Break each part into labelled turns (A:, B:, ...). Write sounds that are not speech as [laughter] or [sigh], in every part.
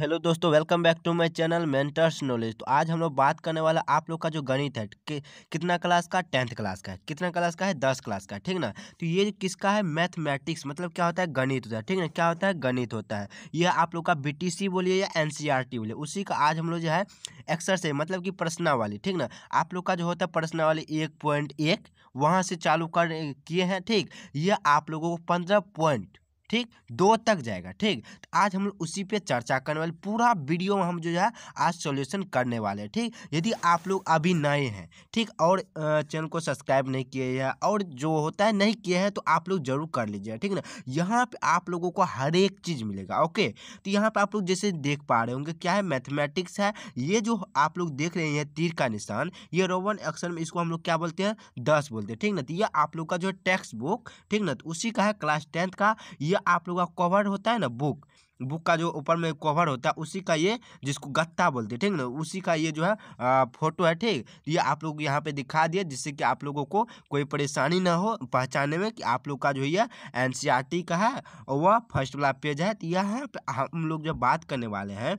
A: hello दोस्तों welcome back to my channel mentors knowledge तो आज हम लोग बात करने वाला आप लोग का जो गणित है कि, कितना क्लास का टेंथ क्लास का है कितना क्लास का है दस क्लास का ठीक ना तो ये किसका है मैथमेटिक्स मतलब क्या होता है गणित होता है ठीक ना क्या होता है गणित होता है यह आप लोग का बी बोलिए या एन e बोलिए उसी का आज हम लोग जो है एक्सरसाइज मतलब कि वाली ठीक ना आप लोग का जो होता है प्रश्नावली एक पॉइंट एक वहाँ से चालू कर किए हैं ठीक यह आप लोगों को पंद्रह पॉइंट ठीक दो तक जाएगा ठीक तो आज हम लोग उसी पे चर्चा करने वाले पूरा वीडियो में हम जो है आज सॉल्यूशन करने वाले हैं ठीक यदि आप लोग अभी नए हैं ठीक और चैनल को सब्सक्राइब नहीं किए हैं और जो होता है नहीं किए हैं तो आप लोग जरूर कर लीजिए ठीक ना यहाँ पर आप लोगों को हर एक चीज़ मिलेगा ओके तो यहाँ पर आप लोग जैसे देख पा रहे होंगे क्या है मैथमेटिक्स है ये जो आप लोग देख रहे हैं तीर का निशान ये रोवन एक्शन में इसको हम लोग क्या बोलते हैं दस बोलते हैं ठीक ना तो ये आप लोग का जो है टेक्स्ट बुक ठीक ना तो उसी का है क्लास टेंथ का ये आप लोग का कवर होता है ना बुक बुक का जो ऊपर में कवर होता है उसी का ये जिसको गत्ता बोलते हैं ठीक ना उसी का ये जो है आ, फोटो है ठीक ये आप लोग यहाँ पे दिखा दिए जिससे कि आप लोगों को कोई परेशानी ना हो पहचाने में कि आप लोग का जो ये एन e का है और वह फर्स्ट वाला पेज है तो यह है हम लोग जो बात करने वाले हैं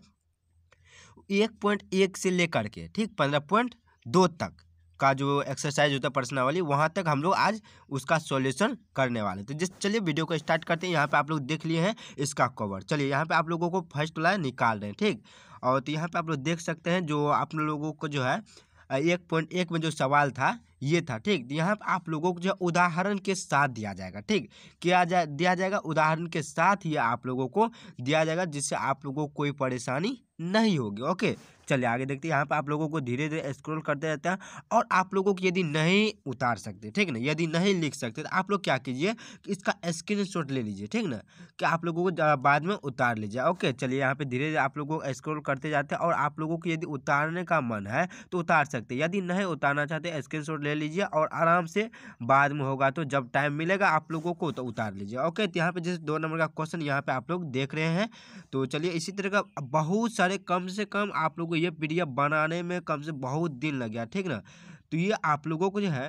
A: एक पॉइंट एक से लेकर के ठीक पंद्रह पॉइंट दो तक का जो एक्सरसाइज होता है पर्सनल वाली वहाँ तक हम लोग आज उसका सॉल्यूशन करने वाले तो जिस चलिए वीडियो को स्टार्ट करते हैं यहाँ पे आप लोग देख लिए हैं इसका कवर चलिए यहाँ पे आप लोगों को फर्स्ट वाला निकाल रहे हैं ठीक और तो यहाँ पे आप लोग देख सकते हैं जो आप लोगों को जो है एक पॉइंट एक में जो सवाल था ये था ठीक तो यहाँ पर आप लोगों को जो उदाहरण के साथ दिया जाएगा ठीक किया जा दिया जाएगा उदाहरण के साथ ही आप लोगों को दिया जाएगा जिससे आप लोगों को कोई परेशानी नहीं होगी ओके चलिए आगे देखते हैं यहाँ पर आप लोगों को धीरे धीरे स्क्रॉल करते रहते हैं और आप लोगों को यदि नहीं उतार सकते ठीक ना यदि नहीं लिख सकते तो आप लोग क्या कीजिए इसका स्क्रीन शॉट ले लीजिए ठीक ना कि आप लोगों को बाद में उतार लीजिए ओके चलिए यहाँ पर धीरे धीरे आप लोगों को स्क्रॉल करते जाते हैं और आप लोगों को यदि उतारने का मन है तो उतार सकते यदि नहीं उतारना चाहते स्क्रीन ले लीजिए और आराम से बाद में होगा तो जब टाइम मिलेगा आप लोगों को तो उतार लीजिए ओके तो यहाँ पे जैसे दो नंबर का क्वेश्चन यहाँ पे आप लोग देख रहे हैं तो चलिए इसी तरह का बहुत सारे कम से कम आप लोग को ये पी बनाने में कम से बहुत दिन लग गया ठीक ना तो ये आप लोगों को जो है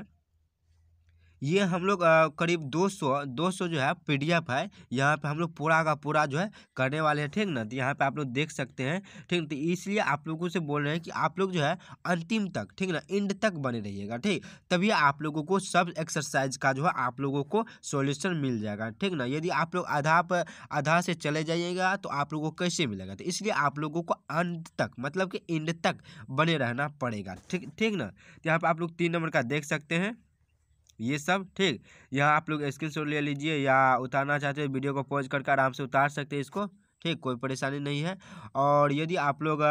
A: ये हम लोग करीब दो सौ दो सौ जो है पी डी एफ है यहाँ पे हम लोग पूरा का पूरा जो है करने वाले हैं ठीक ना तो यहाँ पे आप लोग देख सकते हैं ठीक तो इसलिए आप लोगों से बोल रहे हैं कि आप लोग जो है अंतिम तक ठीक ना एंड तक बने रहिएगा ठीक तभी आप लोगों को सब एक्सरसाइज का जो है आप लोगों को सोल्यूशन मिल जाएगा ठीक ना यदि आप लोग आधा पर आधा से चले जाइएगा तो आप लोगों को कैसे मिलेगा तो इसलिए आप लोगों को अंत तक मतलब कि एंड तक बने रहना पड़ेगा ठीक ठीक ना तो यहाँ पर आप लोग तीन नंबर का देख सकते हैं ये सब ठीक यहाँ आप लोग स्क्रीन शॉट ले लीजिए या उतारना चाहते हो वीडियो को पॉज करके आराम से उतार सकते हैं इसको ठीक कोई परेशानी नहीं है और यदि आप लोग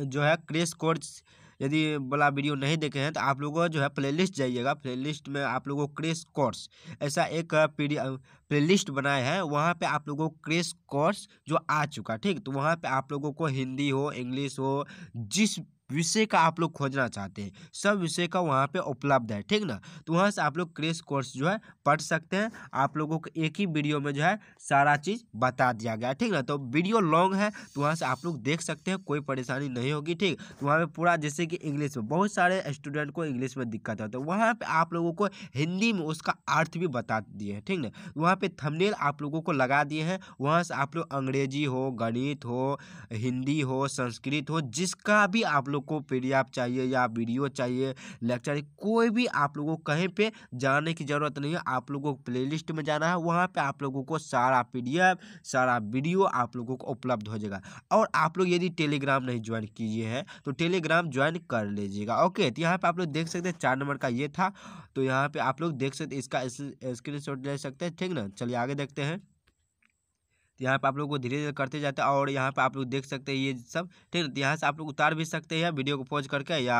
A: जो है क्रेश कोर्स यदि वाला वीडियो नहीं देखे हैं तो आप लोगों जो है प्लेलिस्ट जाइएगा प्लेलिस्ट में आप लोगों को क्रेश कोर्स ऐसा एक प्लेलिस्ट बनाए हैं वहाँ पे आप लोगों को क्रेश कोर्स जो आ चुका ठीक तो वहाँ पे आप लोगों को हिंदी हो इंग्लिश हो जिस विषय का आप लोग खोजना चाहते हैं सब विषय का वहाँ पे उपलब्ध है ठीक ना तो वहाँ से आप लोग क्रेश कोर्स जो है पढ़ सकते हैं आप लोगों को एक ही वीडियो में जो है सारा चीज़ बता दिया गया ठीक ना तो वीडियो लॉन्ग है तो वहाँ से आप लोग देख सकते हैं कोई परेशानी नहीं होगी ठीक तो वहाँ पर पूरा जैसे कि इंग्लिश में बहुत सारे स्टूडेंट को इंग्लिश में दिक्कत होता है तो वहाँ पर आप लोगों को हिंदी में उसका अर्थ भी बता दिए हैं ठीक ना तो वहाँ पर थमनेल आप लोगों को लगा दिए हैं वहाँ से आप लोग अंग्रेजी हो गणित हो हिंदी हो संस्कृत हो जिसका भी आप लोग लोग को पी चाहिए या वीडियो चाहिए लेक्चर कोई भी आप लोगों को कहीं पर जाने की ज़रूरत नहीं है आप लोगों को प्ले में जाना है वहाँ पर आप लोगों को सारा पी सारा वीडियो आप लोगों को उपलब्ध हो जाएगा और आप लोग यदि टेलीग्राम नहीं ज्वाइन कीजिए हैं तो टेलीग्राम ज्वाइन कर लीजिएगा ओके तो यहाँ पे आप लोग देख सकते हैं चार नंबर का ये था तो यहाँ पे आप लोग देख सकते इसका स्क्रीन ले सकते हैं ठीक ना चलिए आगे देखते हैं यहाँ पर आप लोग को धीरे धीरे करते जाते हैं और यहाँ पर आप लोग देख सकते हैं ये सब ठीक है यहाँ से आप लोग उतार भी सकते हैं वीडियो को पॉज करके या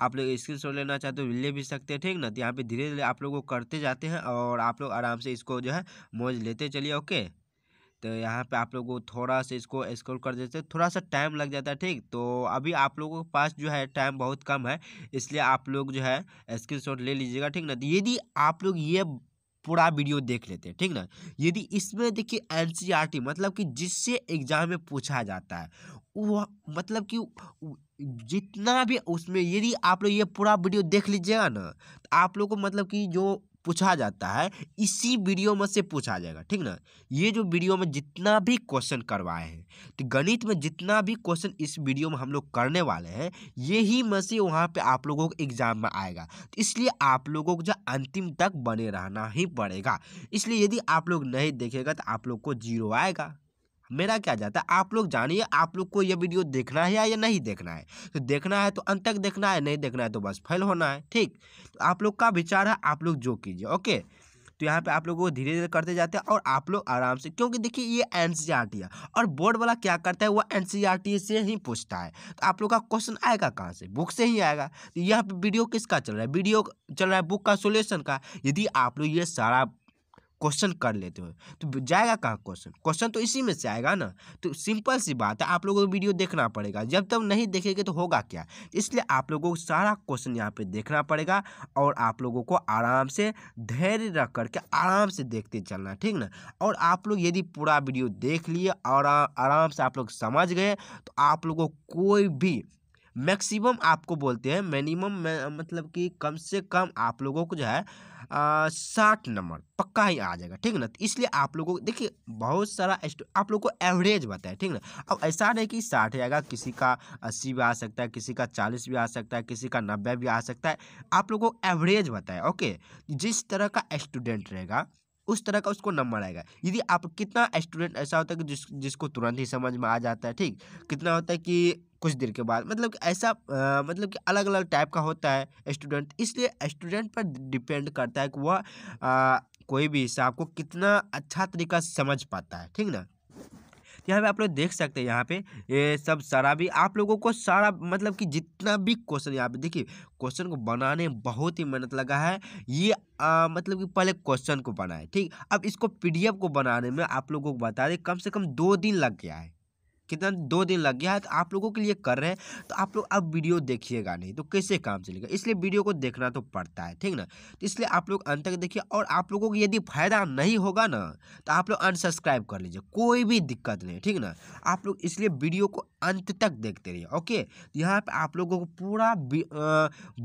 A: आप लोग स्क्रीन लेना चाहते हो तो ले भी सकते हैं ठीक ना तो यहाँ पर धीरे धीरे आप लोग को करते जाते हैं और आप लोग आराम से इसको जो है मौज लेते चलिए ओके तो यहाँ पे आप लोगों को थोड़ा सा इसको स्क्रॉल कर देते थोड़ा सा टाइम लग जाता है ठीक तो अभी आप लोगों के पास जो है टाइम बहुत कम है इसलिए आप लोग जो है स्क्रीन शॉट ले लीजिएगा ठीक ना तो यदि आप लोग ये पूरा वीडियो देख लेते हैं ठीक ना यदि इसमें देखिए एनसीईआरटी मतलब कि जिससे एग्जाम में पूछा जाता है वह मतलब कि जितना भी उसमें यदि आप लोग ये पूरा वीडियो देख लीजिएगा ना तो आप लोग को मतलब कि जो पूछा जाता है इसी वीडियो में से पूछा जाएगा ठीक ना ये जो वीडियो में जितना भी क्वेश्चन करवाए हैं तो गणित में जितना भी क्वेश्चन इस वीडियो में हम लोग करने वाले हैं यही में से वहाँ पर आप लोगों को एग्जाम में आएगा तो इसलिए आप लोगों को जो अंतिम तक बने रहना ही पड़ेगा इसलिए यदि आप लोग नहीं देखेगा तो आप लोग को जीरो आएगा मेरा क्या जाता है आप लोग जानिए आप लोग को ये वीडियो देखना है या नहीं देखना है तो देखना है तो अंत तक देखना है नहीं देखना है तो बस फेल होना है ठीक तो आप लोग का विचार है आप लोग जो कीजिए ओके तो यहाँ पे आप लोगों को धीरे धीरे करते जाते हैं और आप लोग आराम से क्योंकि देखिए ये एन e है और बोर्ड वाला क्या करता है वो एन e से ही पूछता है तो आप लोग का क्वेश्चन आएगा कहाँ से बुक से ही आएगा तो यहाँ पे वीडियो किसका चल रहा है वीडियो चल रहा है बुक का सोल्यूशन का यदि आप लोग ये सारा क्वेश्चन कर लेते हो तो जाएगा कहाँ क्वेश्चन क्वेश्चन तो इसी में से आएगा ना तो सिंपल सी बात है आप लोगों को वीडियो देखना पड़ेगा जब तक नहीं देखेंगे तो होगा क्या इसलिए आप लोगों को सारा क्वेश्चन यहाँ पे देखना पड़ेगा और आप लोगों को आराम से धैर्य रख करके आराम से देखते चलना ठीक ना और आप लोग यदि पूरा वीडियो देख लिए और आराम से आप लोग समझ गए तो आप लोगों कोई भी मैक्सिमम आपको बोलते हैं मिनिमम मतलब कि कम से कम आप लोगों को जो है साठ नंबर पक्का ही आ जाएगा ठीक ना तो इसलिए आप लोगों को देखिए बहुत सारा आप लोग को एवरेज बताए ठीक ना अब ऐसा नहीं कि साठ आएगा किसी का अस्सी भी आ सकता है किसी का चालीस भी आ सकता है किसी का नब्बे भी आ सकता है आप लोगों को एवरेज बताए ओके जिस तरह का स्टूडेंट रहेगा उस तरह का उसको नंबर आएगा यदि आप कितना स्टूडेंट ऐसा होता है कि जिस जिसको तुरंत ही समझ में आ जाता है ठीक कितना होता है कि कुछ देर के बाद मतलब कि ऐसा आ, मतलब कि अलग अलग टाइप का होता है स्टूडेंट इसलिए स्टूडेंट पर डिपेंड करता है कि वह कोई भी हिस्सा आपको कितना अच्छा तरीका से समझ पाता है ठीक ना यहाँ पे आप लोग देख सकते हैं यहाँ पे ये सब सारा भी आप लोगों को सारा मतलब कि जितना भी क्वेश्चन यहाँ पे देखिए क्वेश्चन को बनाने में बहुत ही मेहनत लगा है ये आ, मतलब कि पहले क्वेश्चन को बनाए ठीक अब इसको पीडीएफ को बनाने में आप लोगों को बता दें कम से कम दो दिन लग गया है कितना दो दिन लग गया है तो आप लोगों के लिए कर रहे हैं तो आप लोग अब वीडियो देखिएगा नहीं तो कैसे काम चलेगा इसलिए वीडियो को देखना तो पड़ता है ठीक ना तो इसलिए आप लोग अंत तक देखिए और आप लोगों को यदि फायदा नहीं होगा ना तो आप लोग अनसब्सक्राइब कर लीजिए कोई भी दिक्कत नहीं ठीक ना आप लोग इसलिए वीडियो को अंत तक देखते रहिए ओके तो यहाँ पर आप लोगों को पूरा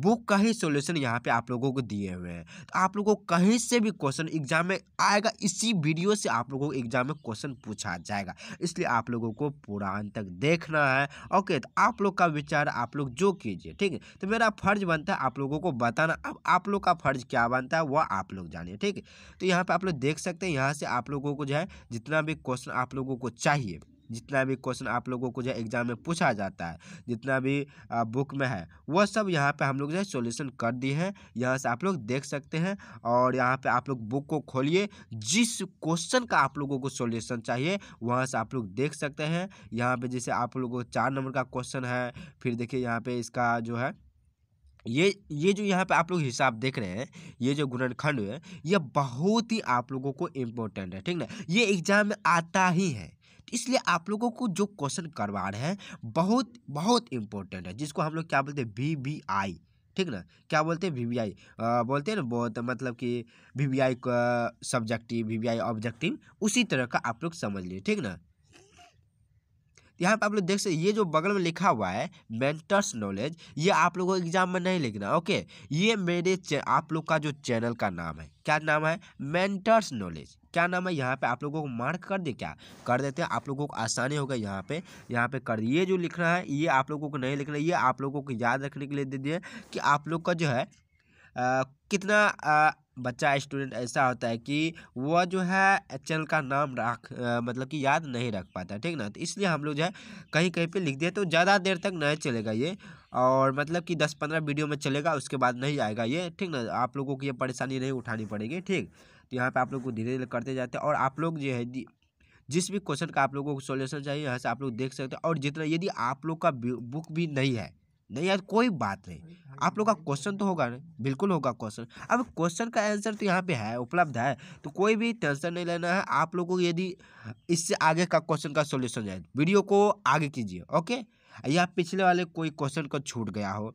A: बुक का ही सोल्यूशन यहाँ पर आप लोगों को दिए हुए हैं तो आप लोगों को कहीं से भी क्वेश्चन एग्जाम में आएगा इसी वीडियो से आप लोगों को एग्जाम में क्वेश्चन पूछा जाएगा इसलिए आप लोगों को पूरा अंत तक देखना है ओके तो आप लोग का विचार आप लोग जो कीजिए ठीक है तो मेरा फर्ज बनता है आप लोगों को बताना अब आप लोग का फर्ज क्या बनता है वह आप लोग जानिए ठीक है तो यहाँ पर आप लोग देख सकते हैं यहाँ से आप लोगों को जो है जितना भी क्वेश्चन आप लोगों को चाहिए जितना भी क्वेश्चन आप लोगों को जो एग्ज़ाम में पूछा जाता है जितना भी बुक में है वह सब यहाँ पर हम लोग जो है सोल्यूशन कर दिए हैं यहाँ से आप लोग देख सकते हैं और यहाँ पर आप लोग बुक को खोलिए जिस क्वेश्चन का आप लोगों को सोल्यूशन चाहिए वहाँ से आप लोग देख सकते हैं यहाँ पर जैसे आप लोगों को चार नंबर का क्वेश्चन है फिर देखिए यहाँ पर इसका जो है ये ये जो यहाँ पे आप लोग हिसाब देख रहे हैं ये जो गुणनखंड है ये बहुत ही आप लोगों को इम्पोर्टेंट है ठीक ना ये एग्जाम में आता ही है इसलिए आप लोगों को जो क्वेश्चन करवा रहे हैं बहुत बहुत इंपॉर्टेंट है जिसको हम लोग क्या बोलते हैं वी वी आई ठीक ना क्या बोलते हैं वी वी आई बोलते हैं ना बहुत मतलब कि V V I subjective V V I objective उसी तरह का आप लोग समझ लिए ठीक ना यहाँ पे आप लोग देख सकते ये जो बगल में लिखा हुआ है मेंटर्स नॉलेज ये आप लोगों को एग्जाम में नहीं लिखना ओके ये मेरे आप लोग का जो चैनल का नाम है क्या नाम है मेंटर्स नॉलेज क्या नाम है यहाँ पे आप लोगों को मार्क कर दे क्या कर देते हैं आप लोगों को आसानी होगा यहाँ पे यहाँ पे कर ये जो लिखना है ये आप लोगों को नहीं लिखना ये आप लोगों को याद रखने के लिए दे दिए कि आप लोग का जो है आ, कितना आ, बच्चा स्टूडेंट ऐसा होता है कि वह जो है चैनल का नाम रख मतलब कि याद नहीं रख पाता ठीक ना तो इसलिए हम लोग जो है कहीं कहीं पे लिख दिए तो ज़्यादा देर तक नहीं चलेगा ये और मतलब कि दस पंद्रह वीडियो में चलेगा उसके बाद नहीं आएगा ये ठीक ना आप लोगों को ये परेशानी नहीं उठानी पड़ेगी ठीक तो यहाँ पर आप लोग को धीरे धीरे करते जाते हैं और आप लोग जो है जिस भी क्वेश्चन का आप लोगों को सोल्यूशन चाहिए यहाँ से आप लोग देख सकते हैं और जितना यदि आप लोग का बुक भी नहीं है नहीं यार कोई बात नहीं आप लोग का क्वेश्चन तो होगा ना बिल्कुल होगा क्वेश्चन अब क्वेश्चन का आंसर तो यहाँ पे है उपलब्ध है तो कोई भी टेंशन नहीं लेना है आप लोगों को यदि इससे आगे का क्वेश्चन का सोल्यूशन जाए वीडियो को आगे कीजिए ओके या पिछले वाले कोई क्वेश्चन का छूट गया हो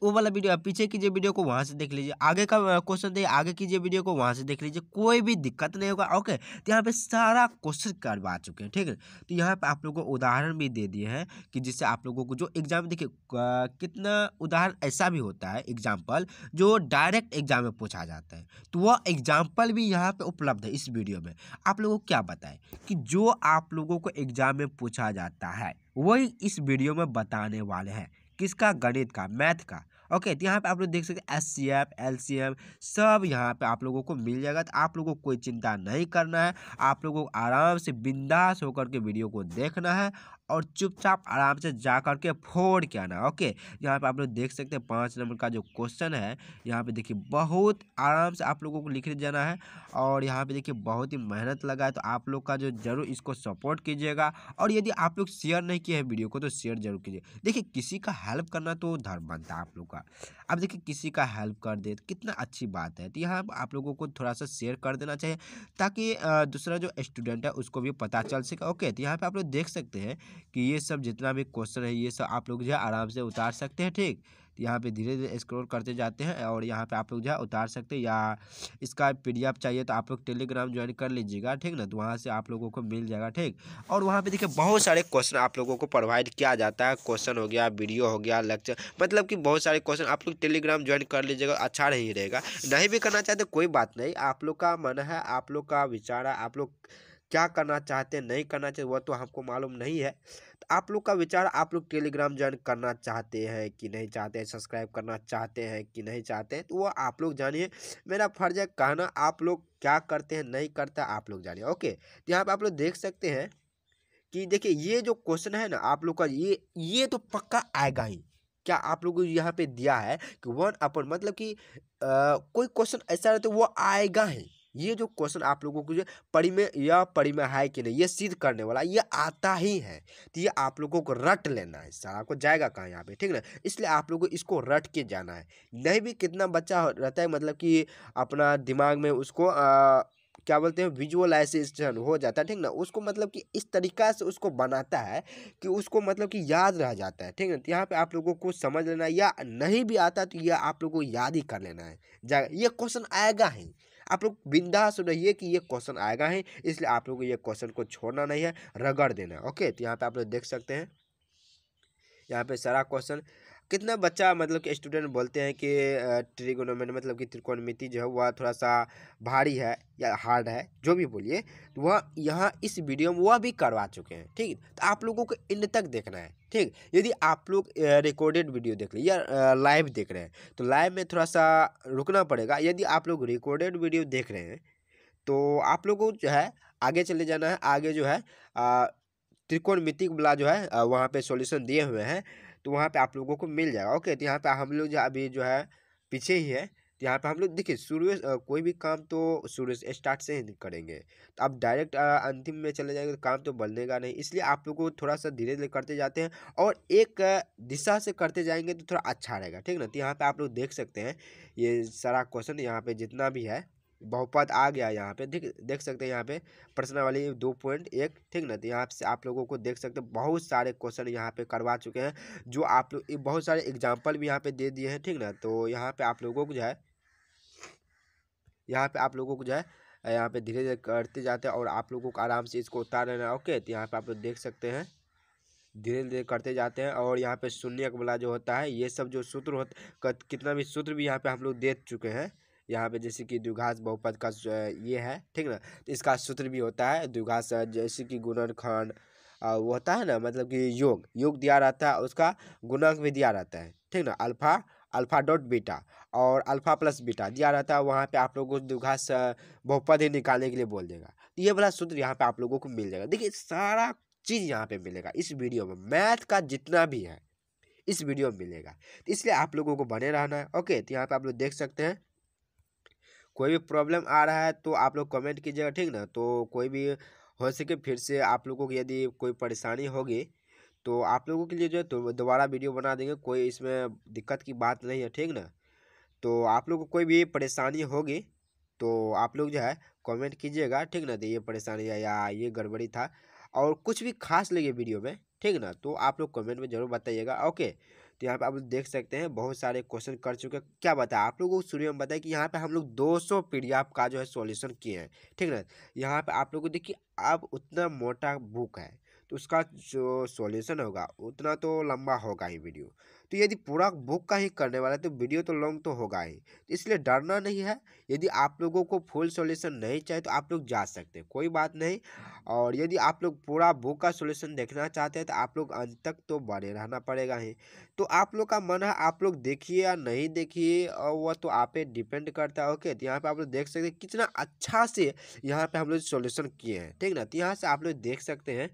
A: तो वो वाला वीडियो आप पीछे की जो वीडियो को वहाँ से देख लीजिए आगे का क्वेश्चन दे तो आगे की जो वीडियो को वहाँ से देख लीजिए कोई भी दिक्कत नहीं होगा ओके तो यहाँ पर सारा क्वेश्चन करवा चुके हैं ठीक है तो यहाँ पर आप लोगों को उदाहरण भी दे दिए हैं कि जिससे आप लोगों को जो एग्जाम देखिए कितना उदाहरण ऐसा भी होता है एग्जाम्पल जो डायरेक्ट एग्जाम में पूछा जाता है तो वह एग्जाम्पल भी यहाँ पर उपलब्ध है इस वीडियो में आप लोगों को क्या बताएं कि जो आप लोगों को एग्जाम में पूछा जाता है वही इस वीडियो में बताने वाले हैं किसका गणित का मैथ का ओके तो यहाँ पे आप लोग देख सकते S C F L C M सब यहाँ पे आप लोगों को मिल जाएगा तो आप लोगों को कोई चिंता नहीं करना है आप लोगों को आराम से बिंदास होकर के वीडियो को देखना है और चुपचाप आराम से जा करके फोड़ के आना ओके यहाँ पे आप लोग देख सकते हैं पाँच नंबर का जो क्वेश्चन है यहाँ पे देखिए बहुत आराम से आप लोगों को लिख जाना है और यहाँ पे देखिए बहुत ही मेहनत लगा है तो आप लोग का जो जरूर इसको सपोर्ट कीजिएगा और यदि आप लोग शेयर नहीं किए हैं वीडियो को तो शेयर जरूर कीजिए देखिए किसी का हेल्प करना तो धर्म बनता है आप लोग का अब देखिए किसी का हेल्प कर दे कितना अच्छी बात है तो यहाँ आप लोगों को थोड़ा सा शेयर कर देना चाहिए ताकि दूसरा जो स्टूडेंट है उसको भी पता चल सके ओके तो यहाँ पर आप लोग देख सकते हैं कि ये सब जितना भी क्वेश्चन है ये सब आप लोग जो है आराम से उतार सकते हैं ठीक तो यहाँ पे धीरे धीरे स्क्रॉल करते जाते हैं और यहाँ पे आप लोग जो है उतार सकते हैं या इसका पीडीएफ चाहिए तो आप लोग टेलीग्राम ज्वाइन कर लीजिएगा ठीक ना तो वहाँ से आप लोगों को मिल जाएगा ठीक और वहाँ पे देखिए बहुत सारे क्वेश्चन आप लोगों को प्रोवाइड किया जाता है क्वेश्चन हो गया वीडियो हो गया लेक्चर मतलब कि बहुत सारे क्वेश्चन आप लोग टेलीग्राम ज्वाइन कर लीजिएगा अच्छा नहीं रहेगा नहीं भी करना चाहते कोई बात नहीं आप लोग का मन है आप लोग का विचार है आप लोग क्या करना चाहते हैं नहीं करना चाहते वह तो हमको मालूम नहीं है तो आप लोग का विचार आप लोग टेलीग्राम ज्वाइन करना चाहते हैं कि नहीं चाहते हैं सब्सक्राइब करना चाहते हैं कि नहीं चाहते हैं तो वह आप लोग जानिए मेरा फर्ज है कहना आप लोग क्या करते हैं नहीं करते आप लोग जानिए ओके तो यहाँ पर आप लोग देख सकते हैं कि देखिए ये जो क्वेश्चन है ना आप लोग का ये ये तो पक्का आएगा ही क्या आप लोगों को यहाँ पे दिया है कि वन अपन मतलब कि आ, कोई क्वेश्चन ऐसा रहता है वो तो आएगा ही ये जो क्वेश्चन आप लोगों को जो पढ़ी में या पढ़ी में है कि नहीं ये सिद्ध करने वाला ये आता ही है तो ये आप लोगों को रट लेना है सारा को जाएगा कहाँ यहाँ पे ठीक ना इसलिए आप लोगों को इसको रट के जाना है नहीं भी कितना बच्चा रहता है मतलब कि अपना दिमाग में उसको आ, क्या बोलते हैं विजुअलाइजेशन हो जाता है ठीक ना उसको मतलब कि इस तरीका से उसको बनाता है कि उसको मतलब कि याद रह जाता है ठीक ना तो यहाँ पे आप लोगों को समझ लेना या नहीं भी आता तो यह आप लोगों को याद ही कर लेना है जाएगा ये क्वेश्चन आएगा ही आप लोग बिंदास रहिए कि ये क्वेश्चन आएगा है इसलिए आप लोग ये क्वेश्चन को छोड़ना नहीं है रगड़ देना ओके तो यहाँ पर आप लोग देख सकते हैं यहाँ पे सारा क्वेश्चन कितना बच्चा मतलब कि स्टूडेंट बोलते हैं कि ट्रिगोनोमेट मतलब कि त्रिकोणमिति जो है वह थोड़ा सा भारी है या हार्ड है जो भी बोलिए तो वह यहाँ इस वीडियो में वह भी करवा चुके हैं ठीक तो आप लोगों को इन तक देखना है ठीक यदि आप लोग रिकॉर्डेड वीडियो देख रहे या लाइव देख रहे हैं तो लाइव में थोड़ा सा रुकना पड़ेगा यदि आप लोग रिकॉर्डेड वीडियो देख रहे हैं तो आप लोगों को जो है आगे चले जाना है आगे जो है त्रिकोणमिति वाला जो है वहाँ पे सॉल्यूशन दिए हुए हैं तो वहाँ पे आप लोगों को मिल जाएगा ओके तो यहाँ पे हम लोग जो अभी जो है पीछे ही है तो यहाँ पे हम लोग देखिए सूर्य कोई भी काम तो सूर्य स्टार्ट से ही करेंगे तो आप डायरेक्ट अंतिम में चले जाएंगे तो काम तो बदलेगा नहीं इसलिए आप लोगों को थोड़ा सा धीरे धीरे करते जाते हैं और एक दिशा से करते जाएंगे तो थोड़ा अच्छा रहेगा ठीक ना तो यहाँ पे आप लोग देख सकते हैं ये सारा क्वेश्चन यहाँ पे जितना भी है बहुपद आ गया यहाँ पे देख देख सकते हैं यहाँ पे प्रश्न वाली दो पॉइंट एक ठीक ना तो यहाँ से आप लोगों को देख सकते हैं बहुत सारे क्वेश्चन यहाँ पे करवा चुके हैं जो आप लोग बहुत सारे एग्जाम्पल भी यहाँ पे दे दिए हैं ठीक ना तो यहाँ पे आप लोगों को जो है यहाँ पे आप लोगों को जो है यहाँ पे धीरे धीरे करते जाते हैं और आप लोगों को आराम से इसको उतार रहे ओके तो यहाँ पे आप लोग देख सकते हैं धीरे धीरे करते जाते हैं और यहाँ पे शून्य वाला जो होता है ये सब जो सूत्र होता कितना भी सूत्र भी यहाँ पे हम लोग दे चुके हैं यहाँ पे जैसे कि द्विघात बहुपद का ये है ठीक ना तो इसका सूत्र भी होता है द्विघात जैसे कि गुणनखंड वो होता है ना मतलब कि योग योग दिया रहता है उसका गुणांक भी दिया रहता है ठीक ना अल्फा अल्फा डॉट बीटा और अल्फा प्लस बीटा दिया रहता है वहाँ पे आप लोगों को दुघास बहुपद ही निकालने के लिए बोल देगा तो ये वाला सूत्र यहाँ पे आप लोगों को मिल जाएगा देखिए सारा चीज़ यहाँ पे मिलेगा इस वीडियो में मैथ का जितना भी है इस वीडियो में मिलेगा तो इसलिए आप लोगों को बने रहना है ओके तो यहाँ पर आप लोग देख सकते हैं कोई भी प्रॉब्लम आ रहा है तो आप लोग कमेंट कीजिएगा ठीक ना तो कोई भी हो सके फिर से आप लोगों को यदि कोई परेशानी होगी तो आप लोगों के लिए जो है तो दोबारा वीडियो बना देंगे कोई इसमें दिक्कत की बात नहीं है ठीक ना तो आप लोग को कोई भी परेशानी होगी तो आप लोग जो है कमेंट कीजिएगा ठीक ना तो ये परेशानी है या ये गड़बड़ी था और कुछ भी खास लगे वीडियो में ठीक ना तो आप लोग कमेंट में ज़रूर बताइएगा ओके तो यहाँ पे आप देख सकते हैं बहुत सारे क्वेश्चन कर चुके हैं क्या बताया आप लोगों को शुरू में बताया कि यहाँ पे हम लोग 200 पीडीएफ का जो है सॉल्यूशन किए हैं ठीक ना यहाँ पे आप लोग को देखिए अब उतना मोटा बुक है तो उसका जो सॉल्यूशन होगा उतना तो लंबा होगा ही वीडियो तो यदि पूरा बुक का ही करने वाला है तो वीडियो तो लॉन्ग तो होगा ही तो इसलिए डरना नहीं है यदि आप लोगों को फुल सॉल्यूशन नहीं चाहिए तो आप लोग जा सकते हैं कोई बात नहीं और यदि आप लोग पूरा बुक का सॉल्यूशन देखना चाहते हैं तो आप लोग अंत तक तो बने रहना पड़ेगा ही तो आप लोग का मन है आप लोग देखिए या नहीं देखिए और वह तो आप पे डिपेंड करता है ओके तो यहाँ पर आप लोग देख सकते हैं कितना अच्छा से यहाँ पर हम लोग सोल्यूशन किए हैं ठीक ना तो यहाँ से आप लोग देख सकते हैं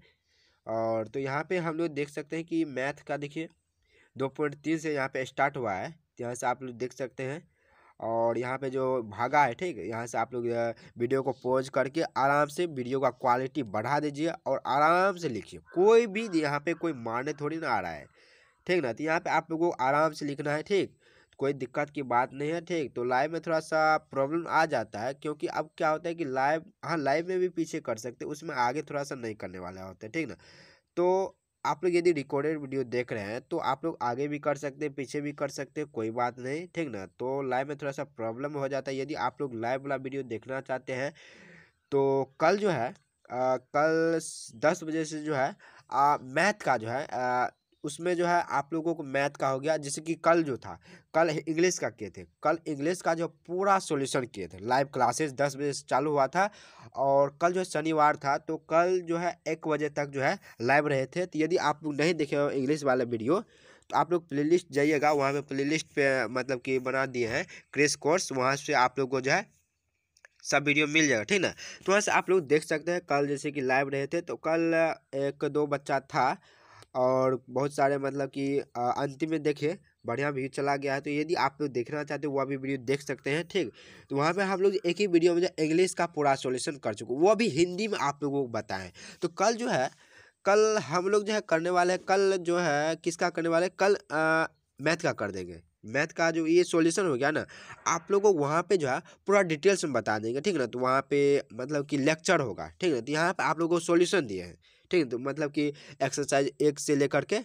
A: और तो यहाँ पर हम लोग देख सकते हैं कि मैथ का देखिए दो पॉइंट तीन से यहाँ पे स्टार्ट हुआ है यहाँ से आप लोग देख सकते हैं और यहाँ पे जो भागा है ठीक यहाँ से आप लोग वीडियो को पॉज करके आराम से वीडियो का क्वालिटी बढ़ा दीजिए और आराम से लिखिए कोई भी यहाँ पे कोई मारने थोड़ी ना आ रहा है ठीक ना तो यहाँ पे आप लोगों को आराम से लिखना है ठीक कोई दिक्कत की बात नहीं है ठीक तो लाइव में थोड़ा सा प्रॉब्लम आ जाता है क्योंकि अब क्या होता है कि लाइव हाँ लाइव में भी पीछे कर सकते उसमें आगे थोड़ा सा नहीं करने वाला होता है ठीक ना तो आप लोग यदि रिकॉर्डेड वीडियो देख रहे हैं तो आप लोग आगे भी कर सकते हैं पीछे भी कर सकते हैं कोई बात नहीं ठीक ना तो लाइव में थोड़ा सा प्रॉब्लम हो जाता है यदि आप लोग लाइव वाला वीडियो देखना चाहते हैं तो कल जो है आ, कल दस बजे से जो है मैथ का जो है आ, उसमें जो है आप लोगों को मैथ का हो गया जैसे कि कल जो था कल इंग्लिश का किए थे कल इंग्लिश का जो पूरा सोल्यूशन किए थे लाइव क्लासेस दस बजे से चालू हुआ था और कल जो शनिवार था तो कल जो है एक बजे तक जो है लाइव रहे थे तो यदि आप लोग नहीं देखे हो इंग्लिश वाला वीडियो तो आप लोग प्ले लिस्ट जाइएगा वहाँ पे प्ले लिस्ट मतलब कि बना दिए हैं क्रेश कोर्स वहाँ से आप लोग को जो है सब वीडियो मिल जाएगा ठीक ना तो वहाँ से आप लोग देख सकते हैं कल जैसे कि लाइव रहे थे तो कल एक दो बच्चा था और बहुत सारे मतलब कि अंतिम में देखें बढ़िया व्यू चला गया है तो यदि आप लोग देखना चाहते हो वह भी वीडियो देख सकते हैं ठीक तो वहाँ पे हम लोग एक ही वीडियो में जो इंग्लिश का पूरा सोल्यूशन कर चुके वो भी हिंदी में आप लोगों को बताएं तो कल जो है कल हम लोग जो है करने वाले कल जो है किसका करने वाले कल मैथ का कर देंगे मैथ का जो ये सॉल्यूशन हो गया ना आप लोगों को वहाँ पे जो है पूरा डिटेल्स में बता देंगे ठीक ना तो वहाँ पे मतलब कि लेक्चर होगा ठीक ना तो यहाँ पे आप लोगों को सॉल्यूशन दिए हैं ठीक तो मतलब कि एक्सरसाइज एक से लेकर के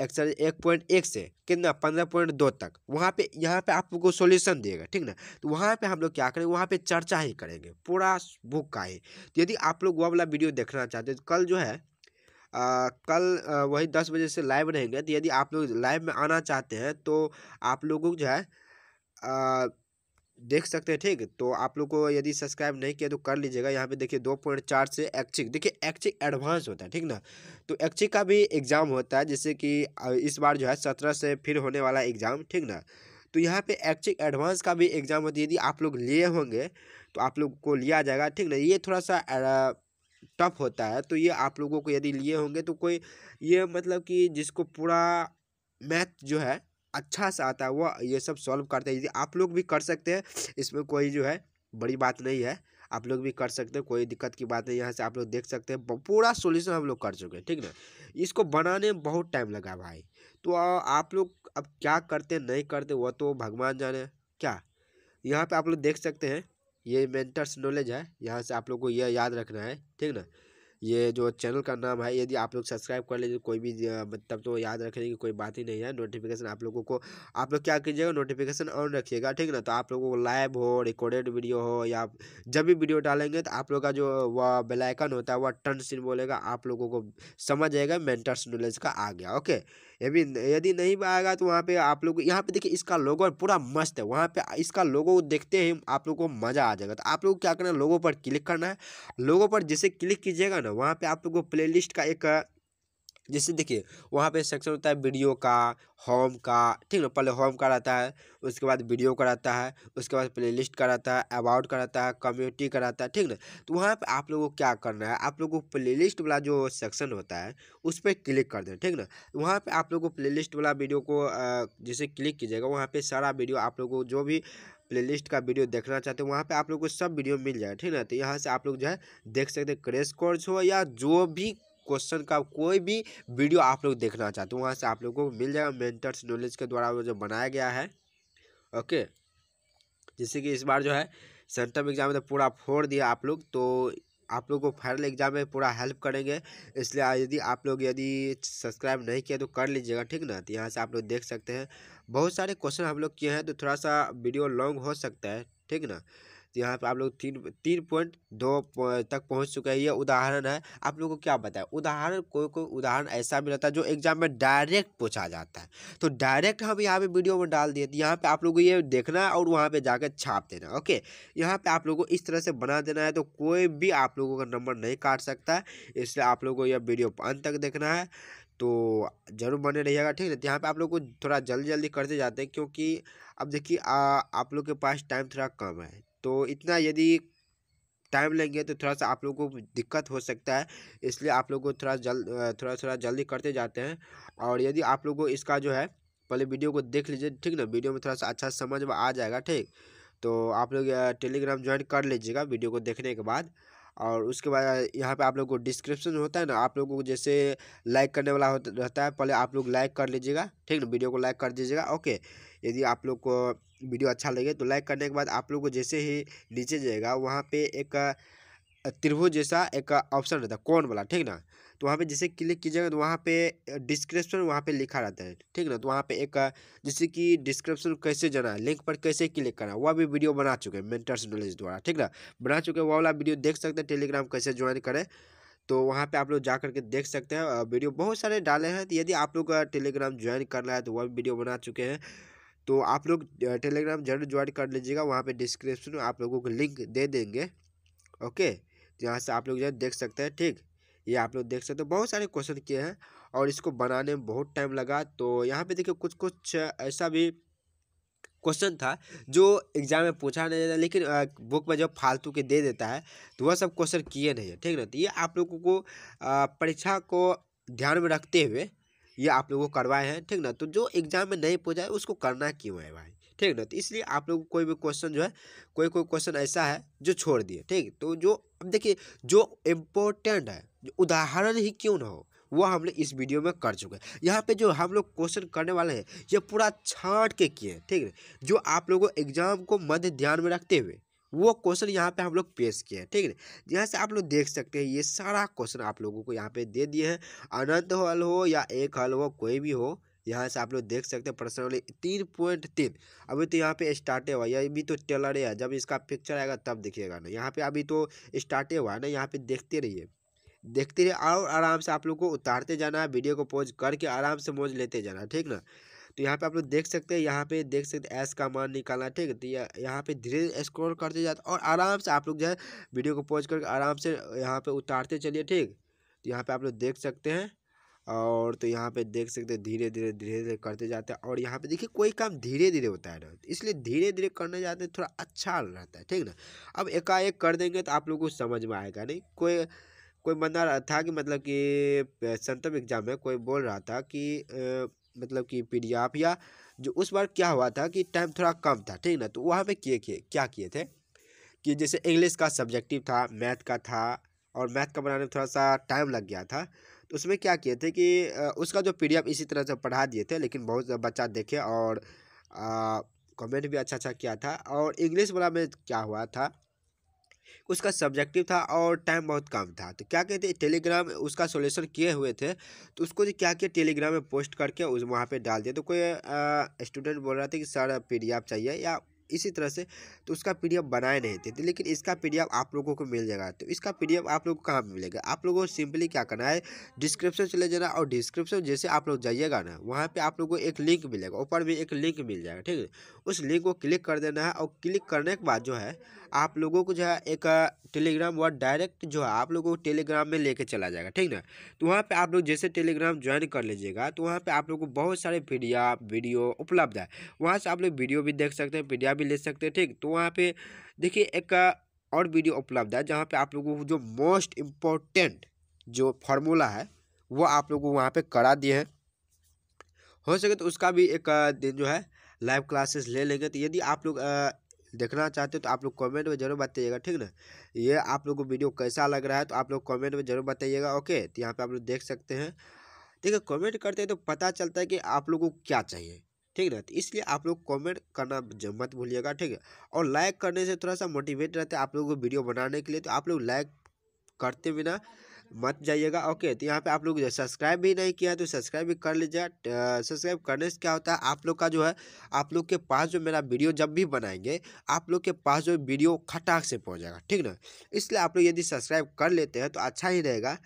A: एक्सरसाइज एक पॉइंट एक से कितना पंद्रह पॉइंट दो तक वहाँ पे यहाँ पे आपको सॉल्यूशन देगा ठीक ना तो वहाँ पे हम लोग क्या करेंगे वहाँ पे चर्चा ही करेंगे पूरा बुक का ही तो यदि आप लोग वो वाला वीडियो देखना चाहते हो तो कल जो है आ, कल आ, वही दस बजे से लाइव रहेंगे तो यदि आप लोग लाइव में आना चाहते हैं तो आप लोगों को जो है आ, देख सकते हैं ठीक तो आप लोग को यदि सब्सक्राइब नहीं किया तो कर लीजिएगा यहाँ पे देखिए दो पॉइंट चार से एक्चिक देखिए एक्चिक एडवांस होता है ठीक ना तो एक्चिक का भी एग्ज़ाम होता है जैसे कि इस बार जो है सत्रह से फिर होने वाला एग्ज़ाम ठीक ना तो यहाँ पे एक्चिक एडवांस का भी एग्ज़ाम होता है यदि आप लोग लिए होंगे तो आप लोग को लिया जाएगा ठीक ना ये थोड़ा सा टफ होता है तो ये आप लोगों को यदि लिए होंगे तो कोई ये मतलब कि जिसको पूरा मैथ जो है अच्छा सा आता है वह ये सब सॉल्व करते हैं यदि आप लोग भी कर सकते हैं इसमें कोई जो है बड़ी बात नहीं है आप लोग भी कर सकते हैं कोई दिक्कत की बात नहीं यहाँ से आप लोग देख सकते हैं पूरा सोल्यूशन हम लोग कर चुके हैं ठीक ना इसको बनाने में बहुत टाइम लगा भाई तो आप लोग अब क्या करते नहीं करते वह तो भगवान जाने क्या यहाँ पर आप लोग देख सकते हैं ये मेंटर्स नॉलेज है यहाँ से आप लोग को यह याद रखना है ठीक ना ये जो चैनल का नाम है यदि आप लोग सब्सक्राइब कर लीजिए कोई भी मतलब तो याद रख की कोई बात ही नहीं है नोटिफिकेशन आप लोगों को आप लोग क्या कीजिएगा नोटिफिकेशन ऑन रखिएगा ठीक ना तो आप लोगों को लाइव हो रिकॉर्डेड वीडियो हो या जब भी वीडियो डालेंगे तो आप लोग का जो वह बेलाइकन होता है वह टन सीन बोलेगा आप लोगों को समझ आएगा मेंटर्स नॉलेज का आ गया ओके यदि यदि नहीं आएगा तो वहाँ पे आप लोग यहाँ पे देखिए इसका लोगो पूरा मस्त है वहाँ पे इसका लोगो देखते ही आप लोग को मज़ा आ जाएगा तो आप लोग क्या करना है लोगों पर क्लिक करना है लोगों पर जैसे क्लिक कीजिएगा ना वहाँ पर आप लोग को प्ले का एक जैसे देखिए वहाँ पे सेक्शन होता है वीडियो का होम का ठीक ना पहले होम का रहता है उसके बाद वीडियो का रहता है उसके बाद प्ले लिस्ट का रहता है अबाउट का रहता है कम्युनिटी का रहता है ठीक ना तो वहाँ पे आप लोगों को क्या करना है आप लोगों को प्ले लिस्ट वाला जो सेक्शन होता है उस पर क्लिक कर देना ठीक ना वहाँ पर आप लोग को प्ले लिस्ट वाला वीडियो को जैसे क्लिक कीजिएगा वहाँ पर सारा वीडियो आप लोगों को जो भी प्लेलिस्ट का वीडियो देखना चाहते हो वहाँ पे आप लोग को सब वीडियो मिल जाएगा ठीक ना तो यहाँ से आप लोग जो है देख सकते हैं क्रेश कोर्स हो या जो भी क्वेश्चन का कोई भी वीडियो आप लोग देखना चाहते हो वहाँ से आप लोगों को मिल जाएगा मेंटर्स नॉलेज के द्वारा जो बनाया गया है ओके जैसे कि इस बार जो है सेंटर एग्जाम में तो पूरा फोड़ दिया आप लोग तो आप लोग को फाइनल एग्जाम में पूरा हेल्प करेंगे इसलिए यदि आप लोग यदि सब्सक्राइब नहीं किया तो कर लीजिएगा ठीक ना तो यहाँ से आप लोग देख सकते हैं बहुत सारे क्वेश्चन हम लोग किए हैं तो थोड़ा सा वीडियो लॉन्ग हो सकता है ठीक ना तो यहाँ पे आप लोग तीन तीन पॉइंट दो तक पहुँच चुके हैं ये उदाहरण है आप लोगों को क्या बताएं उदाहरण कोई कोई उदाहरण ऐसा भी रहता है जो एग्जाम में डायरेक्ट पूछा जाता है तो डायरेक्ट हम यहाँ पे वीडियो में डाल दिए तो यहाँ पे आप लोगों को ये देखना है और वहाँ पे जाकर छाप देना ओके यहाँ पे आप लोगों को इस तरह से बना देना है तो कोई भी आप लोगों का नंबर नहीं काट सकता है इसलिए आप लोगों को यह वीडियो अंत तक देखना है तो जरूर बने रहिएगा ठीक है तो यहाँ पे आप लोग को थोड़ा जल्दी जल्दी करते जाते हैं क्योंकि अब देखिए आप लोग के पास टाइम थोड़ा कम है तो इतना यदि टाइम लेंगे तो थोड़ा सा आप लोगों को दिक्कत हो सकता है इसलिए आप लोगों को थोड़ा जल थोड़ा थोड़ा जल्दी करते जाते हैं और यदि आप लोगों को इसका जो है पहले वीडियो को देख लीजिए ठीक ना वीडियो में थोड़ा सा अच्छा समझ में आ जाएगा ठीक तो आप लोग टेलीग्राम ज्वाइन कर लीजिएगा वीडियो को देखने के बाद और उसके बाद यहाँ पे आप लोग को डिस्क्रिप्शन होता है ना आप लोगों को जैसे लाइक करने वाला होता रहता है पहले आप लोग लाइक कर लीजिएगा ठीक ना वीडियो को लाइक कर दीजिएगा ओके यदि आप लोग को वीडियो अच्छा लगे तो लाइक करने के बाद आप लोग को जैसे ही नीचे जाएगा वहाँ पर एक त्रिभुज जैसा एक ऑप्शन रहता है कौन वाला ठीक ना तो वहाँ पे जैसे क्लिक कीजिएगा तो वहाँ पे डिस्क्रिप्शन वहाँ पे लिखा रहता है ठीक ना तो वहाँ पे एक जैसे कि डिस्क्रिप्शन कैसे जाना है लिंक पर कैसे क्लिक करना वह भी वीडियो बना चुके हैं मेंटर्स नॉलेज द्वारा ठीक ना बना चुके हैं वह वाला वीडियो देख सकते हैं टेलीग्राम कैसे ज्वाइन करें तो वहाँ पर आप लोग जा करके देख सकते हैं वीडियो बहुत सारे डाले हैं तो यदि आप लोग टेलीग्राम ज्वाइन करना है तो वह भी वीडियो बना चुके हैं तो आप लोग टेलीग्राम जरूर ज्वाइन कर लीजिएगा वहाँ पर डिस्क्रिप्शन आप लोगों को लिंक दे देंगे ओके तो यहाँ से आप लोग जो देख सकते हैं ठीक ये आप लोग देख सकते हो बहुत सारे क्वेश्चन किए हैं और इसको बनाने में बहुत टाइम लगा तो यहाँ पे देखिए कुछ कुछ ऐसा भी क्वेश्चन था जो एग्जाम में पूछा नहीं जाता लेकिन बुक में जब फालतू के दे देता है तो वह सब क्वेश्चन किए नहीं है ठीक ना तो ये आप लोगों को परीक्षा को ध्यान में रखते हुए ये आप लोगों को करवाए हैं ठीक ना तो जो एग्जाम में नहीं पूछा है उसको करना क्यों है भाई ठीक ना तो इसलिए आप लोग कोई भी क्वेश्चन जो है कोई कोई क्वेश्चन ऐसा है जो छोड़ दिए ठीक तो जो अब देखिए जो इम्पोर्टेंट है उदाहरण ही क्यों ना हो वह हम लोग इस वीडियो में कर चुके हैं यहाँ पे जो हम लोग क्वेश्चन करने वाले हैं ये पूरा छाट के किए हैं ठीक है जो आप लोगों एग्जाम को मध्य ध्यान में रखते हुए वो क्वेश्चन यहाँ पे हम लोग पेश किए हैं ठीक है यहाँ से आप लोग देख सकते हैं ये सारा क्वेश्चन आप लोगों को यहाँ पे दे दिए हैं अनंत हल हो या एक हल हो कोई भी हो यहाँ से आप लोग देख सकते हैं प्रश्न तीन पॉइंट तीन अभी तो यहाँ पे स्टार्ट हुआ ये अभी तो टेलर है जब इसका पिक्चर आएगा तब देखिएगा ना यहाँ पे अभी तो स्टार्ट हुआ है ना यहाँ पे देखते रहिए देखते रहिए और आराम से आप लोग को उतारते जाना है वीडियो को पॉज करके आराम से मोज लेते जाना ठीक ना तो यहाँ पे आप लोग देख सकते हैं यहाँ पे देख सकते हैं एस का मान निकालना ठीक है तो यहाँ पे धीरे स्क्रॉल करते जाते और आराम से आप लोग जो है वीडियो को पॉज करके आराम से यहाँ पे उतारते चलिए ठीक तो यहाँ पे आप लोग देख सकते हैं और तो यहाँ पे देख सकते हैं धीरे धीरे धीरे धीरे करते जाते हैं और यहाँ पे देखिए कोई काम धीरे धीरे होता है ना इसलिए धीरे धीरे करने जाते हैं थोड़ा अच्छा रहता है ठीक ना अब एकाएक कर देंगे तो आप लोग को समझ में आएगा नहीं कोई कोई बंदा था कि मतलब कि सेंटम एग्ज़ाम में कोई बोल रहा था कि मतलब कि पी या जो उस बार क्या हुआ था कि टाइम थोड़ा कम था ठीक ना तो वहाँ पे किए किए क्या किए थे कि जैसे इंग्लिश का सब्जेक्टिव था मैथ का था और मैथ का बनाने में थोड़ा सा टाइम लग गया था तो उसमें क्या किए थे कि उसका जो पी इसी तरह से पढ़ा दिए थे लेकिन बहुत बच्चा देखे और कमेंट भी अच्छा अच्छा किया था और इंग्लिश वाला में क्या हुआ था उसका सब्जेक्टिव था और टाइम बहुत कम था तो क्या कहते टेलीग्राम उसका सोल्यूशन किए हुए थे तो उसको जो क्या किया टेलीग्राम में पोस्ट करके उस वहाँ पर डाल दिया तो कोई स्टूडेंट बोल रहा था कि सर पी चाहिए या इसी तरह से तो उसका पी बनाए नहीं थे लेकिन इसका पी आप लोगों को मिल जाएगा तो इसका पी आप लोग को कहाँ मिलेगा आप लोगों को सिंपली क्या करना है डिस्क्रिप्शन चले जाना और डिस्क्रिप्शन जैसे आप लोग जाइएगा ना वहाँ पर आप लोग को एक लिंक मिलेगा ऊपर भी एक लिंक मिल जाएगा ठीक है उस लिंक को क्लिक कर देना है और क्लिक करने के बाद जो है आप लोगों को जो है एक टेलीग्राम व डायरेक्ट जो है आप लोगों को टेलीग्राम में लेके चला जाएगा ठीक ना तो वहाँ पे आप लोग जैसे टेलीग्राम ज्वाइन कर लीजिएगा तो वहाँ पे आप लोग को बहुत सारे पी वीडियो उपलब्ध है वहाँ से आप लोग वीडियो भी देख सकते हैं पी भी ले सकते हैं ठीक तो वहाँ पे देखिए एक और वीडियो उपलब्ध है जहाँ पे आप लोगों को जो मोस्ट इम्पोर्टेंट जो फार्मूला है वो आप लोगों को वहाँ पे करा दिए हैं हो सके तो उसका भी एक दिन जो है लाइव क्लासेस ले लेंगे तो यदि आप लोग देखना चाहते हो तो आप लोग कमेंट में जरूर बताइएगा ठीक ना ये आप लोग को वीडियो कैसा लग रहा है तो आप लोग कमेंट में जरूर बताइएगा ओके तो यहाँ पे आप लोग देख सकते हैं देखिए कमेंट करते हैं तो पता चलता है कि आप लोगों को क्या चाहिए ठीक ना इसलिए आप लोग कमेंट करना मत भूलिएगा ठीक है और लाइक करने से थोड़ा सा मोटिवेट रहता है आप लोगों को वीडियो बनाने के लिए तो आप लोग लाइक करते बिना मत जाइएगा ओके तो यहाँ पे आप लोग सब्सक्राइब भी नहीं किया है तो सब्सक्राइब भी कर लीजिएगा सब्सक्राइब करने से क्या होता है आप लोग का जो है आप लोग के पास जो मेरा वीडियो जब भी बनाएंगे आप लोग के पास जो वीडियो खटाक से पहुँच जाएगा ठीक ना इसलिए आप लोग यदि सब्सक्राइब कर लेते हैं तो अच्छा ही रहेगा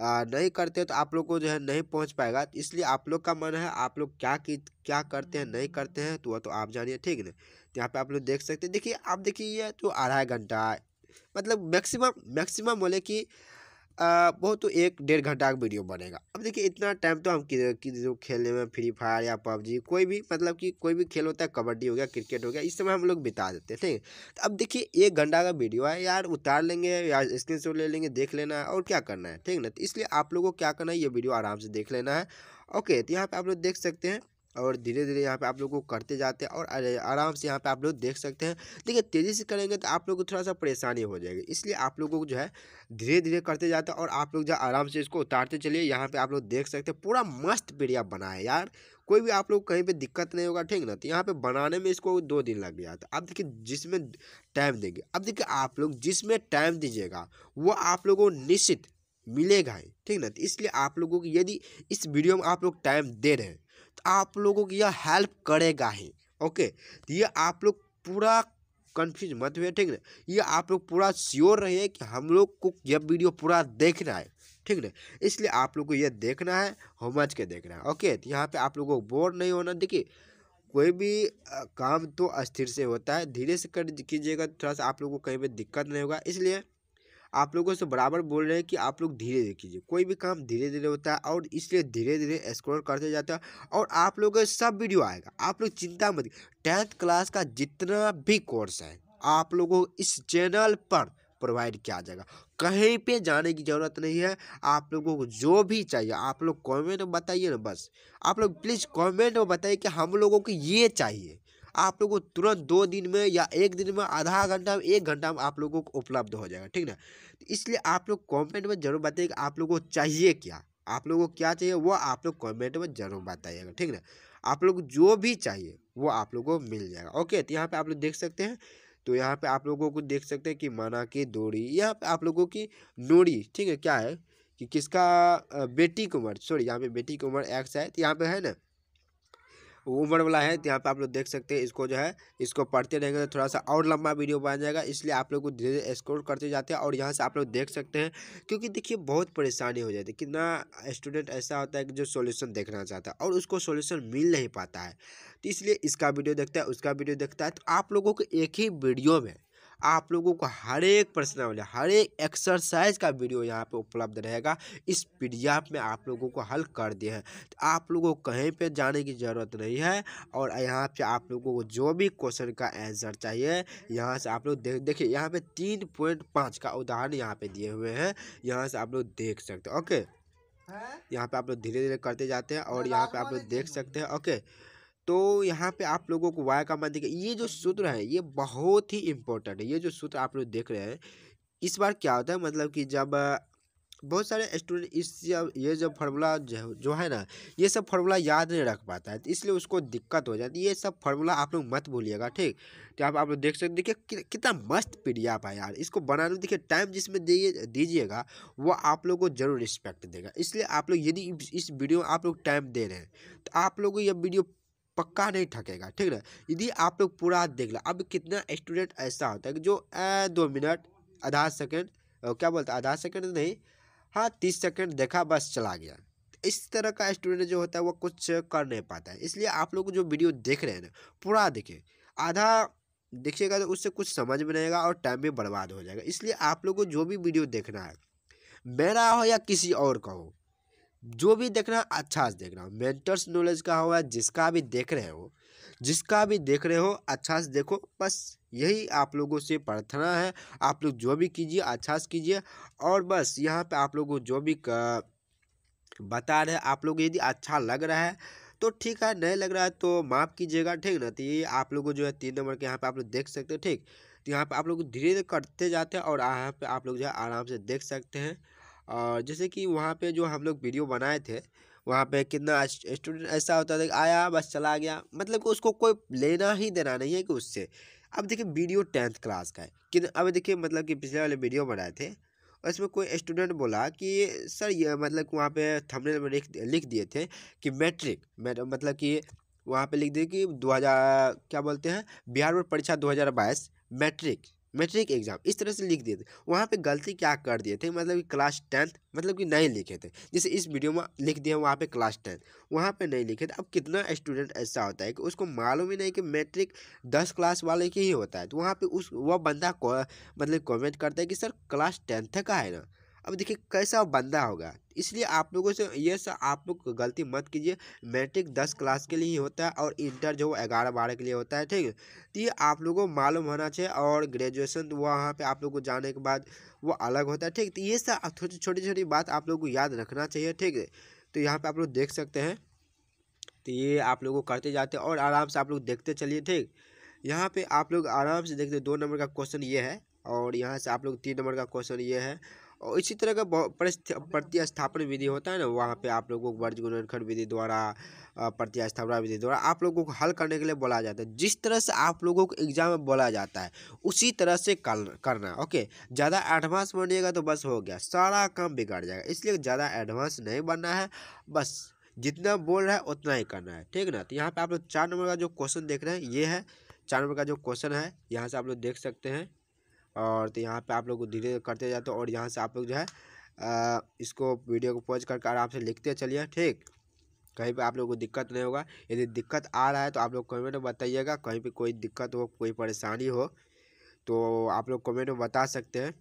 A: नहीं करते तो आप लोग को जो है नहीं पहुंच पाएगा इसलिए आप लोग का मन है आप लोग क्या की क्या करते हैं नहीं करते हैं तो वह तो आप जानिए ठीक है ना तो यहाँ पे आप लोग देख सकते हैं देखिए आप देखिए ये तो आधा घंटा मतलब मैक्सिमम मैक्सिमम बोले कि वो तो एक डेढ़ घंटा का वीडियो बनेगा अब देखिए इतना टाइम तो हम किधर खेलने में फ्री फायर या पबजी कोई भी मतलब कि कोई भी खेल होता है कबड्डी हो गया क्रिकेट हो गया इस समय हम लोग बिता देते हैं ठीक है तो अब देखिए एक घंटा का वीडियो है यार उतार लेंगे या स्क्रीन ले लेंगे देख लेना है और क्या करना है ठीक ना तो इसलिए आप लोग को क्या करना है ये वीडियो आराम से देख लेना है ओके तो यहाँ पर आप लोग देख सकते हैं और धीरे धीरे यहाँ पे आप लोग को करते जाते हैं और आराम से यहाँ पे आप लोग देख सकते हैं देखिए तेज़ी से करेंगे तो आप लोग को थोड़ा सा परेशानी हो जाएगी इसलिए आप लोगों को जो है धीरे धीरे करते जाते हैं और आप लोग जो आराम से इसको उतारते चलिए यहाँ पे आप लोग देख सकते हैं पूरा मस्त पीडिया बना है यार कोई भी आप लोग कहीं पर दिक्कत नहीं होगा ठीक ना तो यहाँ पर बनाने में इसको दो दिन लग गया था अब देखिए जिसमें टाइम देंगे अब देखिए आप लोग जिसमें टाइम दीजिएगा वो आप लोगों को निश्चित मिलेगा ही ठीक ना तो इसलिए आप लोगों को यदि इस वीडियो में आप लोग टाइम दे रहे हैं आप लोगों की यह हेल्प करेगा ही ओके तो ये आप लोग पूरा कन्फ्यूज मत हुए ठीक ना ये आप लोग पूरा श्योर रहिए कि हम लोग को यह वीडियो पूरा देखना है ठीक ना इसलिए आप लोग को यह देखना है होमवर्क के देखना है ओके तो यहाँ पे आप लोगों को बोर नहीं होना देखिए कोई भी काम तो अस्थिर से होता है धीरे से कर कीजिएगा थोड़ा सा आप लोगों को कहीं पर दिक्कत नहीं होगा इसलिए आप लोगों से बराबर बोल रहे हैं कि आप लोग धीरे धीरे कीजिए कोई भी काम धीरे धीरे होता है और इसलिए धीरे धीरे स्क्रॉल करते जाते हैं और आप लोगों का सब वीडियो आएगा आप लोग चिंता मत टेंथ क्लास का जितना भी कोर्स है आप लोगों को इस चैनल पर प्रोवाइड किया जाएगा कहीं पे जाने की ज़रूरत नहीं है आप लोगों को जो भी चाहिए आप लोग कमेंट में बताइए ना बस आप लोग प्लीज़ कमेंट में बताइए कि हम लोगों को ये चाहिए आप लोगों को तुरंत दो दिन में या एक दिन में आधा घंटा में एक घंटा में आप लोगों को उपलब्ध हो जाएगा ठीक ना तो इसलिए आप लोग कॉमेंट में जरूर बताइए कि आप लोगों को चाहिए क्या आप लोगों को क्या चाहिए वो आप लोग कमेंट में जरूर बताइएगा ठीक ना आप लोग जो भी चाहिए वो आप लोगों को मिल जाएगा ओके तो यहाँ पर आप लोग देख सकते हैं तो यहाँ पर आप लोगों को देख सकते हैं कि माना की दोड़ी यहाँ पर आप लोगों की नोड़ी ठीक है क्या है कि किसका बेटी की उम्र सॉरी यहाँ पे बेटी की उम्र एक्स है तो यहाँ पे है ना वूमन वाला है तो यहाँ पर आप लोग देख सकते हैं इसको जो है इसको पढ़ते रहेंगे तो थोड़ा सा और लंबा वीडियो बन जाएगा इसलिए आप लोग को धीरे धीरे स्क्रोल करते जाते हैं और यहाँ से आप लोग देख सकते हैं क्योंकि देखिए बहुत परेशानी हो जाती है कितना स्टूडेंट ऐसा होता है कि जो सोल्यूशन देखना चाहता है और उसको सोल्यूशन मिल नहीं पाता है तो इसलिए इसका वीडियो देखता है उसका वीडियो देखता है तो आप लोगों को एक ही वीडियो में आप लोगों को हर एक वाले हर एक एक्सरसाइज का वीडियो यहाँ पे उपलब्ध रहेगा इस पी में आप लोगों को हल कर दिया है तो आप लोगों को कहीं पे जाने की ज़रूरत नहीं है और यहाँ पे आप लोगों को जो भी क्वेश्चन का आंसर चाहिए यहाँ से आप लोग देख देखिए यहाँ पे तीन पॉइंट पाँच का उदाहरण यहाँ पे दिए हुए हैं यहाँ से आप लोग देख सकते हैं ओके यहाँ पर आप लोग धीरे धीरे करते जाते हैं और यहाँ पर आप लोग देख सकते हैं ओके तो यहाँ पे आप लोगों को वाई का मान देखिए ये जो सूत्र है ये बहुत ही इम्पोर्टेंट है ये जो सूत्र आप लोग देख रहे हैं इस बार क्या होता है मतलब कि जब बहुत सारे स्टूडेंट इस ये जब फार्मूला जो है ना ये सब फार्मूला याद नहीं रख पाता है तो इसलिए उसको दिक्कत हो जाती है ये सब फार्मूला आप लोग मत भूलिएगा ठीक तो आप आप लोग देख सकते देखिए कितना मस्त पीडीएफ है यार इसको बनाने में देखिए टाइम जिसमें दीजिएगा वो आप लोग को जरूर रिस्पेक्ट देगा इसलिए आप लोग यदि इस वीडियो में आप लोग टाइम दे रहे हैं तो आप लोग को यह वीडियो पक्का नहीं ठकेगा ठीक ना यदि आप लोग पूरा देख लो अब कितना स्टूडेंट ऐसा होता है कि जो ए, दो मिनट आधा सेकेंड क्या बोलते आधा सेकेंड नहीं हाँ तीस सेकेंड देखा बस चला गया इस तरह का स्टूडेंट जो होता है वो कुछ कर नहीं पाता है इसलिए आप लोग जो वीडियो देख रहे हैं ना पूरा देखें आधा देखिएगा तो उससे कुछ समझ में रहेगा और टाइम भी बर्बाद हो जाएगा इसलिए आप लोग को जो भी वीडियो देखना है मेरा हो या किसी और का हो जो भी देख रहे है अच्छा से देख रहा हूँ मेंटर्स नॉलेज का हुआ जिसका भी देख रहे हो जिसका भी देख रहे हो अच्छा से देखो बस यही आप लोगों से प्रार्थना है आप लोग जो भी कीजिए अच्छा से कीजिए और बस यहाँ पे आप लोगों को जो भी बता रहे आप लोग यदि अच्छा लग रहा है तो ठीक है नहीं लग रहा है तो माफ़ कीजिएगा ठीक ना तो ये आप लोगों जो है तीन नंबर के यहाँ पर आप लोग देख सकते हो ठीक तो यहाँ पर आप लोग धीरे धीरे करते जाते हैं और यहाँ पर आप लोग जो है आराम से देख सकते हैं और जैसे कि वहाँ पे जो हम लोग वीडियो बनाए थे वहाँ पे कितना स्टूडेंट ऐसा होता था कि आया बस चला गया मतलब कि उसको कोई लेना ही देना नहीं है कि उससे अब देखिए वीडियो टेंथ क्लास का है कि अब देखिए मतलब कि पिछले वाले वीडियो बनाए थे और इसमें कोई स्टूडेंट बोला कि सर ये मतलब वहाँ पे थंबनेल में लिख लिख दिए थे कि मैट्रिक मतलब कि वहाँ पे लिख दिए कि दो क्या बोलते हैं बिहार बोर्ड परीक्षा दो मैट्रिक मैट्रिक एग्जाम इस तरह से लिख दिए थे वहाँ पे गलती क्या कर दिए थे मतलब कि क्लास टेंथ मतलब कि नहीं लिखे थे जैसे इस वीडियो में लिख दिया वहाँ पे क्लास टेंथ वहाँ पे नहीं लिखे थे अब कितना स्टूडेंट ऐसा होता है कि उसको मालूम ही नहीं कि मैट्रिक दस क्लास वाले के ही होता है तो वहाँ पर उस वह बंदा मतलब कॉमेंट करता है कि सर क्लास टेंथ का है ना अब देखिए कैसा बंदा होगा इसलिए आप लोगों से ये सब आप लोग गलती मत कीजिए मैट्रिक दस क्लास के लिए ही होता है और इंटर जो ग्यारह बारह के लिए होता है ठीक तो ये आप लोगों को मालूम होना चाहिए और ग्रेजुएशन तो वहाँ पे आप लोग को जाने के बाद वो अलग होता है ठीक तो ये सब छोटी छोटी छोटी बात आप लोग को याद रखना चाहिए ठीक है तो यहाँ पर आप लोग देख सकते हैं तो ये आप लोग को करते जाते और आराम से आप लोग देखते चलिए ठीक यहाँ पर आप लोग आराम से देखते दो नंबर का क्वेश्चन ये है और यहाँ से आप लोग तीन नंबर का क्वेश्चन ये है और इसी तरह का प्रतिस्थापन विधि होता है ना वहाँ पे आप लोगों को वर्ज गुणनखंड विधि द्वारा प्रतिस्थापना विधि द्वारा आप लोगों को हल करने के लिए बोला जाता है जिस तरह से आप लोगों को एग्जाम में बोला जाता है उसी तरह से करना ओके ज़्यादा एडवांस बनिएगा तो बस हो गया सारा काम बिगड़ जाएगा इसलिए ज़्यादा एडवांस नहीं बनना है बस जितना बोल रहा है उतना ही करना है ठीक ना तो यहाँ पर आप लोग चार नंबर का जो क्वेश्चन देख रहे हैं ये है चार नंबर का जो क्वेश्चन है यहाँ से आप लोग देख सकते हैं और तो यहाँ पे आप लोग धीरे करते जाते हो और यहाँ से आप लोग जो है आ, इसको वीडियो को पॉज करके आराम से लिखते चलिए ठीक कहीं पे आप लोग को दिक्कत नहीं होगा यदि दिक्कत आ रहा है तो आप लोग कमेंट में बताइएगा कहीं पे कोई दिक्कत हो कोई परेशानी हो तो आप लोग कमेंट में बता सकते हैं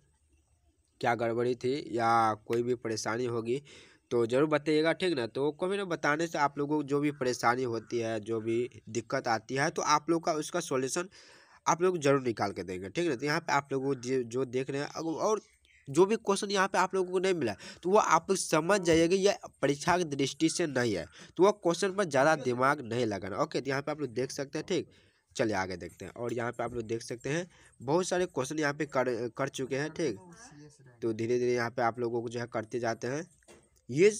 A: क्या गड़बड़ी थी या कोई भी परेशानी होगी तो ज़रूर बताइएगा ठीक ना तो कमेंट में बताने से आप लोगों को जो भी परेशानी होती है जो भी दिक्कत आती है तो आप लोग का उसका सोल्यूशन आप लोग जरूर निकाल के देंगे ठीक है तो यहाँ पे आप लोगों को जो देख रहे हैं और जो भी क्वेश्चन यहाँ पे आप लोगों को नहीं मिला तो वो आप लोग समझ जाइएगा यह परीक्षा की दृष्टि से नहीं है तो वो क्वेश्चन पर ज़्यादा दिमाग नहीं लगाना ओके तो यहाँ पर आप लोग देख सकते हैं ठीक चलिए आगे देखते हैं और यहाँ पे आप लोग देख सकते हैं बहुत सारे क्वेश्चन यहाँ पे कर कर चुके हैं ठीक तो धीरे धीरे यहाँ पे आप लोगों को जो है करते जाते हैं ये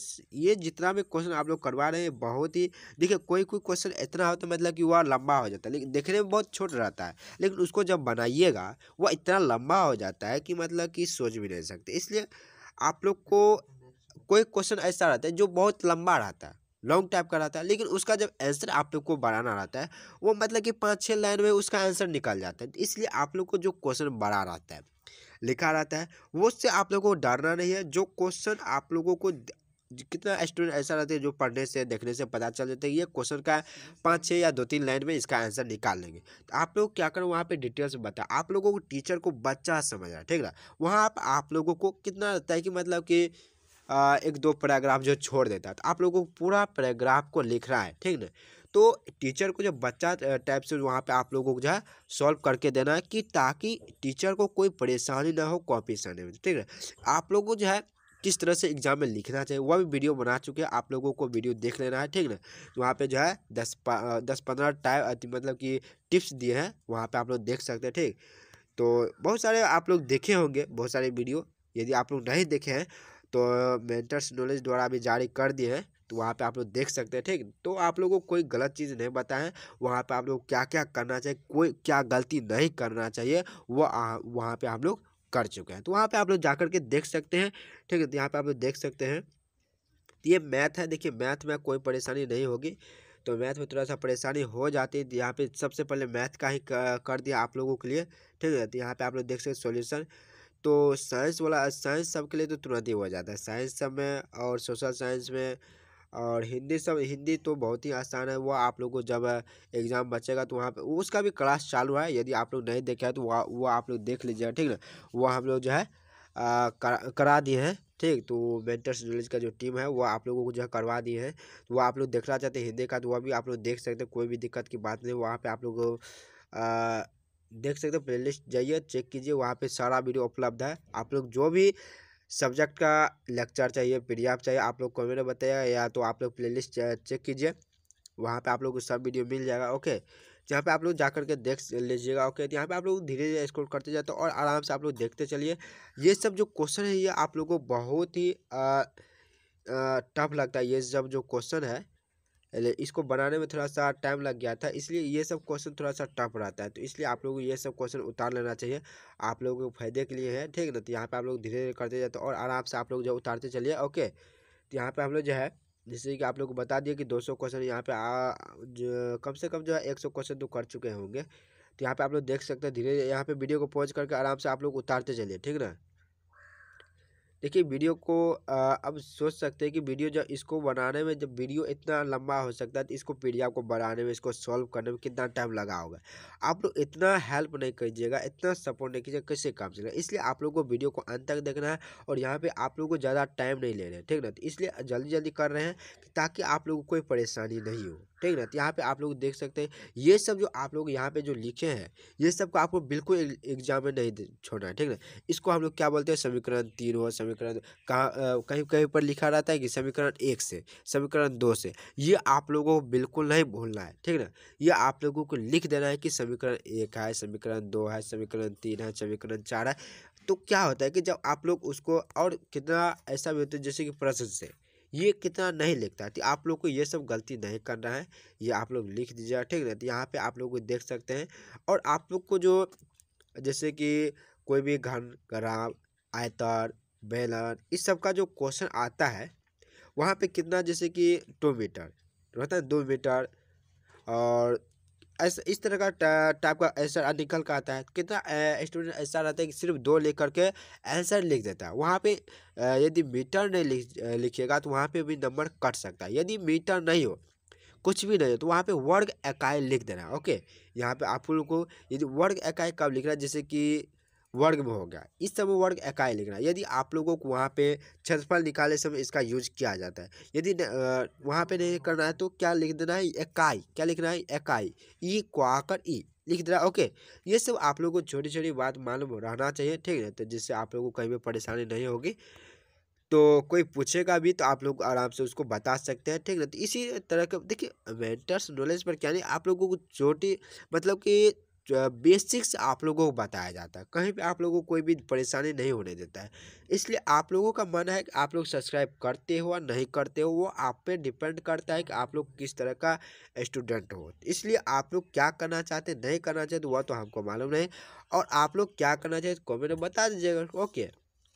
A: ये जितना भी क्वेश्चन आप लोग करवा रहे हैं बहुत ही देखिए कोई कोई क्वेश्चन इतना होता तो है मतलब कि वह लंबा हो जाता है लेकिन देखने में बहुत छोटा रहता है लेकिन उसको जब बनाइएगा वह इतना लंबा हो जाता है कि मतलब कि सोच भी नहीं सकते इसलिए आप लोग को कोई क्वेश्चन ऐसा रहता है जो बहुत लंबा रहता है लॉन्ग टाइप का रहता है लेकिन उसका जब आंसर आप लोग को बढ़ाना रहता है वो मतलब कि पाँच छः लाइन में उसका आंसर निकल जाता है तो इसलिए आप लोग को जो क्वेश्चन बड़ा रहता है लिखा रहता है वो उससे आप लोगों को डरना नहीं है जो क्वेश्चन आप लोगों को कितना स्टूडेंट ऐसा रहते हैं जो पढ़ने से देखने से पता चल जाता है ये क्वेश्चन का पाँच छः या दो तीन लाइन में इसका आंसर निकाल लेंगे तो आप लोग क्या करें वहाँ पे डिटेल्स में बताएं आप लोगों को टीचर को बच्चा समझना है ठीक ना वहाँ आप आप लोगों को कितना रहता है कि मतलब कि आ, एक दो पैराग्राफ जो छोड़ देता है तो आप लोगों को पूरा पैराग्राफ को लिख रहा है ठीक ना तो टीचर को जो बच्चा टाइप से वहाँ पे आप लोगों को जो है सॉल्व करके देना है कि ताकि टीचर को कोई परेशानी ना हो कॉपी करने में ठीक है आप लोगों को जो है किस तरह से एग्जाम में लिखना चाहिए वह भी वीडियो बना चुके हैं आप लोगों को वीडियो देख लेना है ठीक ना वहाँ पे जो है दस दस पंद्रह टाइप मतलब कि टिप्स दिए हैं वहाँ पे आप लोग देख सकते हैं ठीक तो बहुत सारे आप लोग देखे होंगे बहुत सारे वीडियो यदि आप लोग नहीं देखे हैं तो मेंटर्स नॉलेज द्वारा भी जारी कर दिए हैं तो वहाँ पे आप लोग देख सकते हैं ठीक तो आप लोगों को कोई गलत चीज़ नहीं बताएं वहाँ पर आप लोग क्या क्या करना चाहिए कोई क्या गलती नहीं करना चाहिए वो वह वहाँ पे हम लोग कर चुके हैं तो वहाँ पे आप लोग जाकर के देख सकते हैं ठीक है तो यहाँ पे आप लोग देख सकते हैं ये मैथ है देखिए मैथ में कोई परेशानी नहीं होगी तो मैथ में थोड़ा सा परेशानी हो जाती है तो यहाँ पे सबसे पहले मैथ का ही कर दिया आप लोगों के लिए ठीक है तो यहाँ पर आप लोग देख सकते सोल्यूशन तो साइंस वाला साइंस सब के लिए तो तुरंत ही हो जाता है साइंस सब में और सोशल साइंस में और हिंदी सब हिंदी तो बहुत ही आसान है वो आप लोग को जब एग्ज़ाम बचेगा तो वहाँ पे उसका भी क्लास चालू है यदि आप लोग नहीं देखे हैं तो वह वह आप लोग देख लीजिएगा ठीक ना वो हम लोग जो है आ, करा करा दिए हैं ठीक तो मेंटर्स नॉलेज का जो टीम है वो आप लोगों को जो है करवा दिए हैं तो वह आप लोग देखना चाहते हैं हिंदी का तो वह भी आप लोग देख सकते हैं कोई भी दिक्कत की बात नहीं वहाँ पर आप लोग देख सकते प्ले लिस्ट जाइए चेक कीजिए वहाँ पर सारा वीडियो उपलब्ध है आप लोग जो भी सब्जेक्ट का लेक्चर चाहिए पी चाहिए आप लोग कमेंट में बताइए या तो आप लोग प्लेलिस्ट चेक कीजिए वहाँ पे आप लोग को सब वीडियो मिल जाएगा ओके यहाँ पे आप लोग जा करके देख लीजिएगा ओके तो यहाँ पे आप लोग धीरे धीरे स्क्रॉल करते जाते तो और आराम से आप लोग देखते चलिए ये सब जो क्वेश्चन है ये आप लोग को बहुत ही टफ लगता है ये सब जो क्वेश्चन है इसको बनाने में थोड़ा सा टाइम लग गया था इसलिए ये सब क्वेश्चन थोड़ा सा टफ रहता है तो इसलिए आप लोगों को ये सब क्वेश्चन उतार लेना चाहिए आप लोगों के फायदे के लिए है ठीक ना तो यहाँ पर आप लोग धीरे धीरे करते जाते तो और आराम से आप लोग जो उतारते चलिए ओके तो यहाँ पर हम लोग जो है जैसे कि आप लोग को बता दिए कि 200 क्वेश्चन यहाँ पे आ, कम से कम जो है 100 क्वेश्चन तो कर चुके होंगे तो यहाँ पे आप लोग देख सकते हैं धीरे यहाँ पे वीडियो को पॉज करके आराम से आप लोग उतारते चलिए ठीक ना देखिए वीडियो को अब सोच सकते हैं कि वीडियो जब इसको बनाने में जब वीडियो इतना लंबा हो सकता है तो इसको पी को बनाने में इसको सॉल्व करने में कितना टाइम लगा होगा आप लोग इतना हेल्प नहीं कीजिएगा इतना सपोर्ट नहीं कीजिएगा कैसे काम चलेगा इसलिए आप लोग को वीडियो को अंत तक देखना है और यहाँ पर आप लोग को ज़्यादा टाइम नहीं ले रहे ठीक ना तो इसलिए जल्दी जल्दी कर रहे हैं ताकि आप लोग को कोई परेशानी नहीं हो ठीक ना तो यहाँ पे आप लोग देख सकते हैं ये सब जो आप लोग यहाँ पे जो लिखे हैं ये सब को आपको बिल्कुल एग्जाम में नहीं छोड़ना है ठीक ना इसको हम लोग क्या बोलते हैं समीकरण तीन हो समीकरण कहाँ कहीं कहीं पर लिखा रहता है कि समीकरण एक से समीकरण दो से ये आप लोगों को बिल्कुल नहीं भूलना है ठीक ना ये आप लोगों को लिख देना है कि समीकरण एक है समीकरण दो है समीकरण तीन है समीकरण चार है तो क्या होता है कि जब आप लोग उसको और कितना ऐसा भी होता है जैसे कि प्रश्न से ये कितना नहीं लिखता है तो आप लोग को ये सब गलती नहीं करना है ये आप लोग लिख दीजिएगा ठीक ना तो यहाँ पे आप लोग देख सकते हैं और आप लोग को जो जैसे कि कोई भी घन ग्राम आयतर बेलन इस सब का जो क्वेश्चन आता है वहाँ पे कितना जैसे कि टू मीटर रहता है दो मीटर और इस तरह का टाइप का आंसर निकल का आता है कितना स्टूडेंट ऐसा रहता है कि सिर्फ दो लिख करके आंसर लिख देता है वहाँ पे यदि मीटर नहीं लिखिएगा तो वहाँ पे भी नंबर कट सकता है यदि मीटर नहीं हो कुछ भी नहीं हो तो वहाँ पे वर्ग इकाई लिख देना ओके यहाँ पे आप लोग को यदि वर्ग इकाई कब लिखना जैसे कि वर्ग में हो गया इस समय वर्ग इकाई लिखना यदि आप लोगों को वहाँ पे क्षेत्रफल निकालने समय इसका यूज किया जाता है यदि वहाँ पे नहीं करना है तो क्या लिख देना है इकाई क्या लिखना है इकाई ई क्वाकर ई लिख देना ओके ये सब आप लोगों को छोटी छोटी बात मालूम रहना चाहिए ठीक है तो जिससे आप लोगों को कहीं भी परेशानी नहीं होगी तो कोई पूछेगा भी तो आप लोग आराम से उसको बता सकते हैं ठीक ना तो इसी तरह का देखिए मेंटर्स नॉलेज पर क्या नहीं आप लोगों को छोटी मतलब कि बेसिक्स आप लोगों को बताया जाता है कहीं पे आप लोगों को कोई भी परेशानी नहीं होने देता है इसलिए आप लोगों का मन है कि आप लोग सब्सक्राइब करते हो या नहीं करते हो वो आप पे डिपेंड करता है कि आप लोग किस तरह का स्टूडेंट हो इसलिए आप लोग क्या करना चाहते नहीं करना चाहते वह तो हमको मालूम नहीं और आप लोग क्या करना चाहते कॉमेंट में बता दीजिएगा ओके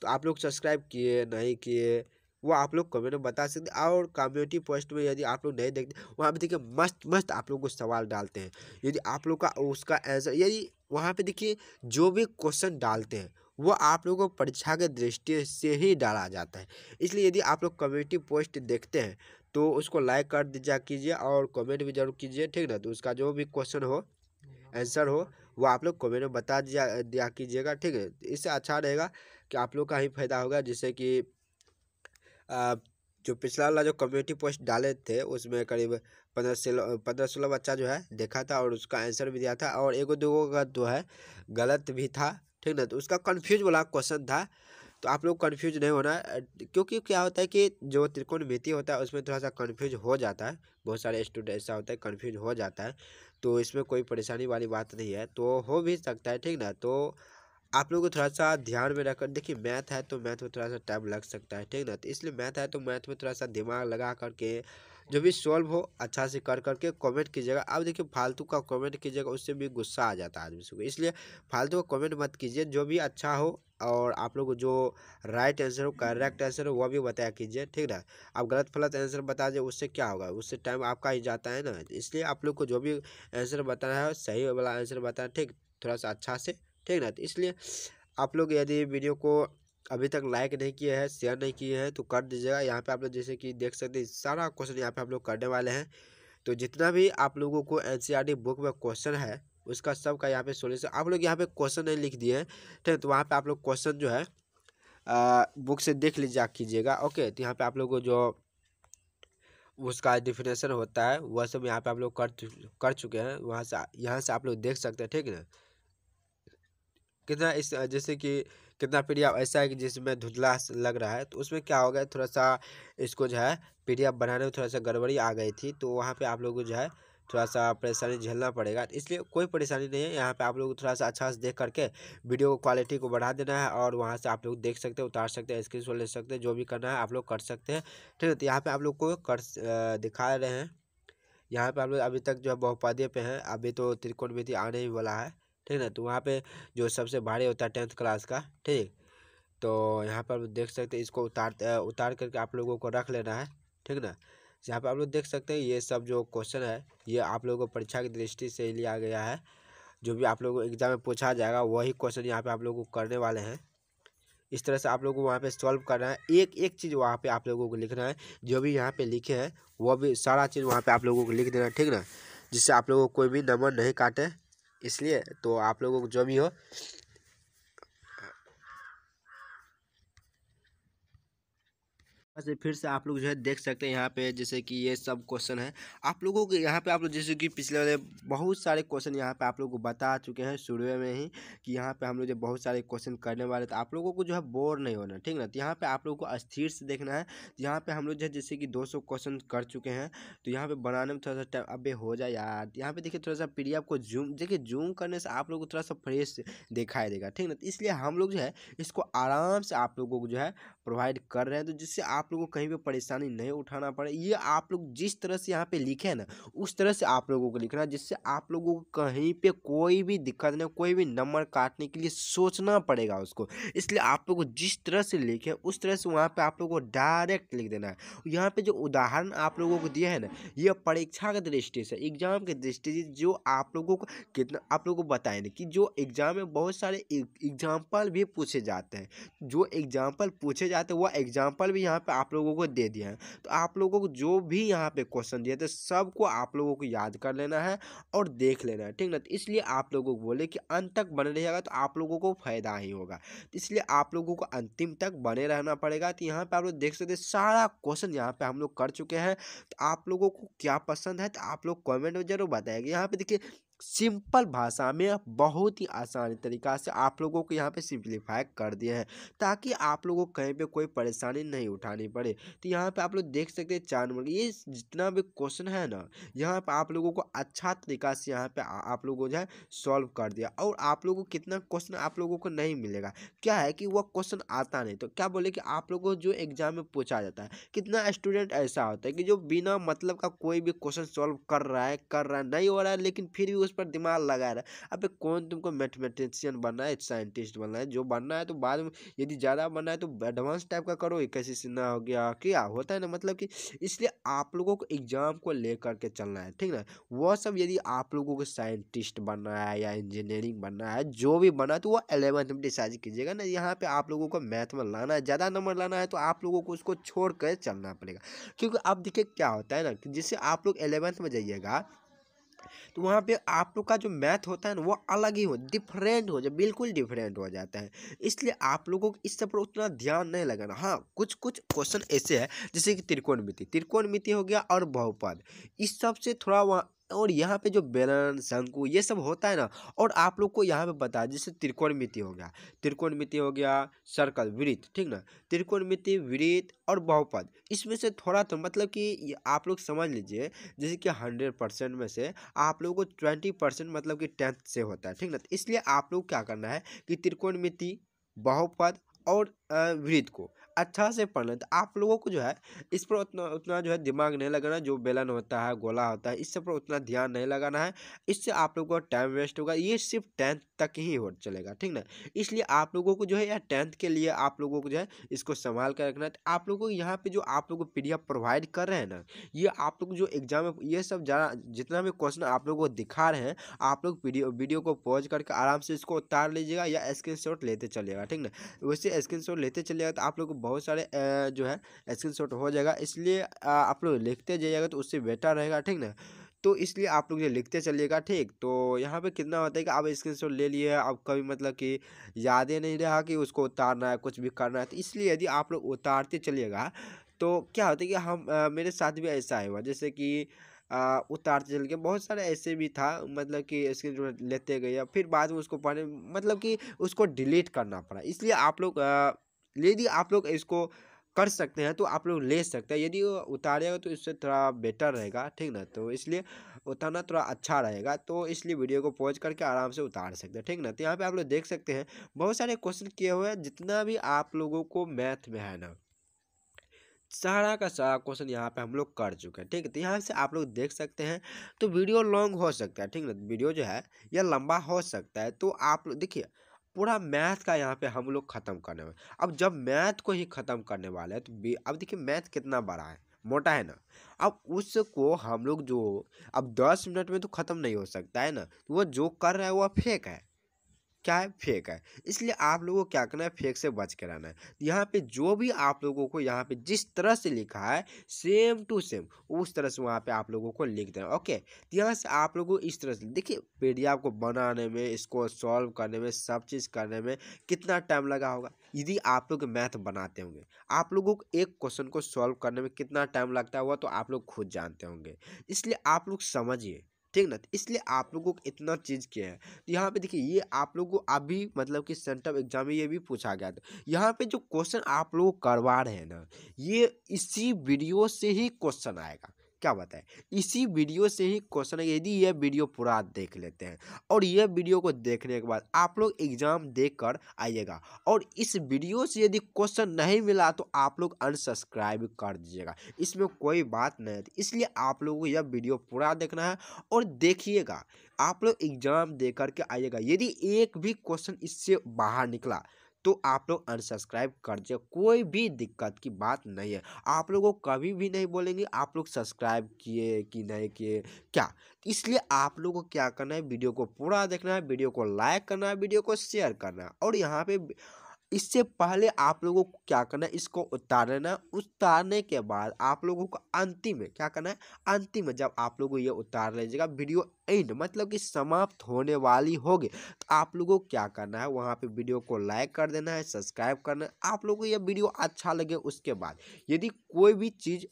A: तो आप लोग सब्सक्राइब किए नहीं किए वो आप लोग कमेंट में बता सकते हैं और कम्युनिटी पोस्ट में यदि आप लोग नहीं देखते वहाँ पर देखिए मस्त मस्त आप लोग को सवाल डालते हैं यदि आप लोग का उसका आंसर यदि वहाँ पर देखिए जो भी क्वेश्चन डालते हैं वो आप लोगों को परीक्षा के दृष्टि से ही डाला जाता है इसलिए यदि आप लोग कम्युनिटी पोस्ट देखते हैं तो उसको लाइक कर दिया कीजिए और कमेंट भी जरूर कीजिए ठीक ना तो उसका जो भी क्वेश्चन हो आंसर हो वो आप लोग कमेंट में बता दिया दिया कीजिएगा ठीक है इससे अच्छा रहेगा कि आप लोग का ही फायदा होगा जिससे कि जो पिछला वाला जो कम्युनिटी पोस्ट डाले थे उसमें करीब पंद्रह सोलह पंद्रह सोलह बच्चा जो है देखा था और उसका आंसर भी दिया था और एक दो का जो है गलत भी था ठीक ना तो उसका कन्फ्यूज वाला क्वेश्चन था तो आप लोग कन्फ्यूज नहीं होना क्योंकि क्या होता है कि जो त्रिकोण मिति होता है उसमें थोड़ा सा कन्फ्यूज हो जाता है बहुत सारे स्टूडेंट ऐसा होता है कन्फ्यूज हो जाता है तो इसमें कोई परेशानी वाली बात नहीं है तो हो भी सकता है ठीक ना तो आप लोगों को थोड़ा सा ध्यान में रखकर देखिए मैथ है तो मैथ में थोड़ा सा टाइम लग सकता है ठीक ना तो इसलिए मैथ है तो मैथ में थोड़ा सा दिमाग लगा करके जो भी सॉल्व हो अच्छा से कर करके कमेंट कीजिएगा अब देखिए फालतू का कमेंट कीजिएगा उससे भी गुस्सा आ जाता है आदमी सबको इसलिए फालतू का कमेंट मत कीजिए जो भी अच्छा हो और आप लोग जो राइट आंसर हो करेक्ट आंसर हो वह भी बताया कीजिए ठीक ना आप गलत फलत आंसर बता दें उससे क्या होगा उससे टाइम आपका ही जाता है ना इसलिए आप लोग को जो भी आंसर बताना है सही वाला आंसर बताना ठीक थोड़ा सा अच्छा से ठीक ना तो इसलिए आप लोग यदि वीडियो को अभी तक लाइक नहीं किए हैं शेयर नहीं किए हैं तो कर दीजिएगा यहाँ पे आप लोग जैसे कि देख सकते हैं सारा क्वेश्चन यहाँ पे आप लोग करने वाले हैं तो जितना भी आप लोगों को एन बुक e में क्वेश्चन है उसका सब का यहाँ पे सोल्यूशन आप लोग यहाँ पे क्वेश्चन नहीं लिख दिए ठीक है तो वहाँ पर आप लोग क्वेश्चन जो है आ, बुक से देख लीजिए कीजिएगा ओके तो यहाँ पर आप लोग जो उसका डिफिनेशन होता है वह सब यहाँ पर आप लोग कर कर चुके हैं वहाँ से यहाँ से आप लोग देख सकते हैं ठीक है कितना इस जैसे कि कितना पीडिया ऐसा है कि जिसमें धुंधला लग रहा है तो उसमें क्या हो गया थोड़ा सा इसको जो है पीडिया बनाने में थोड़ा सा गड़बड़ी आ गई थी तो वहाँ पे आप लोगों को जो है थोड़ा सा परेशानी झेलना पड़ेगा इसलिए कोई परेशानी नहीं है यहाँ पे आप लोग थोड़ा सा अच्छा से देख करके वीडियो को क्वालिटी को बढ़ा देना है और वहाँ से आप लोग देख सकते हैं उतार सकते हैं स्क्रीन ले सकते हैं जो भी करना है आप लोग कर सकते हैं ठीक है तो यहाँ पर आप लोग को कर दिखा रहे हैं यहाँ पर आप लोग अभी तक जो है बहुपादे पे हैं अभी तो त्रिकोण आने ही वाला है ठीक ना तो वहाँ पे जो सबसे भारी होता है टेंथ क्लास का ठीक तो यहाँ पर देख सकते हैं इसको उतार उतार करके आप लोगों को रख लेना है ठीक ना यहाँ पर आप लोग देख सकते हैं ये सब जो क्वेश्चन है ये आप लोगों को परीक्षा की दृष्टि से लिया गया है जो भी आप लोगों को एग्ज़ाम में पूछा जाएगा वही क्वेश्चन यहाँ पर आप लोगों को करने वाले हैं इस तरह से आप लोगों को वहाँ पे सॉल्व करना है एक एक चीज़ वहाँ पे आप लोगों को लिखना है जो भी यहाँ पे लिखे हैं वो भी सारा चीज़ वहाँ पे आप लोगों को लिख देना है ठीक ना जिससे आप लोगों को कोई भी नंबर नहीं काटे इसलिए तो आप लोगों को जो भी हो से फिर से आप लोग जो है देख सकते हैं यहाँ पे जैसे कि ये सब क्वेश्चन है आप लोगों के यहाँ पे आप लोग जैसे कि पिछले वाले बहुत सारे क्वेश्चन यहाँ पे आप लोग को बता चुके हैं शुरू में ही कि यहाँ पे हम लोग जो बहुत सारे क्वेश्चन करने वाले थे तो आप लोगों को जो है बोर नहीं होना ठीक ना तो यहाँ पर आप लोगों को स्थिर से देखना है यहाँ पे हम लोग जो है जैसे कि दो क्वेश्चन कर चुके हैं तो यहाँ पर बनाने में थोड़ा सा टाइम अब हो जाए यार यहाँ पे देखिए थोड़ा सा पी को जूम देखिए जूम करने से आप लोग को थोड़ा सा फ्रेश दिखाई देगा ठीक ना तो इसलिए हम लोग जो है इसको आराम से आप लोगों को जो है प्रोवाइड कर रहे हैं तो जिससे आप लोगों को कहीं पे परेशानी नहीं उठाना पड़े ये आप लोग जिस तरह से यहाँ पे लिखे हैं ना उस तरह से आप लोगों को लिखना है जिससे आप लोगों को कहीं पे कोई भी दिक्कत नहीं कोई भी नंबर काटने के लिए सोचना पड़ेगा उसको इसलिए आप लोग जिस तरह से लिखे उस तरह से वहाँ पर आप लोगों को डायरेक्ट लिख देना है यहाँ पर जो उदाहरण आप लोगों को दिया है ना ये परीक्षा के दृष्टि से एग्जाम के दृष्टि से जो आप लोगों को कितना आप लोगों को बताए ना कि जो एग्जाम में बहुत सारे एग्जाम्पल भी पूछे जाते हैं जो एग्जाम्पल पूछे जाते हैं वह एग्जाम्पल भी यहाँ पर आप लोगों को दे दिया है तो आप लोगों को जो भी यहाँ पे क्वेश्चन दिए थे सबको आप लोगों को याद कर लेना है और देख लेना है ठीक ना तो इसलिए आप लोगों को बोले कि अंत तक बने रहेगा तो आप लोगों को फायदा ही होगा तो इसलिए आप लोगों को अंतिम तक बने रहना पड़ेगा तो यहाँ पर आप लोग देख सकते सारा क्वेश्चन यहाँ पर हम लोग कर चुके हैं तो आप लोगों को क्या पसंद है तो आप लोग कॉमेंट में जरूर बताएंगे यहाँ पर देखिए सिंपल भाषा में बहुत ही आसानी तरीका से आप लोगों को यहाँ पे सिंप्लीफाई कर दिया है ताकि आप लोगों को कहीं पे कोई परेशानी नहीं उठानी पड़े तो यहाँ पे आप लोग देख सकते हैं चार नंबर ये जितना भी क्वेश्चन है ना यहाँ पे आप लोगों को अच्छा तरीका से यहाँ पे आप लोगों जो है सॉल्व कर दिया और आप लोगों को कितना क्वेश्चन आप लोगों को नहीं मिलेगा क्या है कि वह क्वेश्चन आता नहीं तो क्या बोले कि आप लोगों को जो एग्जाम में पूछा जाता है कितना स्टूडेंट ऐसा होता है कि जो बिना मतलब का कोई भी क्वेश्चन सॉल्व कर रहा है कर रहा है नहीं हो रहा है लेकिन फिर भी उस पर दिमाग लगा रहा है अब कौन तुमको मैथमेटिशियन बनना है साइंटिस्ट बनना है जो बनना है तो बाद में यदि ज़्यादा बनना है तो एडवांस टाइप का करो कैसे सीना हो गया क्या होता है ना मतलब कि इसलिए आप लोगों को एग्जाम को ले करके चलना है ठीक ना वह सब यदि आप लोगों को साइंटिस्ट बनना है या इंजीनियरिंग बनना है जो भी बना तो वो एलेवंथ में डिसाइड कीजिएगा ना यहाँ पे आप लोगों को मैथ में लाना है ज़्यादा नंबर लाना है तो आप लोगों को उसको छोड़ कर चलना पड़ेगा क्योंकि आप देखिए क्या होता है ना कि जिससे आप लोग एलेवंथ में जाइएगा तो वहाँ पे आप लोग का जो मैथ होता है ना वो अलग ही हो डिफरेंट हो जाए बिल्कुल डिफरेंट हो जाता है इसलिए आप लोगों को इस सब पर उतना ध्यान नहीं लगाना हाँ कुछ कुछ क्वेश्चन ऐसे है जैसे कि त्रिकोणमिति त्रिकोणमिति हो गया और बहुपद इस सब से थोड़ा वहाँ और यहाँ पे जो बेलन शंकु ये सब होता है ना और आप लोग को यहाँ पे बता जैसे जैसे त्रिकोणमिति हो गया त्रिकोणमिति हो गया सर्कल वृत्त ठीक ना त्रिकोणमिति वृत्त और बहुपद इसमें से थोड़ा तो मतलब कि आप लोग समझ लीजिए जैसे कि हंड्रेड परसेंट में से आप लोगों को ट्वेंटी परसेंट मतलब कि टेंथ से होता है ठीक ना इसलिए आप लोग क्या करना है कि मिति बहुपद और वृत्त को अच्छा से पढ़ लें तो आप लोगों को जो है इस पर उतना उतना जो है दिमाग नहीं लगाना जो बेलन होता है गोला होता है इस सब पर उतना ध्यान नहीं लगाना है इससे आप लोगों का टाइम वेस्ट होगा ये सिर्फ टेंथ तक ही हो चलेगा ठीक ना इसलिए आप लोगों को जो है या टेंथ के लिए आप लोगों को जो है इसको संभाल कर रखना है तो आप लोगों को यहाँ पे जो आप लोग को पी प्रोवाइड कर रहे हैं ना ये आप लोग जो एग्जाम में ये सब ज़्यादा जितना भी क्वेश्चन आप लोगों को दिखा रहे हैं आप लोग वीडियो वीडियो को पॉज करके आराम से इसको उतार लीजिएगा या स्क्रीन लेते चलेगा ठीक ना वैसे स्क्रीन लेते चलेगा तो आप लोग को बहुत सारे जो है स्क्रीन हो जाएगा इसलिए आप लोग लिखते जाइएगा तो उससे बेटर रहेगा ठीक ना तो इसलिए आप लोग ये लिखते चलिएगा ठीक तो यहाँ पे कितना होता है कि आप स्क्रीनशॉट ले लिए अब कभी मतलब कि याद ही नहीं रहा कि उसको उतारना है कुछ भी करना है तो इसलिए यदि आप लोग उतारते चलिएगा तो क्या होता है कि हम आ, मेरे साथ भी ऐसा हुआ जैसे कि आ, उतारते चल के बहुत सारे ऐसे भी था मतलब कि स्क्रीन लेते गए फिर बाद में उसको पढ़ने मतलब कि उसको डिलीट करना पड़ा इसलिए आप लोग यदि आप लोग इसको कर सकते हैं तो आप लोग ले सकते हैं यदि उतारेगा तो इससे थोड़ा बेटर रहेगा ठीक ना तो इसलिए उतारना थोड़ा अच्छा रहेगा तो इसलिए वीडियो को पॉज करके आराम से उतार सकते हैं ठीक ना तो यहाँ पे आप लोग देख सकते हैं बहुत सारे क्वेश्चन किए हुए हैं जितना भी आप लोगों को मैथ में है ना सारा का सारा क्वेश्चन यहाँ पे हम लोग कर चुके हैं ठीक है तो यहाँ से आप लोग देख सकते हैं तो वीडियो लॉन्ग हो सकता है ठीक ना वीडियो जो है यह लंबा हो सकता है तो आप लोग देखिए पूरा मैथ का यहाँ पे हम लोग ख़त्म करने वाले अब जब मैथ को ही ख़त्म करने वाला है तो अब देखिए मैथ कितना बड़ा है मोटा है ना अब उसको हम लोग जो अब दस मिनट में तो ख़त्म नहीं हो सकता है ना तो वो जो कर रहा है वो फेक है क्या है फेक है इसलिए आप लोगों को क्या करना है फेक से बच कर रहना है यहाँ पे जो भी आप लोगों को यहाँ पे जिस तरह से लिखा है सेम टू सेम उस तरह से वहाँ पे आप लोगों को लिख देना ओके तो यहाँ से आप लोगों को इस तरह से देखिए पीडीएफ को बनाने में इसको सॉल्व करने में सब चीज़ करने में कितना टाइम लगा होगा यदि आप लोग मैथ बनाते होंगे आप लोगों को एक क्वेश्चन को सॉल्व करने में कितना टाइम लगता हुआ तो आप लोग खुद जानते होंगे इसलिए आप लोग समझिए ठीक ना इसलिए आप लोगों को इतना चीज़ किया है तो यहाँ पे देखिए ये आप लोगों को अभी मतलब कि सेंटअप एग्जाम में ये भी पूछा गया था यहाँ पे जो क्वेश्चन आप लोग करवा रहे हैं ना ये इसी वीडियो से ही क्वेश्चन आएगा क्या बताएं इसी वीडियो से ही क्वेश्चन है यदि यह वीडियो पूरा देख लेते हैं और यह वीडियो को देखने के बाद आप लोग एग्ज़ाम देख कर आइएगा और इस वीडियो से यदि क्वेश्चन नहीं मिला तो आप लोग अनसब्सक्राइब कर दीजिएगा इसमें कोई बात नहीं है इसलिए आप लोगों को यह वीडियो पूरा देखना है और देखिएगा आप लोग एग्ज़ाम दे करके आइएगा यदि एक भी क्वेश्चन इससे बाहर निकला तो आप लोग अनसब्सक्राइब कर दीजिए कोई भी दिक्कत की बात नहीं है आप लोगों को कभी भी नहीं बोलेंगे आप लोग सब्सक्राइब किए कि नहीं किए क्या इसलिए आप लोगों को क्या करना है वीडियो को पूरा देखना है वीडियो को लाइक करना है वीडियो को शेयर करना है और यहाँ पर इससे पहले आप लोगों को क्या करना है इसको उतारना उतारने के बाद आप लोगों को अंतिम में क्या करना है अंतिम में जब आप लोगों ये उतार लीजिएगा वीडियो एंड मतलब कि समाप्त होने वाली होगी तो आप लोगों को क्या करना है वहाँ पे वीडियो को लाइक कर देना है सब्सक्राइब करना है आप लोगों को यह वीडियो अच्छा लगे उसके बाद यदि कोई भी चीज़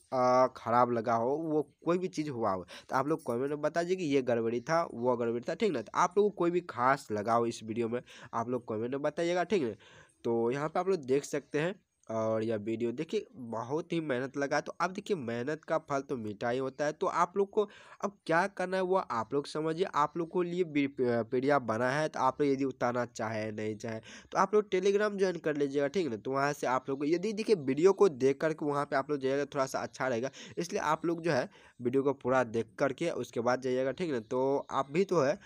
A: ख़राब लगा हो वो कोई भी चीज़ हुआ हो तो आप लोग कॉमेंट में बता दीजिए कि ये गड़बड़ी था वो गड़बड़ी था ठीक ना तो आप लोगों को कोई भी खास लगा हो इस वीडियो में आप लोग कॉमेंट में बताइएगा ठीक ना तो यहाँ पे आप लोग देख सकते हैं और यह वीडियो देखिए बहुत ही मेहनत लगा तो अब देखिए मेहनत का फल तो मीठा ही होता है तो आप लोग को अब क्या करना है वो आप लोग समझिए आप लोग को लिए पीडिया बना है तो आप लोग यदि उतारना चाहे नहीं चाहे तो आप लोग टेलीग्राम ज्वाइन कर लीजिएगा ठीक है ना तो वहाँ से आप लोग यदि देखिए वीडियो को देख करके वहाँ पर आप लोग जाइएगा थोड़ा सा अच्छा रहेगा इसलिए आप लोग जो है वीडियो को पूरा देख करके उसके बाद जाइएगा ठीक ना तो आप भी तो है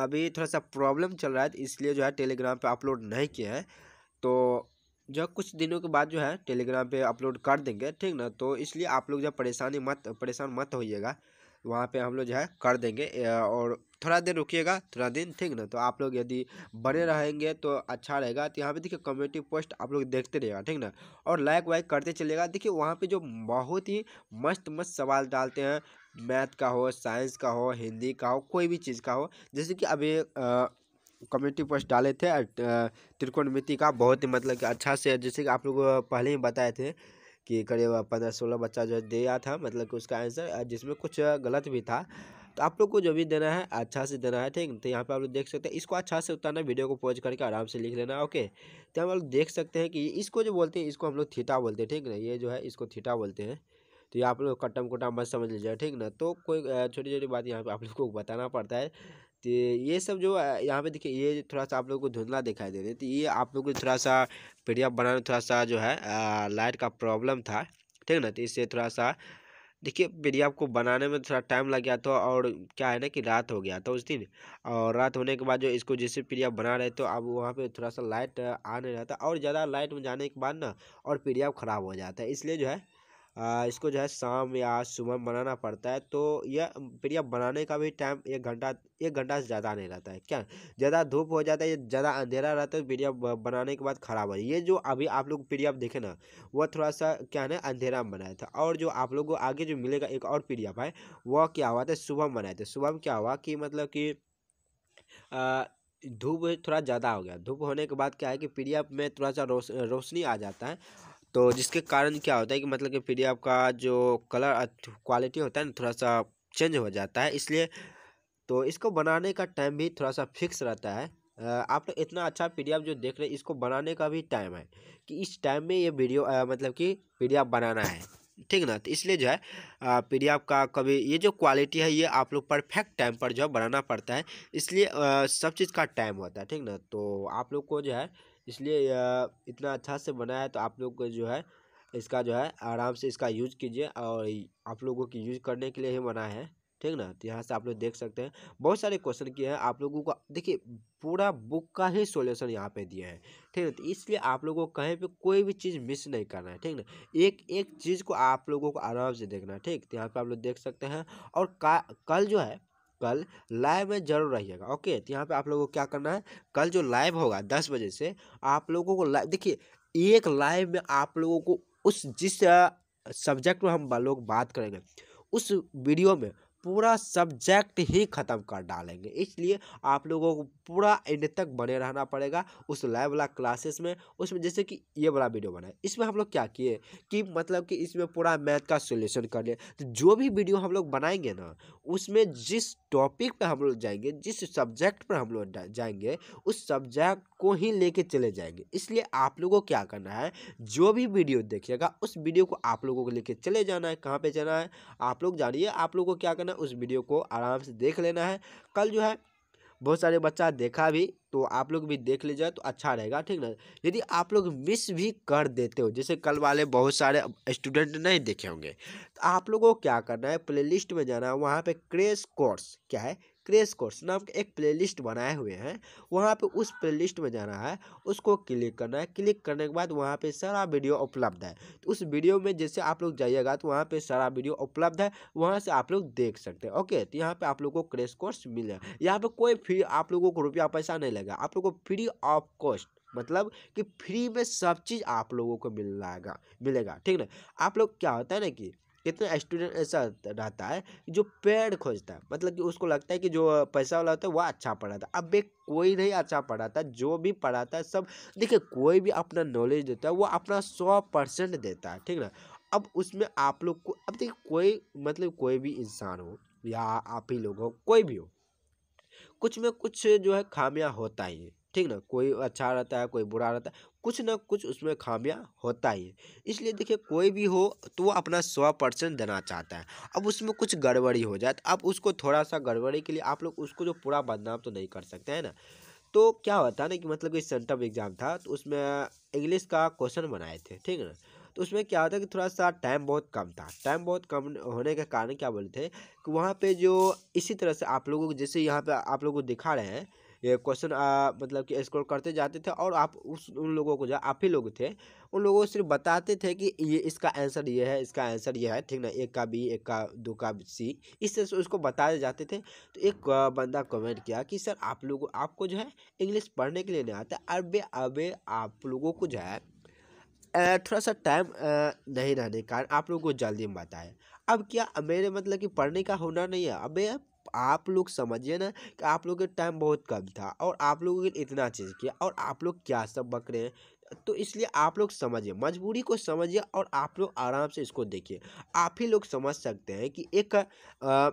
A: अभी थोड़ा सा प्रॉब्लम चल रहा है तो इसलिए जो है टेलीग्राम पे अपलोड नहीं किए हैं तो जो कुछ दिनों के बाद जो है टेलीग्राम पे अपलोड कर देंगे ठीक ना तो इसलिए आप लोग जो परेशानी मत परेशान मत होइएगा वहाँ पे हम लोग जो है कर देंगे और थोड़ा देर रुकिएगा थोड़ा दिन ठीक ना तो आप लोग यदि बने रहेंगे तो अच्छा रहेगा तो यहाँ पे देखिए कम्युनिटी पोस्ट आप लोग देखते रहेगा ठीक ना और लाइक वाइक करते चलेगा देखिए वहाँ पे जो बहुत ही मस्त मस्त सवाल डालते हैं मैथ का हो साइंस का हो हिंदी का हो कोई भी चीज़ का हो जैसे कि अभी कम्युनिटी पोस्ट डाले थे मिति का बहुत ही मतलब कि अच्छा से जैसे कि आप लोग पहले ही बताए थे कि करीब पंद्रह सोलह बच्चा जो दिया था मतलब कि उसका आंसर जिसमें कुछ गलत भी था तो आप लोग को जो भी देना है अच्छा से देना है ठीक तो यहाँ पे आप लोग देख सकते हैं इसको अच्छा से उतारना वीडियो को पॉज करके आराम से लिख लेना ओके तो हम लोग देख सकते हैं कि इसको जो बोलते हैं इसको हम लोग थीटा बोलते हैं ठीक ना ये जो है इसको थीटा बोलते हैं तो ये आप लोग कटम कुटम मत समझ लीजिए ठीक ना तो कोई छोटी छोटी बात यहाँ पे आप लोग को बताना पड़ता है तो ये सब जो यहाँ पे देखिए ये थोड़ा सा आप लोग को धुंधला दिखाई दे रही है तो ये आप लोग को थोड़ा सा पी बनाने में थोड़ा सा जो है लाइट का प्रॉब्लम था ठीक ना तो इससे थोड़ा सा देखिए पीडीएफ को बनाने में थोड़ा टाइम लग गया था और क्या है ना कि रात हो गया था उस दिन और रात होने के बाद जो इसको जैसे पीडीएफ बना रहे तो अब वहाँ पे थोड़ा सा लाइट आ नहीं और ज़्यादा लाइट में जाने के बाद ना और पीडिया ख़राब हो जाता है इसलिए जो है इसको जो है शाम या सुबह बनाना पड़ता है तो यह फिर यह बनाने का भी टाइम एक घंटा एक घंटा से ज़्यादा नहीं रहता है क्या ज़्यादा धूप हो जाता है ज़्यादा अंधेरा रहता है पीढ़िया बनाने के बाद ख़राब हो ये जो अभी आप लोग पीडीएफ देखे ना वह थोड़ा सा क्या है ना अंधेरा में बनाया था और जो आप लोग को आगे जो मिलेगा एक और पीडीएफ है वह क्या हुआ था सुबह में बनाए थे सुबह में क्या हुआ कि मतलब कि धूप थोड़ा ज़्यादा हो गया धूप होने के बाद क्या है कि पीडीएफ में थोड़ा सा रोश रोशनी आ जाता है तो जिसके कारण क्या होता है कि मतलब कि फिर आपका जो कलर क्वालिटी होता है ना थोड़ा सा चेंज हो जाता है इसलिए तो इसको बनाने का टाइम भी थोड़ा सा फिक्स रहता है आप लोग इतना अच्छा पी जो देख रहे हैं इसको बनाने का भी टाइम है कि इस टाइम में ये वीडियो मतलब कि पी बनाना है ठीक ना तो इसलिए जो है पीडीएफ का कभी ये जो क्वालिटी है ये आप लोग परफेक्ट टाइम पर जो है बनाना पड़ता है इसलिए सब चीज़ का टाइम होता है ठीक ना तो आप लोग को जो है इसलिए इतना अच्छा से बना है तो आप लोग को जो है इसका जो है आराम से इसका यूज कीजिए और आप लोगों की यूज करने के लिए ही बना है ठीक ना तो यहाँ से आप लोग देख सकते हैं बहुत सारे क्वेश्चन किए हैं आप लोगों को देखिए पूरा बुक का ही सोल्यूशन यहाँ पे दिया है ठीक ना तो इसलिए आप लोगों को कहीं पे कोई भी चीज़ मिस नहीं करना है ठीक ना एक एक चीज़ को आप लोगों को आराम से देखना है ठीक तो यहाँ पे आप लोग देख सकते हैं और का कल जो है कल लाइव में जरूर रहिएगा ओके तो यहाँ पे आप लोगों को क्या करना है कल जो लाइव होगा दस बजे से आप लोगों को लाइव देखिए एक लाइव में आप लोगों को उस जिस सब्जेक्ट में हम लोग बात करेंगे उस वीडियो में पूरा सब्जेक्ट ही ख़त्म कर डालेंगे इसलिए आप लोगों को पूरा एंड तक बने रहना पड़ेगा उस लाइव वाला क्लासेस में उसमें जैसे कि ये वाला वीडियो बनाए इसमें हम लोग क्या किए कि मतलब कि इसमें पूरा मैथ का सोल्यूशन कर लिया तो जो भी वीडियो हम लोग बनाएंगे ना उसमें जिस टॉपिक पर हम लोग जाएंगे जिस सब्जेक्ट पर हम लोग जाएंगे उस सब्जेक्ट को ही लेके चले जाएंगे इसलिए आप लोगों को क्या करना है जो भी वीडियो देखिएगा उस वीडियो को आप लोगों को लेके चले जाना है कहाँ पे जाना है आप लोग जानिए आप लोगों को क्या करना ना उस वीडियो को आराम से देख लेना है कल जो है बहुत सारे बच्चा देखा भी तो आप लोग भी देख लीजिए तो अच्छा रहेगा ठीक ना यदि आप लोग मिस भी कर देते हो जैसे कल वाले बहुत सारे स्टूडेंट नहीं देखे होंगे तो आप लोगों को क्या करना है प्लेलिस्ट में जाना है वहाँ पे क्रेश कोर्स क्या है क्रेश कोर्स नाम के एक प्लेलिस्ट बनाए हुए हैं वहाँ पे उस प्लेलिस्ट में जाना है उसको क्लिक करना है क्लिक करने के बाद वहाँ पे सारा वीडियो उपलब्ध है तो उस वीडियो में जैसे आप लोग जाइएगा तो वहाँ पे सारा वीडियो उपलब्ध है वहाँ से आप लोग देख सकते हैं ओके तो यहाँ पे आप लोग को क्रेश कोर्स मिल जाए यहाँ पर कोई फ्री आप लोगों को रुपया पैसा नहीं लगेगा आप लोग को फ्री ऑफ कॉस्ट मतलब कि फ्री में सब चीज़ आप लोगों को मिल मिलेगा ठीक ना आप लोग क्या होता है ना कि कितना स्टूडेंट ऐसा रहता है जो पेड़ खोजता है मतलब कि उसको लगता है कि जो पैसा वाला होता है वह अच्छा पढ़ाता है अब एक कोई नहीं अच्छा पढ़ाता जो भी पढ़ाता है सब देखिए कोई भी अपना नॉलेज देता है वो अपना सौ परसेंट देता है ठीक ना अब उसमें आप लोग को अब देखिए कोई मतलब कोई भी इंसान हो या आप ही लोग हो कोई भी हो कुछ में कुछ जो है खामियाँ होता ही है ठीक ना कोई अच्छा रहता है कोई बुरा रहता है कुछ ना कुछ उसमें खामियां होता ही है इसलिए देखिए कोई भी हो तो वो अपना सौ परसेंट देना चाहता है अब उसमें कुछ गड़बड़ी हो जाए तो अब उसको थोड़ा सा गड़बड़ी के लिए आप लोग उसको जो पूरा बदनाम तो नहीं कर सकते हैं ना तो क्या होता है ना कि मतलब कि सेंटअप एग्ज़ाम था तो उसमें इंग्लिश का क्वेश्चन बनाए थे ठीक है ना तो उसमें क्या होता है कि थोड़ा सा टाइम बहुत कम था टाइम बहुत कम होने के कारण क्या बोलते थे कि वहाँ पे जो इसी तरह से आप लोगों को जैसे यहाँ पे आप लोगों को दिखा रहे हैं ये क्वेश्चन मतलब कि स्कोर करते जाते थे और आप उस उन लोगों को जो आप ही लोग थे उन लोगों को सिर्फ बताते थे कि ये इसका आंसर ये है इसका आंसर ये है ठीक ना एक का बी एक का दो का सी इस तरह से उसको बताते जाते थे तो एक बंदा कमेंट किया कि सर आप लोगों आपको जो है इंग्लिश पढ़ने के लिए नहीं आता अबे अबे आप लोगों को जो है थोड़ा सा टाइम नहीं रहने के कारण आप लोगों को जल्दी में बताए अब क्या मेरे मतलब कि पढ़ने का होना नहीं है अब आप लोग समझिए ना कि आप लोग के टाइम बहुत कम था और आप लोगों के इतना चीज़ किया और आप लोग क्या सब बक रहे हैं तो इसलिए आप लोग समझिए मजबूरी को समझिए और आप लोग आराम से इसको देखिए आप ही लोग समझ सकते हैं कि एक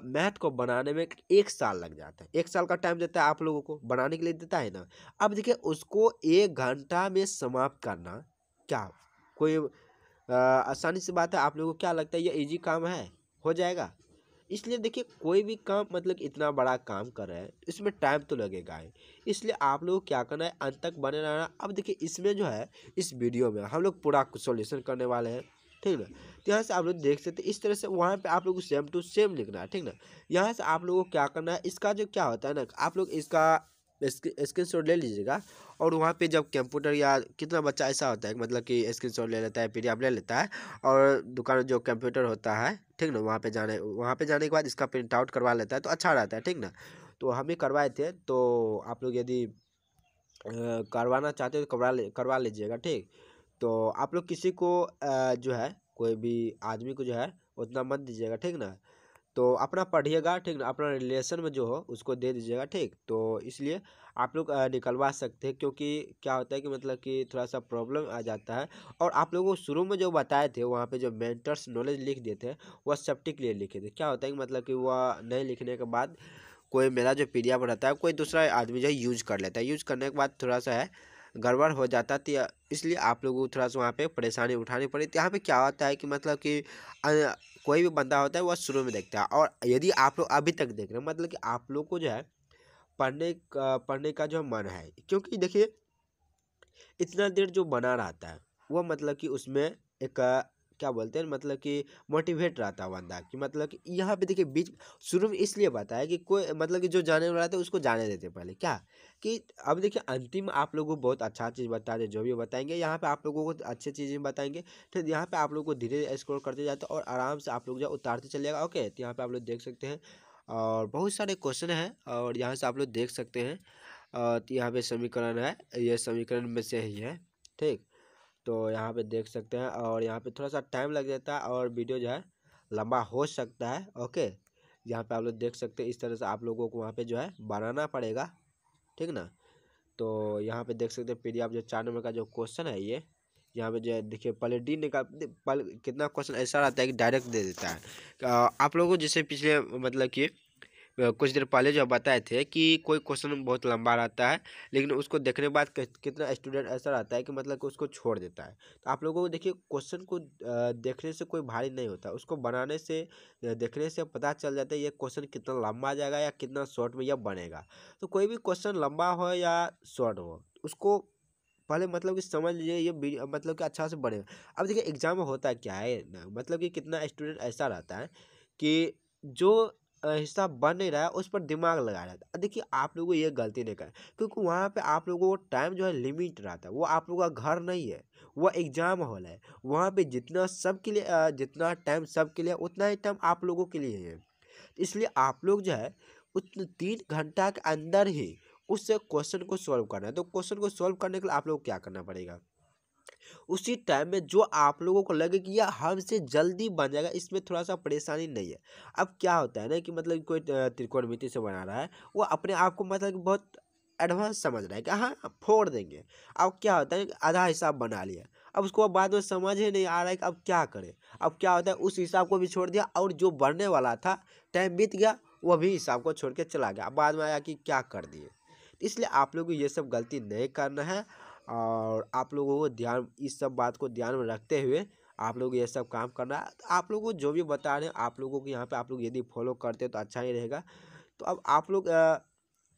A: मैथ को बनाने में एक साल लग जाता है एक साल का टाइम देता है आप लोगों को बनाने के लिए देता है ना अब देखिए उसको एक घंटा में समाप्त करना क्या कोई आसानी से बात है आप लोगों को क्या लगता है ये इजी काम है हो जाएगा इसलिए देखिए कोई भी काम मतलब इतना बड़ा काम कर रहे हैं इसमें टाइम तो लगेगा ही इसलिए आप लोग क्या करना है अंत तक बने रहना अब देखिए इसमें जो है इस वीडियो में हम लोग पूरा सोल्यूशन करने वाले हैं ठीक ना तो यहाँ से आप लोग देख सकते इस तरह से वहाँ पे आप लोग सेम टू सेम लिखना है ठीक ना यहाँ से आप लोगों को क्या करना है इसका जो क्या होता है ना आप लोग इसका स्क्रीन शॉट ले लीजिएगा और वहाँ पे जब कंप्यूटर या कितना बच्चा ऐसा होता है मतलब कि स्क्रीन शॉट ले लेता है पी ले लेता है और दुकान जो कंप्यूटर होता है ठीक ना वहाँ पे जाने वहाँ पे जाने के बाद इसका प्रिंट आउट करवा लेता है तो अच्छा रहता है ठीक ना तो हम ही करवाए थे तो आप लोग यदि करवाना चाहते हो तो करवा ले करवा लीजिएगा ठीक तो आप लोग किसी को जो है कोई भी आदमी को जो है उतना मत दीजिएगा ठीक ना तो अपना पढ़िएगा ठीक ना अपना रिलेशन में जो हो उसको दे दीजिएगा ठीक तो इसलिए आप लोग निकलवा सकते हैं क्योंकि क्या होता है कि मतलब कि थोड़ा सा प्रॉब्लम आ जाता है और आप लोगों को शुरू में जो बताए थे वहाँ पे जो मेंटर्स नॉलेज लिख देते हैं वह सेफ्टी के लिए लिखे थे क्या होता है कि मतलब कि वह नहीं लिखने के बाद कोई मेरा जो पी रहता है कोई दूसरा आदमी जो है यूज कर लेता है यूज करने के बाद थोड़ा सा है गड़बड़ हो जाता थी तो इसलिए आप लोगों को थोड़ा सा वहाँ पे परेशानी उठानी पड़ी तो यहाँ पे क्या होता है कि मतलब कि कोई भी बंदा होता है वह शुरू में देखता है और यदि आप लोग अभी तक देख रहे हैं मतलब कि आप लोग को जो है पढ़ने का पढ़ने का जो मन है क्योंकि देखिए इतना देर जो बना रहता है वह मतलब कि उसमें एक क्या बोलते हैं मतलब कि मोटिवेट रहता है बंदा कि मतलब कि यहाँ पे देखिए बीच शुरू में इसलिए बताया कि कोई मतलब कि जो जाने वाला था उसको जाने देते पहले क्या कि अब देखिए अंतिम आप लोगों को बहुत अच्छा चीज़ बता दें जो भी बताएंगे यहाँ पे आप लोगों को अच्छी चीज़ें बताएंगे फिर यहाँ पे आप लोग को धीरे स्क्रोल करते जाते और आराम से आप लोग जो उतारते चलेगा ओके तो यहाँ पर आप लोग देख सकते हैं और बहुत सारे क्वेश्चन हैं और यहाँ से आप लोग देख सकते हैं तो यहाँ पर समीकरण है ये समीकरण में से ही है ठीक तो यहाँ पे देख सकते हैं और यहाँ पे थोड़ा सा टाइम लग जाता है और वीडियो जो है लंबा हो सकता है ओके यहाँ पे आप लोग देख सकते हैं इस तरह से आप लोगों को वहाँ पे जो है बनाना पड़ेगा ठीक ना तो यहाँ पे देख सकते हैं पी जो चार नंबर का जो क्वेश्चन है ये यहाँ पे जो है देखिए पहले डी निकाल पहले कितना क्वेश्चन ऐसा रहता है कि डायरेक्ट दे देता है आप लोगों को जैसे पिछले मतलब कि कुछ देर पहले जो बताए थे कि कोई क्वेश्चन बहुत लंबा रहता है लेकिन उसको देखने के बाद कितना स्टूडेंट ऐसा रहता है कि मतलब कि उसको छोड़ देता है तो आप लोगों को देखिए क्वेश्चन को देखने से कोई भारी नहीं होता उसको बनाने से देखने से पता चल जाता है ये क्वेश्चन कितना लंबा जाएगा या कितना शॉर्ट में यह बनेगा तो कोई भी क्वेश्चन लंबा हो या शॉर्ट हो उसको पहले मतलब कि समझ लीजिए ये मतलब कि अच्छा से बने अब देखिए एग्ज़ाम में होता क्या है मतलब कि कितना स्टूडेंट ऐसा रहता है कि जो हिस्सा बन नहीं रहा है उस पर दिमाग लगा रहा था देखिए आप लोगों को ये गलती नहीं करें क्योंकि वहाँ पे आप लोगों को टाइम जो है लिमिट रहा था वो आप लोगों का घर नहीं है वह एग्ज़ाम हॉल है वहाँ पे जितना सब के लिए जितना टाइम सब के लिए उतना ही टाइम आप लोगों के लिए है इसलिए आप लोग जो है उतने तीन घंटा के अंदर ही उस क्वेश्चन को सॉल्व करना है तो क्वेश्चन को सॉल्व करने के लिए आप लोग क्या करना पड़ेगा उसी टाइम में जो आप लोगों को लगे कि यह हमसे जल्दी बन जाएगा इसमें थोड़ा सा परेशानी नहीं है अब क्या होता है ना कि मतलब कोई त्रिकोणमिति से बना रहा है वो अपने आप को मतलब बहुत एडवांस समझ रहा है कि हाँ फोड़ देंगे अब क्या होता है आधा हिसाब बना लिया अब उसको बाद में समझ ही नहीं आ रहा है कि अब क्या करें अब क्या होता है उस हिसाब को भी छोड़ दिया और जो बढ़ने वाला था टाइम बीत गया वो भी हिसाब को छोड़ के चला गया बाद में आया कि क्या कर दिए इसलिए आप लोग को ये सब गलती नहीं करना है और आप लोगों को ध्यान इस सब बात को ध्यान में रखते हुए आप लोग ये सब काम करना है तो आप लोगों को जो भी बता रहे हैं आप लोगों को यहाँ पे आप लोग यदि फॉलो करते हैं तो अच्छा ही रहेगा तो अब आप लोग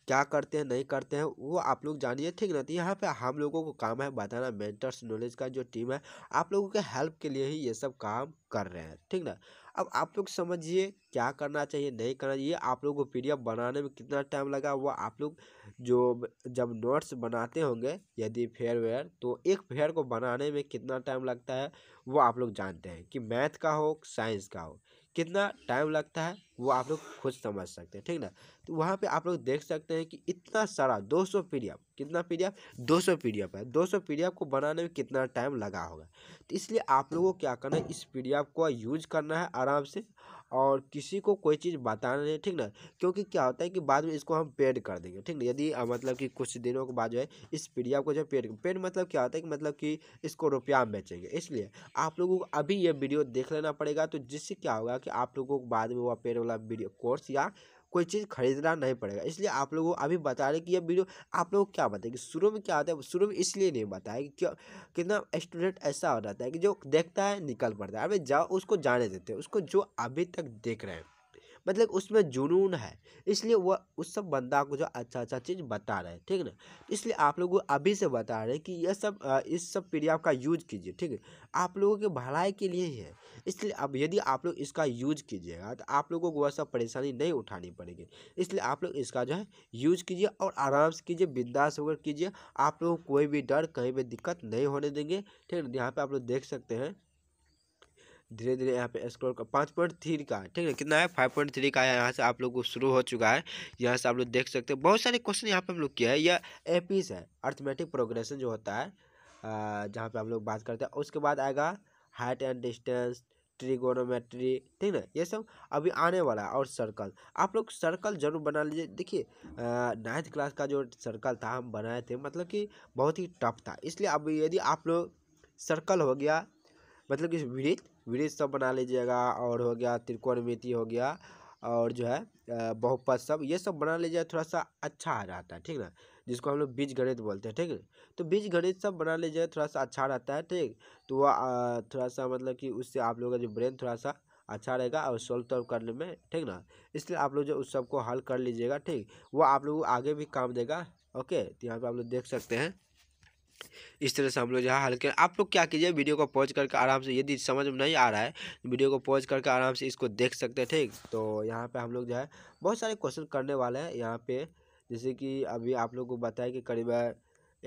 A: क्या करते हैं नहीं करते हैं वो आप लोग जानिए ठीक ना तो यहाँ पे हम लोगों को काम है बताना मेंटर्स नॉलेज का जो टीम है आप लोगों के हेल्प के लिए ही ये सब काम कर रहे हैं ठीक ना अब आप लोग समझिए क्या करना चाहिए नहीं करना चाहिए आप लोग को पी बनाने में कितना टाइम लगा वो आप लोग जो जब नोट्स बनाते होंगे यदि फेयर वेयर तो एक फेयर को बनाने में कितना टाइम लगता है वो आप लोग जानते हैं कि मैथ का हो साइंस का हो कितना टाइम लगता है वो आप लोग खुद समझ सकते हैं ठीक ना तो वहाँ पे आप लोग देख सकते हैं कि इतना सारा 200 सौ कितना पी 200 सौ है 200 सौ को बनाने में कितना टाइम लगा होगा तो इसलिए आप लोगों को क्या करना है इस पी को यूज करना है आराम से और किसी को कोई चीज़ बताना नहीं ठीक ना क्योंकि क्या होता है कि बाद में इसको हम पेड कर देंगे ठीक ना यदि मतलब कि कुछ दिनों के बाद जो है इस पीढ़िया को जो पेड पेड मतलब क्या होता है कि मतलब कि इसको रुपया में बेचेंगे इसलिए आप लोगों को अभी ये वीडियो देख लेना पड़ेगा तो जिससे क्या होगा कि आप लोगों को बाद में वह पेड वाला वीडियो कोर्स या कोई चीज़ खरीदना नहीं पड़ेगा इसलिए आप लोगों को अभी बता रहे कि यह वीडियो आप लोग क्या बताएंगे शुरू में क्या होता है शुरू में इसलिए नहीं बताया कि क्यों कितना स्टूडेंट ऐसा हो जाता है कि जो देखता है निकल पड़ता है अभी जाओ उसको जाने देते हैं उसको जो अभी तक देख रहे हैं मतलब उसमें जुनून है इसलिए वह उस सब बंदा को जो अच्छा अच्छा चीज़ बता रहे हैं ठीक है ना इसलिए आप लोगों को अभी से बता रहे हैं कि यह सब इस सब पीढ़ी का यूज कीजिए ठीक है आप लोगों के भलाई के लिए ही है इसलिए अब यदि आप लोग इसका यूज कीजिएगा तो आप लोगों को वह सब परेशानी नहीं उठानी पड़ेगी इसलिए आप लोग इसका जो है यूज कीजिए और आराम से कीजिए बिंदास होकर कीजिए आप लोग कोई भी डर कहीं भी दिक्कत नहीं होने देंगे ठीक है यहाँ पर आप लोग देख सकते हैं धीरे धीरे यहाँ पे स्क्रोल का पाँच पॉइंट थ्री का ठीक है कितना है फाइव पॉइंट थ्री का यहाँ से आप लोग को शुरू हो चुका है यहाँ से आप लोग देख सकते हैं बहुत सारे क्वेश्चन यहाँ पे हम लोग किया है यह एपीस है अर्थमेटिक प्रोग्रेशन जो होता है जहाँ पे हम लोग बात करते हैं उसके बाद आएगा हाइट एंड डिस्टेंस ट्रिगोनोमेट्री ठीक ना ये सब अभी आने वाला है और सर्कल आप लोग सर्कल जरूर बना लीजिए देखिए नाइन्थ क्लास का जो सर्कल था हम बनाए थे मतलब कि बहुत ही टफ था इसलिए अब यदि आप लोग सर्कल हो गया मतलब कि वृत्त वृक्ष सब बना लीजिएगा और हो गया त्रिकोणमिति हो गया और जो है बहुपद सब ये सब बना लीजिए थोड़ा सा अच्छा आ जाता है ठीक ना जिसको हम लोग बीज गणित बोलते हैं ठीक तो बीज गणित सब बना लीजिए थोड़ा सा अच्छा रहता है ठीक तो वह थोड़ा सा मतलब कि उससे आप लोगों का जो ब्रेन थोड़ा सा अच्छा रहेगा और सोल्व तोल्व करने में ठीक ना इसलिए आप लोग जो उस सबको हल कर लीजिएगा ठीक वो आप लोग आगे भी काम देगा ओके तो यहाँ पर आप लोग देख सकते हैं इस तरह से हम लोग जो है हल कर आप लोग क्या कीजिए वीडियो को पॉज करके आराम से यदि समझ में नहीं आ रहा है वीडियो को पॉज करके आराम से इसको देख सकते हैं ठीक तो यहाँ पे हम लोग जो है बहुत सारे क्वेश्चन करने वाले हैं यहाँ पे जैसे कि अभी आप लोग को बताया कि करीब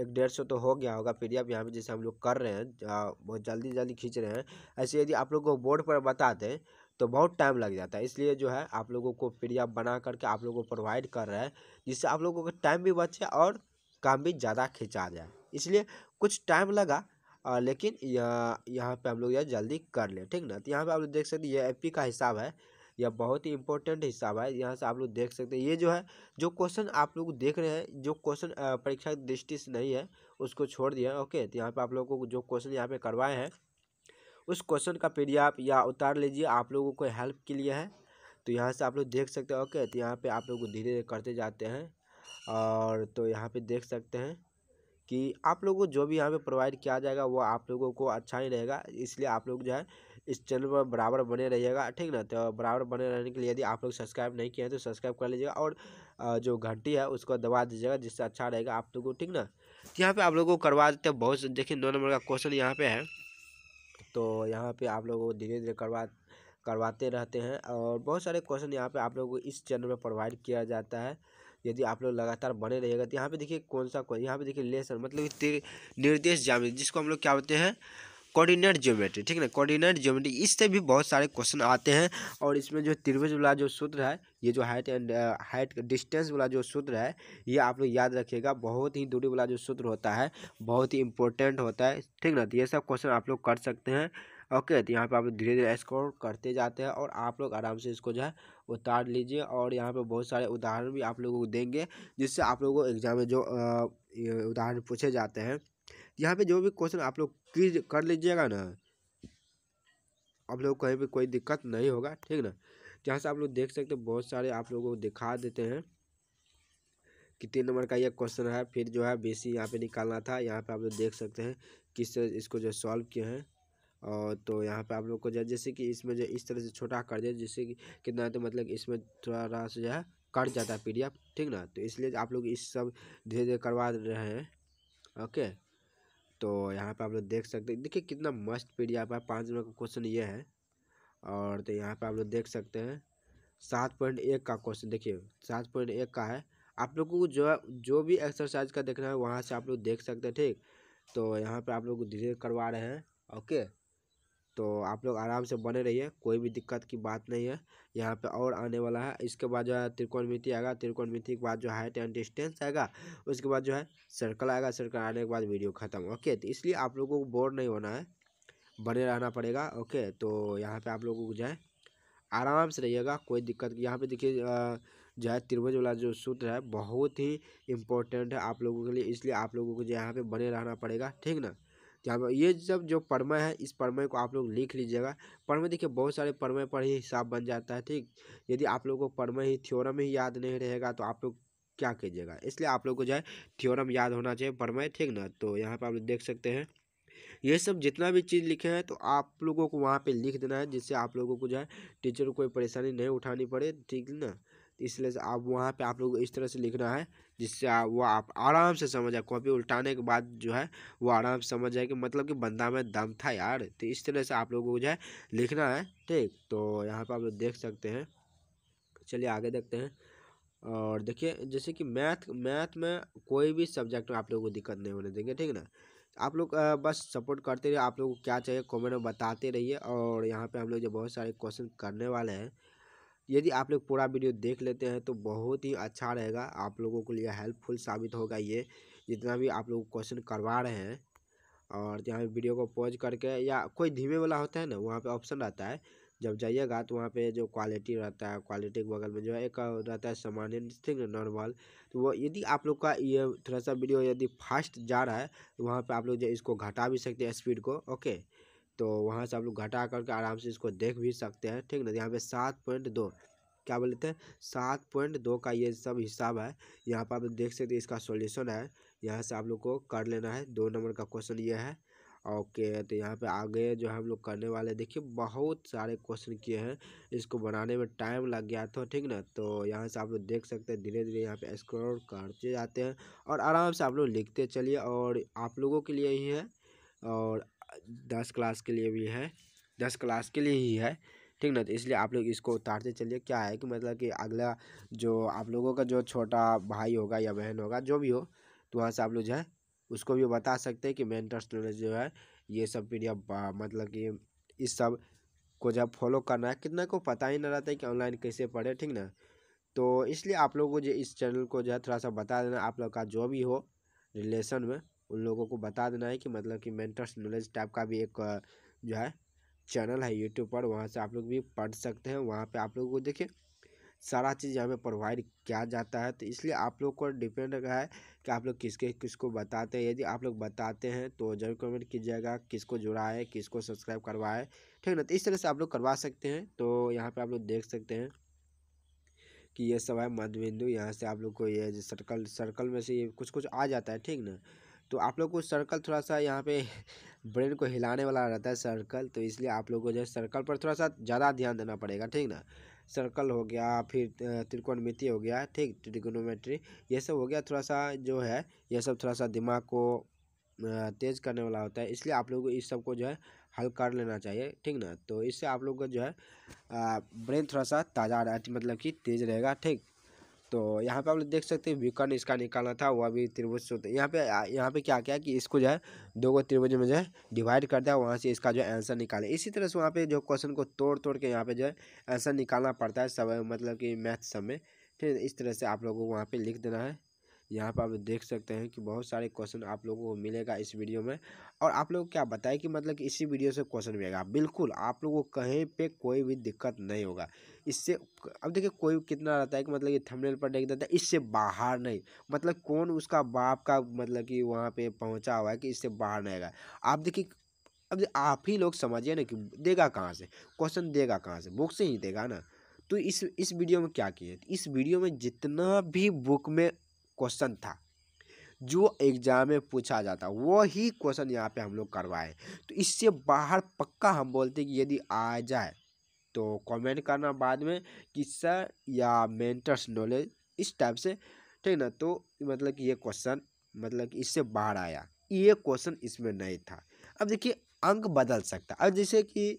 A: एक डेढ़ सौ तो हो गया होगा पी डी एफ यहाँ पर जैसे हम लोग कर रहे हैं बहुत जल्दी जल्दी खींच रहे हैं ऐसे यदि आप लोग को बोर्ड पर बता दें तो बहुत टाइम लग जाता है इसलिए जो है आप लोगों को पी डी एफ बना करके आप लोगों को प्रोवाइड कर रहे हैं जिससे आप लोगों का टाइम भी बचे और काम भी ज़्यादा खिंचा जाए इसलिए कुछ टाइम लगा आ, लेकिन यह यहाँ पे हम लोग यह जल्दी कर लें ठीक ना तो यहाँ पे आप लोग देख सकते हैं ये एपी का हिसाब है यह बहुत ही इंपॉर्टेंट हिसाब है यहाँ से आप लोग देख सकते हैं ये जो है जो क्वेश्चन आप लोग देख रहे हैं जो क्वेश्चन परीक्षा की दृष्टि से नहीं है उसको छोड़ दिया ओके तो यहाँ पर आप लोगों को जो क्वेश्चन यहाँ पर करवाए हैं उस क्वेश्चन का पी या उतार लीजिए आप लोगों को हेल्प के लिए है तो यहाँ से आप लोग देख सकते हैं ओके तो यहाँ पर आप लोग धीरे धीरे करते जाते हैं और तो यहाँ पर देख सकते हैं कि आप लोगों को जो भी यहाँ पे प्रोवाइड किया जाएगा वो आप लोगों को अच्छा ही रहेगा इसलिए आप लोग जो है इस चैनल पर बराबर बने रहिएगा ठीक ना तो बराबर बने रहने के लिए यदि आप लोग सब्सक्राइब नहीं किए हैं तो सब्सक्राइब कर लीजिएगा और जो घंटी है उसको दबा दीजिएगा जिससे अच्छा रहेगा आप लोगों को ठीक ना तो यहाँ पर आप लोगों को करवा देते हैं बहुत देखिए दो नंबर का क्वेश्चन यहाँ पे है तो यहाँ पर आप लोगों को धीरे धीरे करवा करवाते रहते हैं और बहुत सारे क्वेश्चन यहाँ पर आप लोगों को इस चैनल में प्रोवाइड किया जाता है यदि आप लोग लगातार बने रहेगा तो यहाँ पे देखिए कौन सा कौन यहाँ पे देखिए लेसन मतलब निर्देश ज्यामिति जिसको हम लोग क्या बोलते हैं कोऑर्डिनेट ज्योमेट्री ठीक है ना कोऑर्डिनेट ज्योमेट्री इससे भी बहुत सारे क्वेश्चन आते हैं और इसमें जो त्रिभुज वाला जो सूत्र है ये जो हाइट एंड हाइट डिस्टेंस वाला जो सूत्र है ये आप लोग याद रखिएगा बहुत ही दूरी वाला जो सूत्र होता है बहुत ही इंपॉर्टेंट होता है ठीक ना तो ये सब क्वेश्चन आप लोग कर सकते हैं ओके तो यहाँ पे आप धीरे धीरे स्कोर करते जाते हैं और आप लोग आराम से इसको जो है उतार लीजिए और यहाँ पे बहुत सारे उदाहरण भी आप लोगों को देंगे जिससे आप लोगों को एग्जाम में जो उदाहरण पूछे जाते हैं यहाँ पे जो भी क्वेश्चन आप लोग कर लीजिएगा ना आप लोग कहीं भी कोई दिक्कत नहीं होगा ठीक ना जहाँ से आप लोग देख सकते बहुत सारे आप लोगों को दिखा देते हैं कि तीन नंबर का ये क्वेश्चन है फिर जो है बेसी यहाँ पे निकालना था यहाँ पे आप लोग देख सकते हैं किस तरह इसको जो सॉल्व किए हैं और तो यहाँ पे आप लोग को जैसे कि इसमें जो इस तरह से छोटा कर दिया जैसे कि कितना तो मतलब इसमें थोड़ा सा जो है कट जाता है पीढ़िया ठीक ना तो इसलिए आप लोग इस सब धीरे धीरे करवा रहे हैं ओके तो यहाँ पे आप लोग देख सकते हैं देखिए कितना मस्त पीडीएफ है पाँच नंबर का क्वेश्चन ये है और तो यहाँ पर आप लोग देख सकते हैं सात पॉइंट एक का क्वेश्चन देखिए सात पॉइंट एक का है आप लोग को जो जो भी एक्सरसाइज का देखना है वहाँ से आप लोग देख सकते हैं ठीक तो यहाँ पे आप लोग धीरे करवा रहे हैं ओके तो आप लोग आराम से बने रहिए कोई भी दिक्कत की बात नहीं है यहाँ पे और आने वाला है इसके बाद जो है त्रिकोण मिति आएगा त्रिकोण मिति के बाद जो हाइट एंड डिस्टेंस आएगा उसके बाद जो है सर्कल आएगा सर्कल आने के बाद वीडियो ख़त्म ओके तो इसलिए आप लोगों को बोर नहीं होना है बने रहना पड़ेगा ओके तो यहाँ पर आप लोगों को जो है आराम से रहिएगा कोई दिक्कत यहाँ पर देखिए जो है त्रिभुज वाला जो सूत्र है बहुत ही इम्पोर्टेंट है आप लोगों के लिए इसलिए आप लोगों को जो यहाँ पर बने रहना पड़ेगा ठीक ना क्या ये सब जो परमय है इस परमय को आप लोग लिख लीजिएगा परमय देखिए बहुत सारे परमय पर ही हिसाब बन जाता है ठीक यदि आप लोगों को परमय ही थ्योरम ही याद नहीं रहेगा तो आप लोग क्या कीजिएगा इसलिए आप लोग को जो है थ्योरम याद होना चाहिए परमय ठीक ना तो यहाँ पर आप लोग देख सकते हैं ये सब जितना भी चीज़ लिखे हैं तो आप लोगों को वहाँ पे लिख देना है जिससे आप लोगों को जो है टीचर को कोई परेशानी नहीं उठानी पड़े ठीक ना इसलिए आप वहाँ पे आप लोग इस तरह से लिखना है जिससे आप वो आप आराम से समझ आए कॉपी उल्टाने के बाद जो है वो आराम से समझ जाए कि मतलब कि बंदा में दम था यार तो इस तरह से आप लोगों को जो है लिखना है ठीक तो यहाँ पर आप लोग देख सकते हैं चलिए आगे देखते हैं और देखिए जैसे कि मैथ मैथ में कोई भी सब्जेक्ट में आप लोगों को दिक्कत नहीं होने देंगे ठीक ना आप लोग बस सपोर्ट करते रहिए आप लोगों को क्या चाहिए कॉमेंट में बताते रहिए और यहाँ पर हम लोग जो बहुत सारे क्वेश्चन करने वाले हैं यदि आप लोग पूरा वीडियो देख लेते हैं तो बहुत ही अच्छा रहेगा आप लोगों के लिए हेल्पफुल साबित होगा ये जितना भी आप लोग क्वेश्चन करवा रहे हैं और यहाँ वीडियो को पॉज करके या कोई धीमे वाला होता है ना वहाँ पे ऑप्शन रहता है जब जाइएगा तो वहाँ पे जो क्वालिटी रहता है क्वालिटी के बगल में जो है एक रहता है सामान्य थिंग नॉर्मल तो वो यदि आप लोग का ये थोड़ा सा वीडियो यदि फास्ट जा रहा है तो वहाँ पे आप लोग जो इसको घटा भी सकते हैं स्पीड को ओके तो वहाँ से आप लोग घटा करके आराम से इसको देख भी सकते हैं ठीक ना यहाँ पे सात पॉइंट दो क्या बोलते हैं सात पॉइंट दो का ये सब हिसाब है यहाँ पर आप देख सकते हैं इसका सॉल्यूशन है यहाँ से आप लोग को कर लेना है दो नंबर का क्वेश्चन ये है ओके तो यहाँ पे आगे जो हम लोग करने वाले देखिए बहुत सारे क्वेश्चन किए हैं इसको बनाने में टाइम लग गया था ठीक ना तो यहाँ से आप लोग देख सकते हैं धीरे धीरे यहाँ पे स्क्रॉल करते जाते हैं और आराम से आप लोग लिखते चलिए और आप लोगों के लिए ही है और दस क्लास के लिए भी है दस क्लास के लिए ही है ठीक ना तो इसलिए आप लोग इसको उतारते चलिए क्या है कि मतलब कि अगला जो आप लोगों का जो छोटा भाई होगा या बहन होगा जो भी हो तो वहाँ से आप लोग जो है उसको भी बता सकते हैं कि मेंटर्स जो है ये सब पीडीएफ मतलब कि इस सब को जब फॉलो करना है कितना को पता ही ना रहता है कि ऑनलाइन कैसे पढ़े ठीक ना तो इसलिए आप लोगों को जो इस चैनल को जो है थोड़ा सा बता देना आप लोग का जो भी हो रिलेशन में उन लोगों को बता देना है कि मतलब कि मेंटर्स नॉलेज टाइप का भी एक जो है चैनल है यूट्यूब पर वहाँ से आप लोग भी पढ़ सकते हैं वहाँ पे आप लोगों को देखिए सारा चीज़ यहाँ पे प्रोवाइड किया जाता है तो इसलिए आप लोग को डिपेंड रहा है कि आप लोग किसके किसको बताते हैं यदि आप लोग बताते हैं तो जरूर कमेंट कीजिएगा किसको जुड़ा है किसको सब्सक्राइब करवाए ठीक ना तो इस तरह से आप लोग करवा सकते हैं तो यहाँ पर आप लोग देख सकते हैं कि ये सब है मध्य बिंदु यहाँ से आप लोग को ये सर्कल सर्कल में से ये कुछ कुछ आ जाता है ठीक ना तो आप लोग को सर्कल थोड़ा सा यहाँ पे [laughs] ब्रेन को हिलाने वाला रहता है सर्कल तो इसलिए आप लोग को जो है सर्कल पर थोड़ा सा ज़्यादा ध्यान देना पड़ेगा ठीक ना सर्कल हो गया फिर त्रिकोणमिति हो गया ठीक त्रिकोनोमेट्री ये सब हो गया थोड़ा सा जो है ये सब थोड़ा सा दिमाग को तेज़ करने वाला होता है इसलिए आप लोग को इस सब को जो है हल कर लेना चाहिए ठीक ना तो इससे आप लोग का जो है ब्रेन थोड़ा सा ताज़ा मतलब कि तेज़ रहेगा ठीक तो यहाँ पे आप लोग देख सकते हैं विकर्ण इसका निकालना था वह भी त्रिभुज सूत्र यहाँ पे यहाँ पे क्या क्या कि इसको जो है दो को त्रिभुज में जो है डिवाइड कर दिया वहाँ से इसका जो आंसर निकाले इसी तरह से वहाँ पे जो क्वेश्चन को तोड़ तोड़ के यहाँ पे जो है आंसर निकालना पड़ता है सब मतलब कि मैथ सब में फिर इस तरह से आप लोगों को वहाँ पर लिख देना है यहाँ पर आप देख सकते हैं कि बहुत सारे क्वेश्चन आप लोगों को मिलेगा इस वीडियो में और आप लोग क्या बताए कि मतलब कि इसी वीडियो से क्वेश्चन मिलेगा बिल्कुल आप लोगों को कहीं पे कोई भी दिक्कत नहीं होगा इससे अब देखिए कोई कितना रहता है कि मतलब कि थंबनेल पर देख देता है इससे बाहर नहीं मतलब कौन उसका बाप का मतलब कि वहाँ पर पहुँचा हुआ है कि इससे बाहर नहीं आएगा आप देखिए अब आप ही लोग समझिए ना कि देगा कहाँ से क्वेश्चन देगा कहाँ से बुक से ही देगा ना तो इस इस वीडियो में क्या किए इस वीडियो में जितना भी बुक में क्वेश्चन था जो एग्ज़ाम में पूछा जाता वही क्वेश्चन यहाँ पे हम लोग करवाए तो इससे बाहर पक्का हम बोलते हैं कि यदि आ जाए तो कमेंट करना बाद में कि सर या मेंटर्स नॉलेज इस टाइप से ठीक ना तो मतलब कि ये क्वेश्चन मतलब कि इससे बाहर आया ये क्वेश्चन इसमें नहीं था अब देखिए अंक बदल सकता अब जैसे कि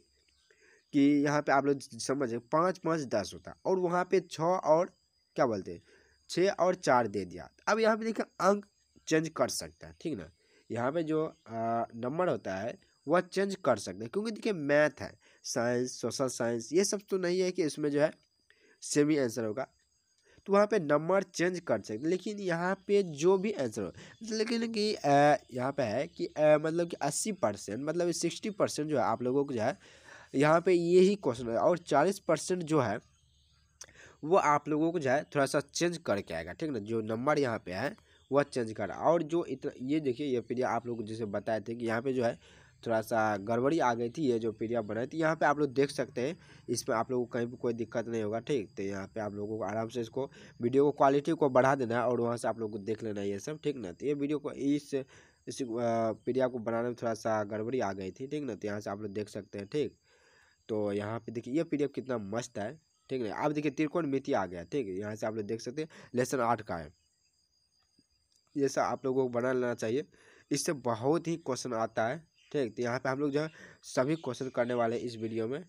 A: कि यहाँ पे आप लोग समझ पाँच पाँच दस होता और वहाँ पे छः और क्या बोलते हैं छः और चार दे दिया अब यहाँ पे देखिए अंक चेंज कर सकता है ठीक ना यहाँ पे जो नंबर होता है वह चेंज कर सकते हैं क्योंकि देखिए मैथ है साइंस सोशल साइंस ये सब तो नहीं है कि इसमें जो है सेमी आंसर होगा तो वहाँ पे नंबर चेंज कर सकते लेकिन यहाँ पे जो भी आंसर हो लेकिन कि यहाँ पे है कि आ, मतलब कि अस्सी परसेंट मतलब सिक्सटी परसेंट जो है आप लोगों को जो है यहाँ पे यही क्वेश्चन है और चालीस परसेंट जो है वो आप लोगों को जो है थोड़ा सा चेंज करके आएगा ठीक ना जो नंबर यहाँ पे है वह चेंज कर और जो इतना ये देखिए ये पीडिया आप लोग जैसे बताए थे कि यहाँ पे जो है थोड़ा सा गड़बड़ी आ गई थी ये जो पीडिया बनाई थी यहाँ पे आप लोग देख सकते हैं इसमें आप लोगों को कहीं भी कोई दिक्कत नहीं होगा ठीक तो यहाँ पे आप लोगों को आराम से इसको वीडियो को क्वालिटी को बढ़ा देना है और वहाँ से आप लोग को देख लेना है ये सब ठीक ना तो ये वीडियो को इस इस पीडिया को बनाने में थोड़ा सा गड़बड़ी आ गई थी ठीक ना तो यहाँ से आप लोग देख सकते हैं ठीक तो यहाँ पे देखिए ये पीडीएफ कितना मस्त है ठीक है अब देखिए त्रिकोण मिति आ गया ठीक है यहाँ से आप लोग देख सकते हैं लेसन आठ का है ये सब आप लोगों को बना लेना चाहिए इससे बहुत ही क्वेश्चन आता है ठीक तो यहाँ पे हम लोग जो है सभी क्वेश्चन करने वाले हैं इस वीडियो में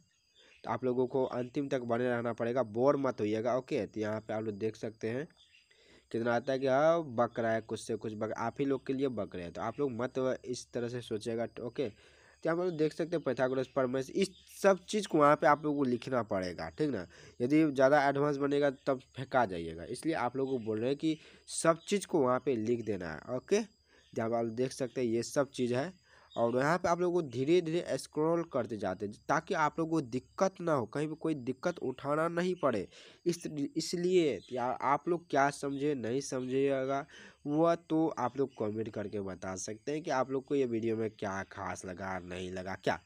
A: तो आप लोगों को अंतिम तक बने रहना पड़ेगा बोर मत होइएगा ओके तो यहाँ पे आप लोग देख सकते हैं कितना आता है कि हाँ बक रहा है कुछ से कुछ बक आप ही लोग के लिए बक रहे हैं तो आप लोग मत इस तरह से सोचेगा ओके तो आप लोग देख सकते हैं पैथागोरस परमेश इस सब चीज़ को वहाँ पे आप लोगों को लिखना पड़ेगा ठीक ना यदि ज़्यादा एडवांस बनेगा तब फेंका जाइएगा इसलिए आप लोगों को बोल रहे हैं कि सब चीज़ को वहाँ पे लिख देना है ओके जब आप देख सकते हैं ये सब चीज़ है और यहाँ पे आप लोगों को धीरे धीरे स्क्रॉल करते जाते हैं ताकि आप लोगों को दिक्कत ना हो कहीं पर कोई दिक्कत उठाना नहीं पड़े इस इसलिए यार आप लोग क्या समझे नहीं समझिएगा वह तो आप लोग कमेंट करके बता सकते हैं कि आप लोग को ये वीडियो में क्या खास लगा नहीं लगा क्या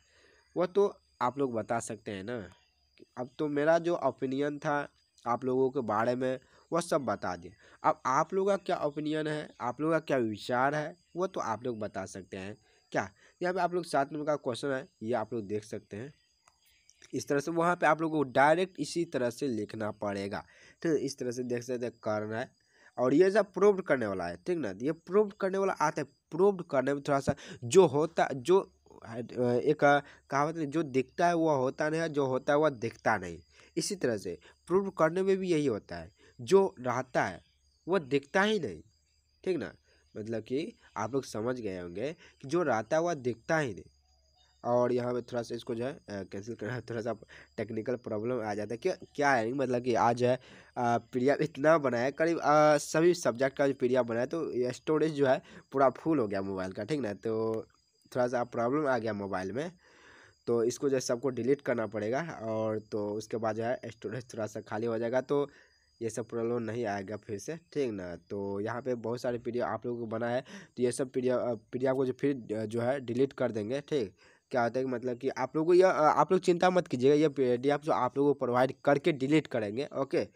A: वह तो आप लोग बता सकते हैं ना अब तो मेरा जो ओपिनियन था आप लोगों के बारे में वह सब बता दें अब आप लोगों का क्या ओपिनियन है आप लोगों का क्या विचार है वो तो आप लोग बता सकते हैं क्या यहाँ पे आप लोग सात नंबर का क्वेश्चन है ये आप लोग देख सकते हैं इस तरह से वहाँ पे आप लोगों को डायरेक्ट इसी तरह से लिखना पड़ेगा ठीक तो इस तरह से देख सकते हैं करना है और ये सब प्रूव्ड करने वाला है ठीक ना ये प्रूव करने वाला आता है प्रूव्ड करने में थोड़ा सा जो होता जो एक कहावत नहीं जो दिखता है वह होता नहीं है जो होता है वह दिखता नहीं इसी तरह से प्रूव करने में भी यही होता है जो रहता है वह दिखता ही नहीं ठीक ना मतलब कि आप लोग समझ गए होंगे कि जो रहता है वह दिखता ही नहीं और यहाँ पे थोड़ा सा इसको जो है कैंसिल करना है थोड़ा सा टेक्निकल प्रॉब्लम आ जाता है क्या क्या है मतलब कि आज है पीडिया इतना बनाया करीब सभी सब्जेक्ट का जो पीडिया बनाया तो स्टोरेज जो है पूरा फुल हो गया मोबाइल का ठीक ना तो थोड़ा सा प्रॉब्लम आ गया मोबाइल में तो इसको जो है सबको डिलीट करना पड़ेगा और तो उसके बाद जो है स्टोरेज थोड़ा सा खाली हो जाएगा तो ये सब प्रॉब्लम नहीं आएगा फिर से ठीक ना तो यहाँ पे बहुत सारे पी आप लोगों को बना है तो ये सब पी डी को जो फिर जो है डिलीट कर देंगे ठीक क्या होता है कि मतलब कि आप लोगों को यह आप लोग चिंता मत कीजिएगा ये पी जो आप लोगों को प्रोवाइड करके डिलीट करेंगे ओके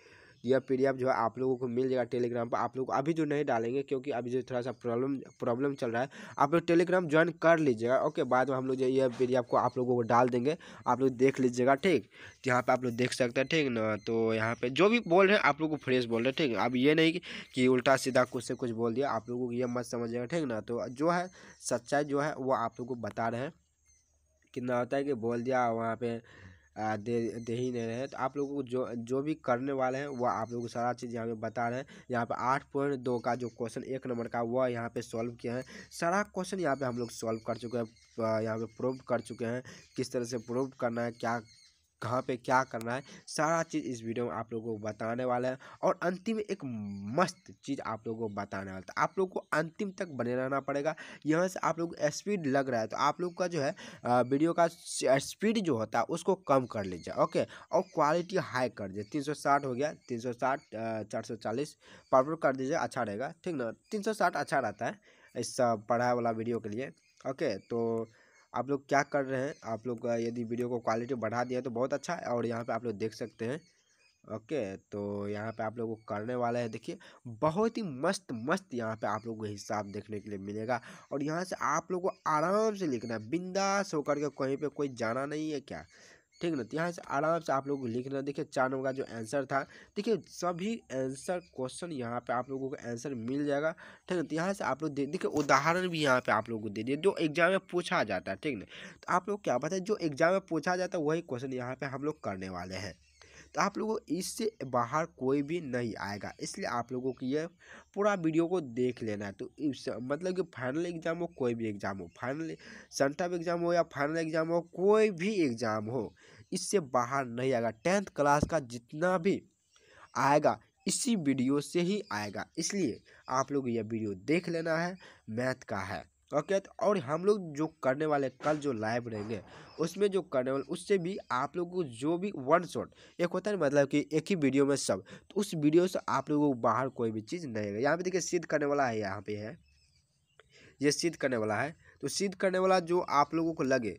A: यह पी जो है आप लोगों को मिल जाएगा टेलीग्राम पर आप लोग अभी जो नहीं डालेंगे क्योंकि अभी जो थोड़ा सा प्रॉब्लम प्रॉब्लम चल रहा है आप लोग टेलीग्राम ज्वाइन कर लीजिएगा ओके बाद में हम लोग जो यह पी को आप लोगों को डाल देंगे आप लोग देख लीजिएगा ठीक तो यहाँ पर आप लोग देख सकते हैं ठीक ना तो यहाँ पर जो भी बोल रहे हैं आप लोग को फ्रेश बोल रहे हैं ठीक अब ये नहीं कि उल्टा सीधा कुछ से कुछ बोल दिया आप लोगों को ये मत समझिएगा ठीक ना तो जो है सच्चाई जो है वो आप लोग को बता रहे हैं कितना होता है कि बोल दिया वहाँ पे दे दे ही नहीं रहे हैं तो आप लोगों को जो जो भी करने वाले हैं वह आप लोगों को सारा चीज़ यहाँ पे बता रहे हैं यहाँ पे आठ पॉइंट दो का जो क्वेश्चन एक नंबर का वह यहाँ पे सॉल्व किया है सारा क्वेश्चन यहाँ पे हम लोग सॉल्व कर चुके हैं यहाँ पे प्रूव कर चुके हैं किस तरह से प्रूव करना है क्या कहाँ पे क्या करना है सारा चीज़ इस वीडियो में आप लोगों को बताने वाला है और अंतिम एक मस्त चीज़ आप लोगों को बताने वाला था तो आप लोग को अंतिम तक बने रहना पड़ेगा यहाँ से आप लोग स्पीड लग रहा है तो आप लोग का जो है वीडियो का स्पीड जो होता है उसको कम कर लीजिए ओके और क्वालिटी हाई कर दीजिए तीन हो गया तीन सौ साठ चार सौ चालीस कर दीजिए अच्छा रहेगा ठीक ना तीन सौ साठ अच्छा रहता है इस पढ़ाई वाला वीडियो के लिए ओके तो आप लोग क्या कर रहे हैं आप लोग यदि वीडियो को क्वालिटी बढ़ा दिया तो बहुत अच्छा है और यहाँ पर आप लोग देख सकते हैं ओके तो यहाँ पे आप लोगों को करने वाला है देखिए बहुत ही मस्त मस्त यहाँ पे आप लोगों को हिसाब देखने के लिए मिलेगा और यहाँ से आप लोगों को आराम से लिखना है बिंदास होकर के कहीं पे कोई जाना नहीं है क्या ठीक ना तो यहाँ से आराम से आप लोग लिखना देखिए चार नंबर का जो आंसर था देखिए सभी आंसर क्वेश्चन यहाँ पे आप लोगों को आंसर मिल जाएगा ठीक ना तो यहाँ से आप लोग दे देखिए उदाहरण भी यहाँ पे आप लोगों को दे दिए जो एग्जाम में पूछा जाता है ठीक ना तो आप लोग क्या पता है जो एग्जाम में पूछा जाता है वही क्वेश्चन यहाँ पर हम लोग करने वाले हैं तो आप लोगों इससे बाहर कोई भी नहीं आएगा इसलिए आप लोगों की यह पूरा वीडियो को देख लेना है तो इस मतलब कि फाइनल एग्ज़ाम हो कोई भी एग्ज़ाम हो फाइनल सेंटअप एग्ज़ाम हो या फाइनल एग्ज़ाम हो कोई भी एग्ज़ाम हो इससे बाहर नहीं आएगा टेंथ क्लास का जितना भी आएगा इसी वीडियो से ही आएगा इसलिए आप लोग यह वीडियो देख लेना है मैथ का है ओके तो और हम लोग जो करने वाले कल जो लाइव रहेंगे उसमें जो करने वाले उससे भी आप लोगों को जो भी वन शॉट एक होता है मतलब कि एक ही वीडियो में सब तो उस वीडियो से आप लोगों को बाहर कोई भी चीज़ नहीं यहाँ पे देखिए सिद्ध करने वाला है यहाँ पे है ये सिद्ध करने वाला है तो सिद्ध करने वाला जो आप लोगों को लगे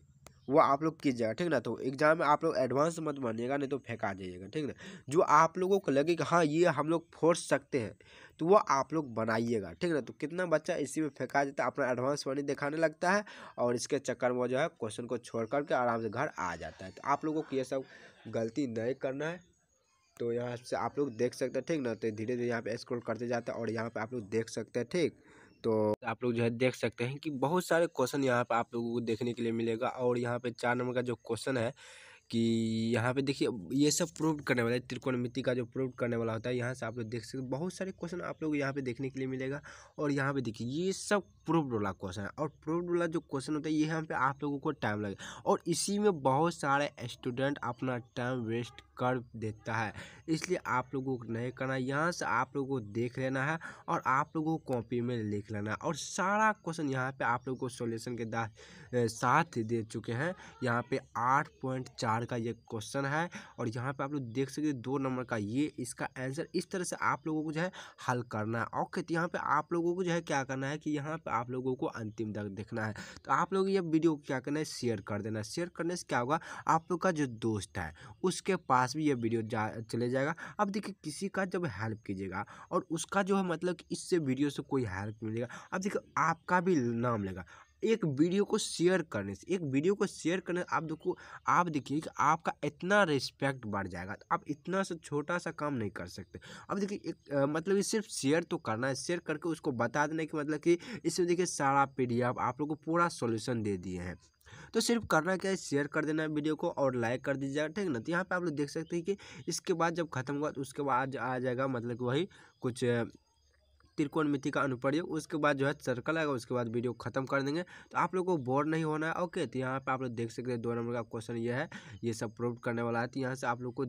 A: वो आप लोग कीजिएगा ठीक ना तो एग्जाम में आप लोग एडवांस मत बनिएगा नहीं तो फेंका जाइएगा ठीक ना जो आप लोगों को लगे कि हाँ ये हम लोग फोर्स सकते हैं तो वो आप लोग बनाइएगा ठीक ना तो कितना बच्चा इसी में फेंका देता है अपना एडवांस मनी दिखाने लगता है और इसके चक्कर में जो है क्वेश्चन को छोड़ करके आराम से घर आ जाता है तो आप लोगों को ये सब गलती नहीं करना है तो यहाँ से आप लोग देख सकते हैं ठीक ना तो धीरे धीरे यहाँ पे स्क्रॉल करते जाते हैं और यहाँ पे आप लोग देख सकते हैं ठीक तो आप लोग जो है देख सकते हैं कि बहुत सारे क्वेश्चन यहाँ पे आप लोगों को देखने के लिए मिलेगा और यहाँ पे चार नंबर का जो क्वेश्चन है कि यहाँ पे देखिए ये सब प्रूव करने वाला है त्रिकोणमिति का जो प्रूव करने वाला होता है यहाँ से आप लोग देख सकते हैं बहुत सारे क्वेश्चन आप लोग यहाँ पे देखने के लिए मिलेगा और यहाँ पे देखिए ये सब प्रूव वाला क्वेश्चन है और प्रूव वाला जो क्वेश्चन होता है ये यहाँ पे आप लोगों को टाइम लगेगा और इसी में बहुत सारे स्टूडेंट अपना टाइम वेस्ट कर देता है इसलिए आप लोगों को नहीं करना यहाँ से आप लोगों को देख लेना है और आप लोगों को कॉपी में लिख लेना है और सारा क्वेश्चन यहाँ पे आप लोगों को सोल्यूशन के साथ दे चुके हैं यहाँ पे आठ पॉइंट चार चार का ये क्वेश्चन है और यहाँ पे आप लोग देख सकते हैं दो नंबर का ये इसका आंसर इस तरह से आप लोगों को जो है हल करना है ओके तो यहाँ पे आप लोगों को जो है क्या करना है कि यहाँ पे आप लोगों को अंतिम तक देखना है तो आप लोग ये वीडियो क्या करना है शेयर कर देना शेयर करने से क्या होगा आप लोग का जो दोस्त है उसके पास भी ये वीडियो जा चले जाएगा अब देखिए किसी का जब हेल्प कीजिएगा और उसका जो है मतलब इससे वीडियो से कोई हेल्प मिलेगा अब देखिए आपका भी नाम लेगा एक वीडियो को शेयर करने से एक वीडियो को शेयर करने से आप देखो आप देखिए कि आपका इतना रिस्पेक्ट बढ़ जाएगा तो आप इतना सा छोटा सा काम नहीं कर सकते अब देखिए एक आ, मतलब ये सिर्फ शेयर तो करना है शेयर करके उसको बता देना कि मतलब कि इसमें देखिए सारा पी आप लोग को पूरा सोल्यूशन दे दिए हैं तो सिर्फ करना क्या है शेयर कर देना वीडियो को और लाइक कर दीजिएगा ठीक ना तो यहाँ पे आप लोग देख सकते हैं कि इसके बाद जब खत्म हुआ तो उसके बाद आ जाएगा मतलब कि वही कुछ त्रिकोण मिति का अनुप्रयोग उसके बाद जो है सर्कल आएगा उसके बाद वीडियो खत्म कर देंगे तो आप लोग को बोर नहीं होना है ओके तो यहाँ पर आप लोग देख सकते हैं दो नंबर का क्वेश्चन ये है ये सब प्रूव करने वाला है तो यहाँ से आप लोग को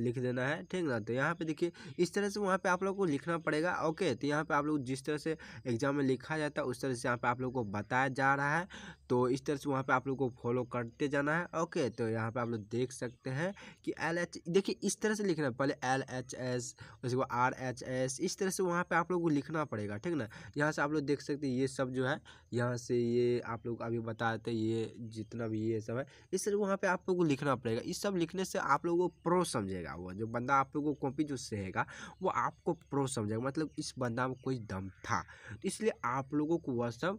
A: लिख देना है ठीक ना तो यहाँ पर देखिए इस तरह से वहाँ पर आप लोग को लिखना पड़ेगा ओके तो यहाँ पर आप लोग जिस तरह से एग्जाम में लिखा जाता है उस तरह से यहाँ पर आप लोग को बताया जा रहा है तो इस तरह से वहाँ पर आप लोग को फॉलो करते जाना है ओके तो यहाँ पर आप लोग देख सकते हैं कि एल एच देखिए इस तरह से लिखना है पहले एल एच एस उसके बाद आर एच एस इस तरह से वहाँ पर आप लोग लिखना पड़ेगा ठीक ना यहाँ से आप लोग देख सकते हैं ये सब जो है यहाँ से ये आप लोग अभी बताते ये जितना भी ये सब है इस वहाँ पे आप लोग को लिखना पड़ेगा इस सब लिखने से आप लोगों को प्रो समझेगा वो जो बंदा आप लोगों को कॉपी जो सहेगा वो आपको प्रो समझेगा मतलब इस बंदा में कोई दम था तो इसलिए आप लोगों को वह सब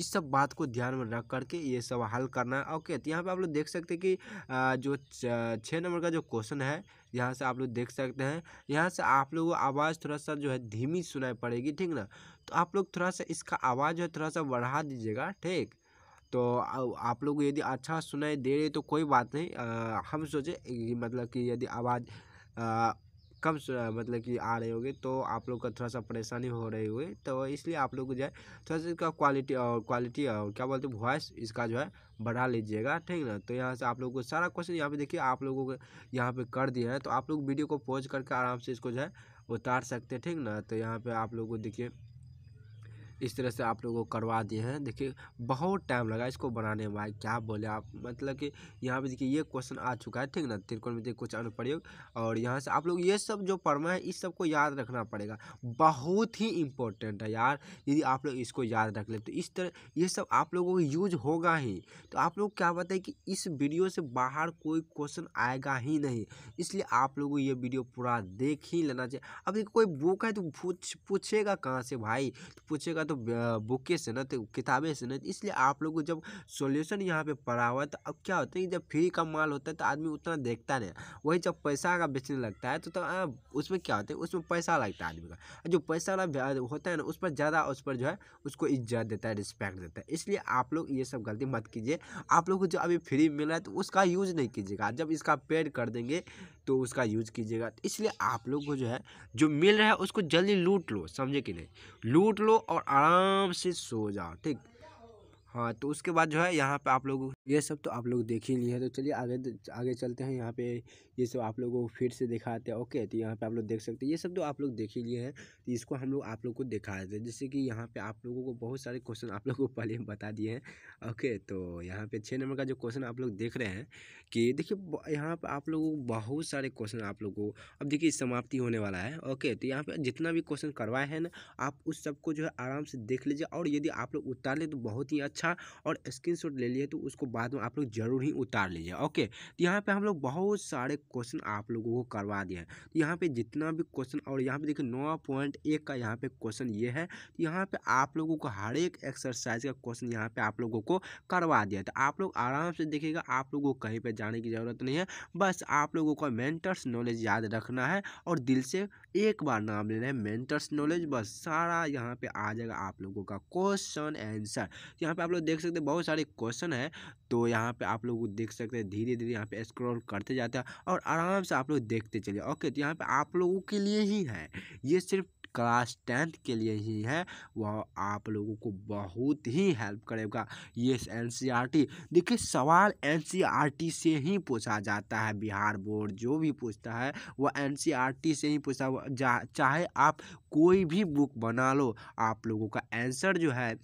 A: इस सब बात को ध्यान में रख करके ये सब हल करना है ओके तो यहाँ पे आप लोग देख सकते हैं कि जो छः नंबर का जो क्वेश्चन है यहाँ से आप लोग देख सकते हैं यहाँ से आप लोगों को आवाज़ थोड़ा सा जो है धीमी सुनाई पड़ेगी ठीक ना तो आप लोग थोड़ा सा इसका आवाज़ जो है थोड़ा सा बढ़ा दीजिएगा ठीक तो आप लोग यदि अच्छा सुनाई दे रही तो कोई बात नहीं आ, हम सोचे मतलब कि यदि आवाज़ कम मतलब कि आ रहे होंगे तो आप लोग का थोड़ा सा परेशानी हो रही होगी तो इसलिए आप लोग को जो है थोड़ा सा इसका क्वालिटी और क्वालिटी और क्या बोलते हैं वॉइस इसका जो है बढ़ा लीजिएगा ठीक ना तो यहाँ से आप लोग को सारा क्वेश्चन यहाँ पे देखिए आप लोगों को यहाँ पे कर दिया है तो आप लोग वीडियो को पॉज करके आराम से इसको जो है उतार सकते हैं ठीक ना तो यहाँ पर आप लोग को देखिए इस तरह से आप लोगों को करवा दिए हैं देखिए बहुत टाइम लगा इसको बनाने में भाई क्या बोले आप मतलब कि यहाँ पे देखिए ये क्वेश्चन आ चुका है ठीक ना त्रिकोण में कुछ अनुप्रयोग और यहाँ से आप लोग ये सब जो परमा है इस सब को याद रखना पड़ेगा बहुत ही इंपॉर्टेंट है यार यदि आप लोग इसको याद रख ले तो इस तरह ये सब आप लोगों को यूज होगा ही तो आप लोग क्या बताए कि इस वीडियो से बाहर कोई क्वेश्चन आएगा ही नहीं इसलिए आप लोगों को ये वीडियो पूरा देख ही लेना चाहिए अब देखिए कोई बुक है तो पूछ पूछेगा कहाँ से भाई तो पूछेगा ना तो बुके से ना तो किताबें से ना इसलिए आप लोग को जब सोल्यूशन यहाँ पे पड़ा हुआ है तो अब क्या होता है कि जब फ्री का माल होता है तो आदमी उतना देखता नहीं वही जब पैसा का बेचने लगता है तो, तो आ, उसमें क्या होता है उसमें पैसा लगता है आदमी का जो पैसा वाला होता है ना उस पर ज़्यादा उस पर जो है उसको इज्जत देता है रिस्पेक्ट देता है इसलिए आप लोग ये सब गलती मत कीजिए आप लोग को जो अभी फ्री मिला है तो उसका यूज़ नहीं कीजिएगा जब इसका पेड कर देंगे तो उसका यूज़ कीजिएगा तो इसलिए आप लोग को जो है जो मिल रहा है उसको जल्दी लूट लो समझे कि नहीं लूट लो और आराम से सो जाओ ठीक हाँ तो उसके बाद जो है यहाँ पे आप लोग ये सब तो आप लोग देख ही लिए हैं तो चलिए आगे आगे चलते हैं यहाँ पे ये सब आप लोगों को फिर से दिखाते हैं ओके तो यहाँ पे आप लोग देख सकते हैं ये सब तो आप लोग देख ही लिए हैं तो इसको हम लोग आप लोग को दिखा देते हैं जैसे कि यहाँ पे आप लोगों को बहुत सारे क्वेश्चन आप लोग को पहले बता दिए हैं ओके तो यहाँ पर छः नंबर का जो क्वेश्चन आप लोग देख रहे हैं कि देखिए यहाँ पर आप लोगों को बहुत सारे क्वेश्चन आप लोग को अब देखिए समाप्ति होने वाला है ओके तो यहाँ पर जितना भी क्वेश्चन करवाए हैं ना आप उस सबको जो है आराम से देख लीजिए और यदि आप लोग उतार लें तो बहुत ही अच्छा अच्छा और स्क्रीन ले लिए तो उसको बाद में आप लोग जरूर ही उतार लीजिए ओके तो यहाँ पर हम लोग बहुत सारे क्वेश्चन आप लोगों को करवा दिए हैं तो यहाँ पर जितना भी क्वेश्चन और यहाँ पर देखिए नौ पॉइंट एक का यहाँ पर क्वेश्चन ये है तो यहाँ पर आप लोगों को हर एक एक्सरसाइज का क्वेश्चन यहाँ पर आप लोगों को करवा दिया तो आप लोग आराम से देखिएगा आप लोगों को कहीं पर जाने की ज़रूरत नहीं है बस आप लोगों का मेंटर्स नॉलेज याद रखना है और दिल से एक बार नाम लेना है मेंटर्स नॉलेज बस सारा यहाँ पे आ जाएगा आप लोगों का क्वेश्चन आंसर तो यहाँ पे आप लोग देख सकते हैं बहुत सारे क्वेश्चन है तो यहाँ पे आप लोग देख सकते हैं धीरे धीरे यहाँ पे स्क्रॉल करते जाते हैं और आराम से आप लोग देखते चलिए ओके तो यहाँ पे आप लोगों के लिए ही है ये सिर्फ क्लास टेंथ के लिए ही है वह आप लोगों को बहुत ही हेल्प करेगा ये एन देखिए सवाल एन से ही पूछा जाता है बिहार बोर्ड जो भी पूछता है वह एन से ही पूछा जा चाहे आप कोई भी बुक बना लो आप लोगों का आंसर जो है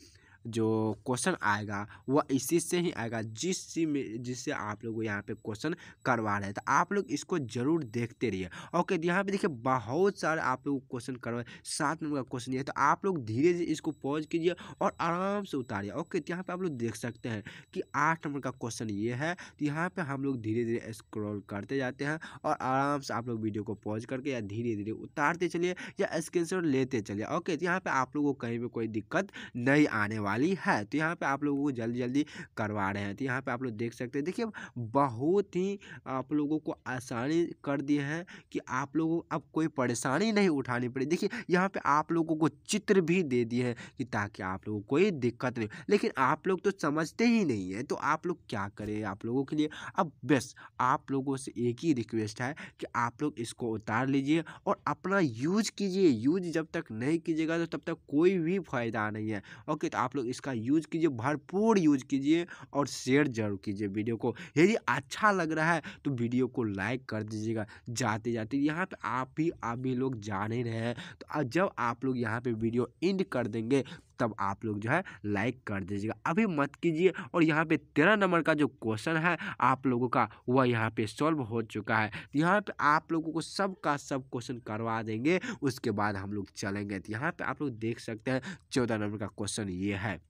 A: जो क्वेश्चन आएगा वह इसी से ही आएगा चीज में जिससे आप लोग यहाँ पे क्वेश्चन करवा रहे हैं तो आप लोग इसको ज़रूर देखते रहिए ओके तो यहाँ पे देखिए बहुत सारे आप लोग क्वेश्चन करवाए सात नंबर का क्वेश्चन है तो आप लोग धीरे धीरे इसको पॉज कीजिए और आराम से उतारिए ओके तो यहाँ पर आप लोग देख सकते हैं कि आठ नंबर का क्वेश्चन ये है तो यहाँ पर हम लोग धीरे धीरे स्क्रॉल करते जाते हैं और आराम से आप लोग वीडियो को पॉज करके या धीरे धीरे उतारते चलिए या स्क्रीन लेते चलिए ओके तो यहाँ पर आप लोग को कहीं भी कोई दिक्कत नहीं आने वाली वाली है तो यहाँ पे आप लोगों को जल्दी जल्दी करवा रहे हैं तो यहाँ पे आप लोग देख सकते हैं देखिए बहुत ही आप लोगों को आसानी कर दिए हैं कि आप लोगों को अब कोई परेशानी नहीं उठानी पड़ी देखिए यहाँ पे आप लोगों को चित्र भी दे दिए हैं कि ताकि आप लोगों को कोई दिक्कत नहीं लेकिन आप लोग तो समझते ही नहीं है तो आप लोग क्या करें आप लोगों के लिए अब बस आप लोगों से एक ही रिक्वेस्ट है कि आप लोग इसको उतार लीजिए और अपना यूज कीजिए यूज जब तक नहीं कीजिएगा तो तब तक कोई भी फायदा नहीं है ओके तो आप लोग इसका यूज कीजिए भरपूर यूज कीजिए और शेयर जरूर कीजिए वीडियो को यदि अच्छा लग रहा है तो वीडियो को लाइक कर दीजिएगा जाते जाते यहाँ पे आप ही आप भी लोग जान ही रहे हैं तो जब आप लोग यहाँ पे वीडियो एंड कर देंगे तब आप लोग जो है लाइक कर दीजिएगा अभी मत कीजिए और यहाँ पे तेरह नंबर का जो क्वेश्चन है आप लोगों का वह यहाँ पे सॉल्व हो चुका है यहाँ पे आप लोगों को सब का सब क्वेश्चन करवा देंगे उसके बाद हम लोग चलेंगे तो यहाँ पे आप लोग देख सकते हैं चौदह नंबर का क्वेश्चन ये है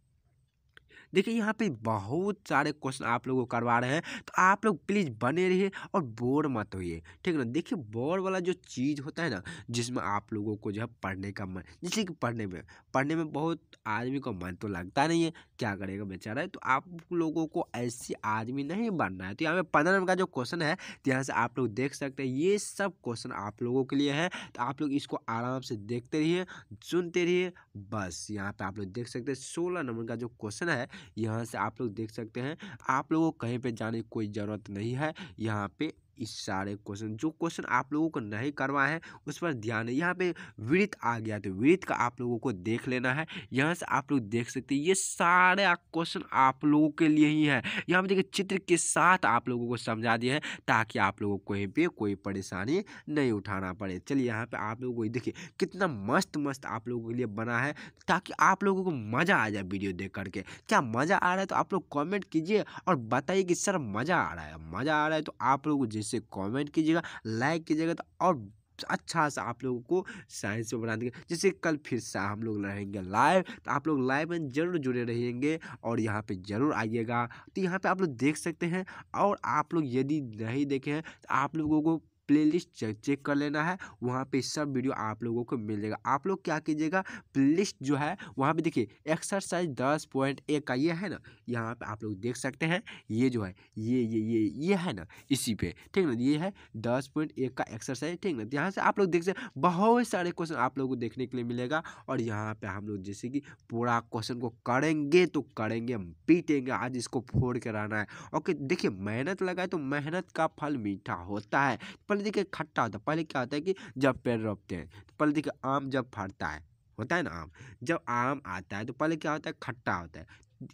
A: देखिए यहाँ पे बहुत सारे क्वेश्चन आप लोगों को करवा रहे हैं तो आप लोग प्लीज़ बने रहिए और बोर मत होइए ठीक है ना देखिए बोर वाला जो चीज़ होता है ना जिसमें आप लोगों को जो है पढ़ने का मन जैसे कि पढ़ने में पढ़ने में बहुत आदमी को मन तो लगता नहीं है क्या करेगा बेचारा तो आप लोगों को ऐसे आदमी नहीं बनना है तो यहाँ पे पंद्रह नंबर का जो क्वेश्चन है तो यहाँ से आप लोग देख सकते हैं ये सब क्वेश्चन आप लोगों के लिए है तो आप लोग इसको आराम से देखते रहिए सुनते रहिए बस यहाँ पर आप लोग देख सकते हैं सोलह नंबर का जो क्वेश्चन है यहाँ से आप लोग देख सकते हैं आप लोगों को कहीं पे जाने की कोई ज़रूरत नहीं है यहाँ पर इस सारे क्वेश्चन जो क्वेश्चन आप लोगों को नहीं करवा है उस पर ध्यान है यहाँ पे वृत्त आ गया तो वृत्त का आप लोगों को देख लेना है यहाँ से आप लोग देख सकते हैं ये सारे क्वेश्चन आप लोगों के लिए ही है यहाँ पे देखिए चित्र के साथ आप लोगों को समझा दिया है ताकि आप लोगों को कहीं पर कोई परेशानी नहीं उठाना पड़े चलिए यहाँ पर आप लोगों को देखिए कितना मस्त मस्त आप लोगों के लिए बना है ताकि आप लोगों को मज़ा आ जाए वीडियो देख करके क्या मज़ा आ रहा है तो आप लोग कॉमेंट कीजिए और बताइए कि सर मज़ा आ रहा है मज़ा आ रहा है तो आप लोग जिस से कमेंट कीजिएगा लाइक कीजिएगा तो और अच्छा सा आप लोगों को साइंस में बना देंगे जैसे कल फिर से हम लोग रहेंगे लाइव तो आप लोग लाइव में जरूर जुड़े रहेंगे और यहाँ पे जरूर आइएगा तो यहाँ पे आप लोग देख सकते हैं और आप लोग यदि नहीं देखे हैं तो आप लोगों को प्लेलिस्ट चेक कर लेना है वहाँ पे सब वीडियो आप लोगों को मिलेगा आप लोग क्या कीजिएगा प्लेलिस्ट जो है वहाँ पे देखिए एक्सरसाइज दस पॉइंट एक का ये है ना यहाँ पे आप लोग देख सकते हैं ये जो है ये ये ये ये है ना इसी पे ठीक ना ये है दस पॉइंट एक का एक्सरसाइज ठीक ना यहाँ से आप लोग देख सकते बहुत सारे क्वेश्चन आप लोगों को देखने के लिए मिलेगा और यहाँ पे हम लोग जैसे कि पूरा क्वेश्चन को करेंगे तो करेंगे हम पीटेंगे आज इसको फोड़ कर आना है ओके देखिए मेहनत लगाए तो मेहनत का फल मीठा होता है पर पहले देखिए खट्टा होता है पहले क्या होता है कि जब पेड़ रोपते हैं तो पहले देखिए आम जब फटता है होता है ना आम जब आम आता है तो पहले क्या होता है खट्टा होता है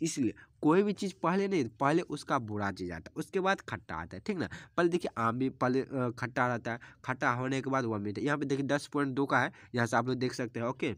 A: इसलिए कोई भी चीज़ पहले नहीं पहले उसका बुरा चीज़ आता है उसके बाद खट्टा आता है ठीक ना पहले देखिए आम भी पहले खट्टा रहता है खट्टा होने के बाद वह मीठा यहाँ पे देखिए दस पॉइंट दो का है यहाँ से आप लोग देख सकते हैं ओके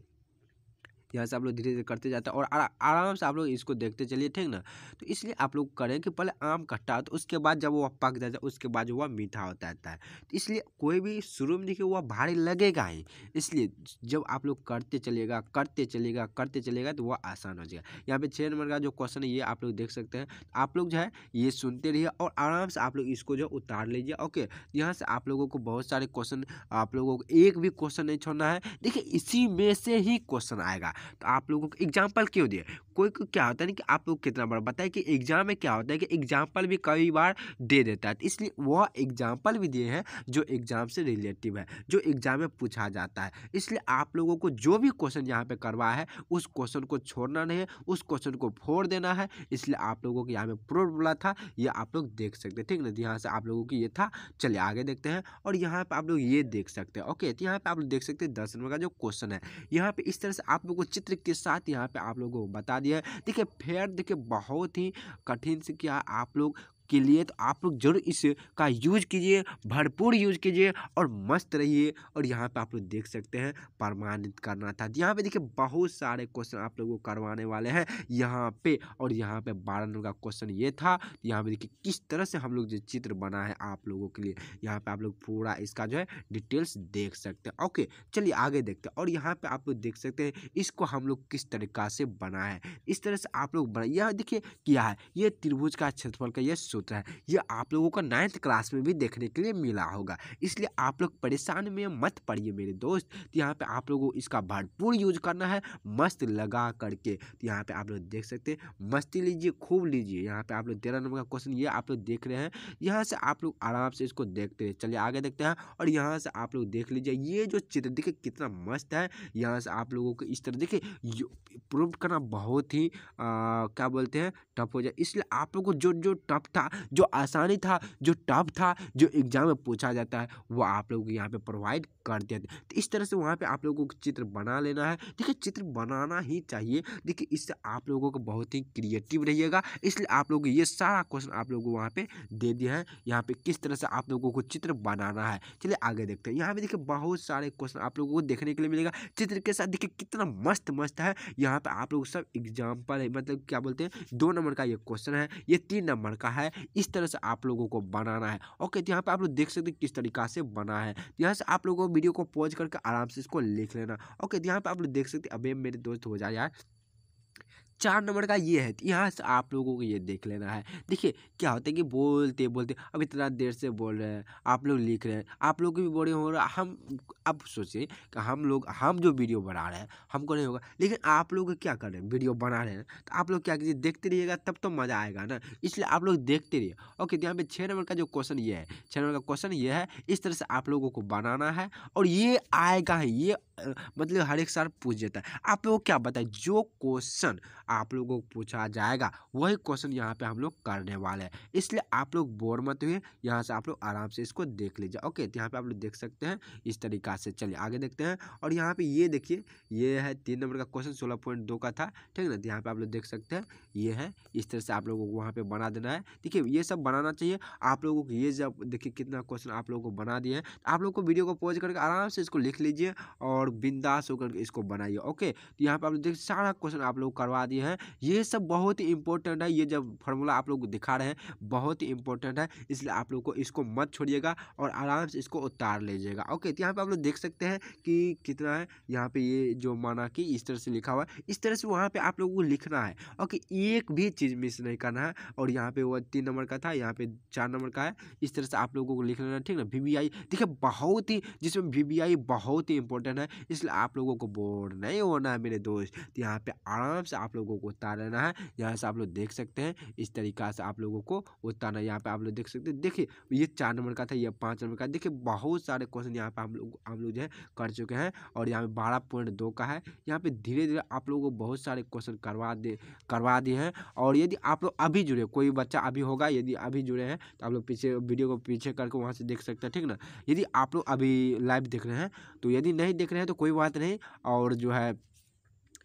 A: यहाँ से आप लोग धीरे धीरे करते जाते हैं और आराम से आप लोग इसको देखते चलिए ठीक ना तो इसलिए आप लोग करें कि पहले आम खट्टा होता तो है उसके बाद जब वह पक जाता है उसके बाद वह मीठा होता रहता है तो इसलिए कोई भी शुरू में देखिए वह भारी लगेगा ही इसलिए जब आप लोग करते चलेगा करते चलेगा करते चलेगा तो वह आसान हो जाएगा यहाँ पर छः नंबर का जो क्वेश्चन है ये आप लोग देख सकते हैं तो आप लोग जो है ये सुनते रहिए और आराम से आप लोग इसको जो उतार लीजिए ओके यहाँ से आप लोगों को बहुत सारे क्वेश्चन आप लोगों को एक भी क्वेश्चन नहीं छोड़ना है देखिए इसी में से ही क्वेश्चन आएगा तो आप लोगों को एग्जाम्पल क्यों दिया कोई को क्या होता है ना कि आप लोग कितना बड़ा बताए कि एग्जाम में क्या होता है कि एग्जाम्पल भी कई बार दे देता है तो इसलिए वह एग्जाम्पल भी दिए हैं जो एग्जाम से रिलेटिव है जो एग्जाम में पूछा जाता है इसलिए आप लोगों को जो भी क्वेश्चन यहाँ पे करवा है उस क्वेश्चन को छोड़ना नहीं है उस क्वेश्चन को फोड़ देना है इसलिए आप लोगों को यहाँ पर प्रूफ बोला था ये आप लोग देख सकते ठीक ना तो यहाँ से आप लोगों की ये था चले आगे देखते हैं और यहाँ पर आप लोग ये देख सकते हैं ओके तो यहाँ पर आप लोग देख सकते हैं दस नंबर का जो क्वेश्चन है यहाँ पर इस तरह से आप लोग को चित्र के साथ यहाँ पे आप लोगों को बता दिया है देखिए फेयर देखिए बहुत ही कठिन से क्या आप लोग के लिए तो आप लोग जरूर इसका यूज कीजिए भरपूर यूज कीजिए और मस्त रहिए और यहाँ पे आप लोग देख सकते हैं प्रमाणित करना था यहाँ पे देखिए बहुत सारे क्वेश्चन आप लोगों को करवाने वाले हैं यहाँ पे और यहाँ पे बारह नंबर का क्वेश्चन ये था यहाँ पे देखिए किस तरह से हम लोग जो चित्र बना है आप लोगों के लिए यहाँ पे आप लोग पूरा इसका जो है डिटेल्स देख सकते हैं ओके चलिए आगे देखते हैं और यहाँ पे आप लोग देख सकते हैं इसको हम लोग किस तरीका से बना है इस तरह से आप लोग बना यह देखिए क्या है ये त्रिभुज का क्षेत्रफल का यह सूत्र है ये आप लोगों को नाइन्थ क्लास में भी देखने के लिए मिला होगा इसलिए आप लोग परेशान में मत पड़िए मेरे दोस्त तो यहाँ पे आप लोगों को इसका भरपूर यूज करना है मस्त लगा करके तो यहाँ पे आप लोग देख सकते हैं मस्ती लीजिए खूब लीजिए यहाँ पे आप लोग तेरह नंबर का क्वेश्चन ये आप लोग देख रहे हैं यहाँ से आप लोग आराम से इसको देखते रहे चलिए आगे देखते हैं और यहाँ से आप लोग देख लीजिए ये जो चित्र देखिए कितना मस्त है यहाँ से आप लोगों को इस तरह देखिए प्रूव करना बहुत ही क्या बोलते हैं टफ हो जाए इसलिए आप लोग को जो जो टफ था था जो आसानी था जो टफ था जो एग्ज़ाम में पूछा जाता है वो आप लोग यहाँ पे प्रोवाइड कर दिया तो इस तरह से वहाँ पे आप लोगों को चित्र बना लेना है देखिए चित्र बनाना ही चाहिए देखिए इससे आप लोगों को बहुत ही क्रिएटिव रहिएगा इसलिए आप लोग ये सारा क्वेश्चन आप लोगों को वहाँ पे दे दिया है यहाँ पे किस तरह से आप लोगों को चित्र बनाना है चलिए आगे देखते हैं यहाँ पर देखिए बहुत सारे क्वेश्चन आप लोगों को देखने के लिए मिलेगा चित्र के साथ देखिए कितना मस्त मस्त है यहाँ पर आप लोग सब एग्जाम्पल मतलब क्या बोलते हैं दो नंबर का ये क्वेश्चन है ये तीन नंबर का है इस तरह से आप लोगों को बनाना है ओके तो यहाँ पर आप लोग देख सकते किस तरीका से बना है तो यहाँ से आप लोगों को वीडियो को पॉज करके आराम से इसको लिख लेना ओके तो यहाँ पर आप लोग देख सकते अभी मेरे दोस्त हो जाए यार चार नंबर का ये है यहाँ से आप लोगों को ये देख लेना है देखिए क्या होता है कि बोलते बोलते अब इतना देर से बोल रहे हैं आप लोग लिख रहे हैं आप लोग भी बोरिंग हो रहा है हम अब सोचें कि हम लोग हम जो वीडियो बना रहे हैं हमको नहीं होगा लेकिन आप लोग क्या कर रहे हैं वीडियो बना रहे हैं तो आप लोग क्या कीजिए देखते रहिएगा तब तो मज़ा आएगा ना इसलिए आप लोग देखते रहिए ओके तो यहाँ पर छः नंबर का जो क्वेश्चन ये है छः नंबर का क्वेश्चन ये है इस तरह से आप लोगों को बनाना है और ये आएगा ही ये मतलब हर एक सर पूछ देता है आप लोग क्या बताए जो क्वेश्चन आप लोगों को पूछा जाएगा वही क्वेश्चन यहाँ पे हम लोग करने वाले हैं इसलिए आप लोग बोर मत हुए यहाँ से आप लोग आराम से इसको देख लीजिए ओके तो यहाँ पे आप लोग देख सकते हैं इस तरीका से चलिए आगे देखते हैं और यहाँ पे ये देखिए ये है तीन नंबर का क्वेश्चन सोलह पॉइंट दो का था ठीक है ना तो यहाँ पे आप लोग देख सकते हैं ये है इस तरह से आप लोगों को वहाँ पर बना देना है देखिए ये सब बनाना चाहिए आप लोगों को ये जब देखिए कितना क्वेश्चन आप लोगों को बना दिए हैं तो आप लोग को वीडियो को पॉज करके आराम से इसको लिख लीजिए और और बिंदास होकर इसको बनाइए ओके तो यहाँ पर आप लोग देखिए सारा क्वेश्चन आप लोग करवा दिए हैं ये सब बहुत ही इंपॉर्टेंट है ये जब फॉर्मूला आप लोग दिखा रहे हैं बहुत ही इंपॉर्टेंट है इसलिए आप लोग को इसको मत छोड़िएगा और आराम से इसको उतार लीजिएगा ओके तो यहाँ पर आप लोग देख सकते हैं कि कितना है यहाँ पे ये जो माना कि इस तरह से लिखा हुआ है इस तरह से वहाँ पर आप लोगों को लिखना है ओके एक भी चीज़ मिस नहीं करना है और यहाँ पे वो तीन नंबर का था यहाँ पे चार नंबर का है इस तरह से आप लोगों को लिख लेना ठीक ना वी वी आई देखिए बहुत ही जिसमें वी वी आई बहुत ही इंपॉर्टेंट है इसलिए आप लोगों को बोर नहीं होना है मेरे दोस्त तो यहाँ पे आराम से आप लोगों को उतारना है यहाँ से आप लोग देख सकते हैं इस तरीका से आप लोगों को उतारना यहाँ पे आप लोग देख सकते हैं देखिए ये चार नंबर का था ये पाँच नंबर का देखिए बहुत सारे क्वेश्चन यहाँ पे हम लोग हम लोग जो है कर चुके हैं और यहाँ पे बारह पॉइंट दो का है यहाँ पे धीरे धीरे आप लोगों को बहुत सारे क्वेश्चन करवा दे करवा दिए हैं और यदि आप लोग अभी जुड़े कोई बच्चा अभी होगा यदि अभी जुड़े हैं तो आप लोग पीछे वीडियो को पीछे करके वहाँ से देख सकते हैं ठीक ना यदि आप लोग अभी लाइव देख रहे हैं तो यदि नहीं देख रहे हैं तो कोई बात नहीं और जो है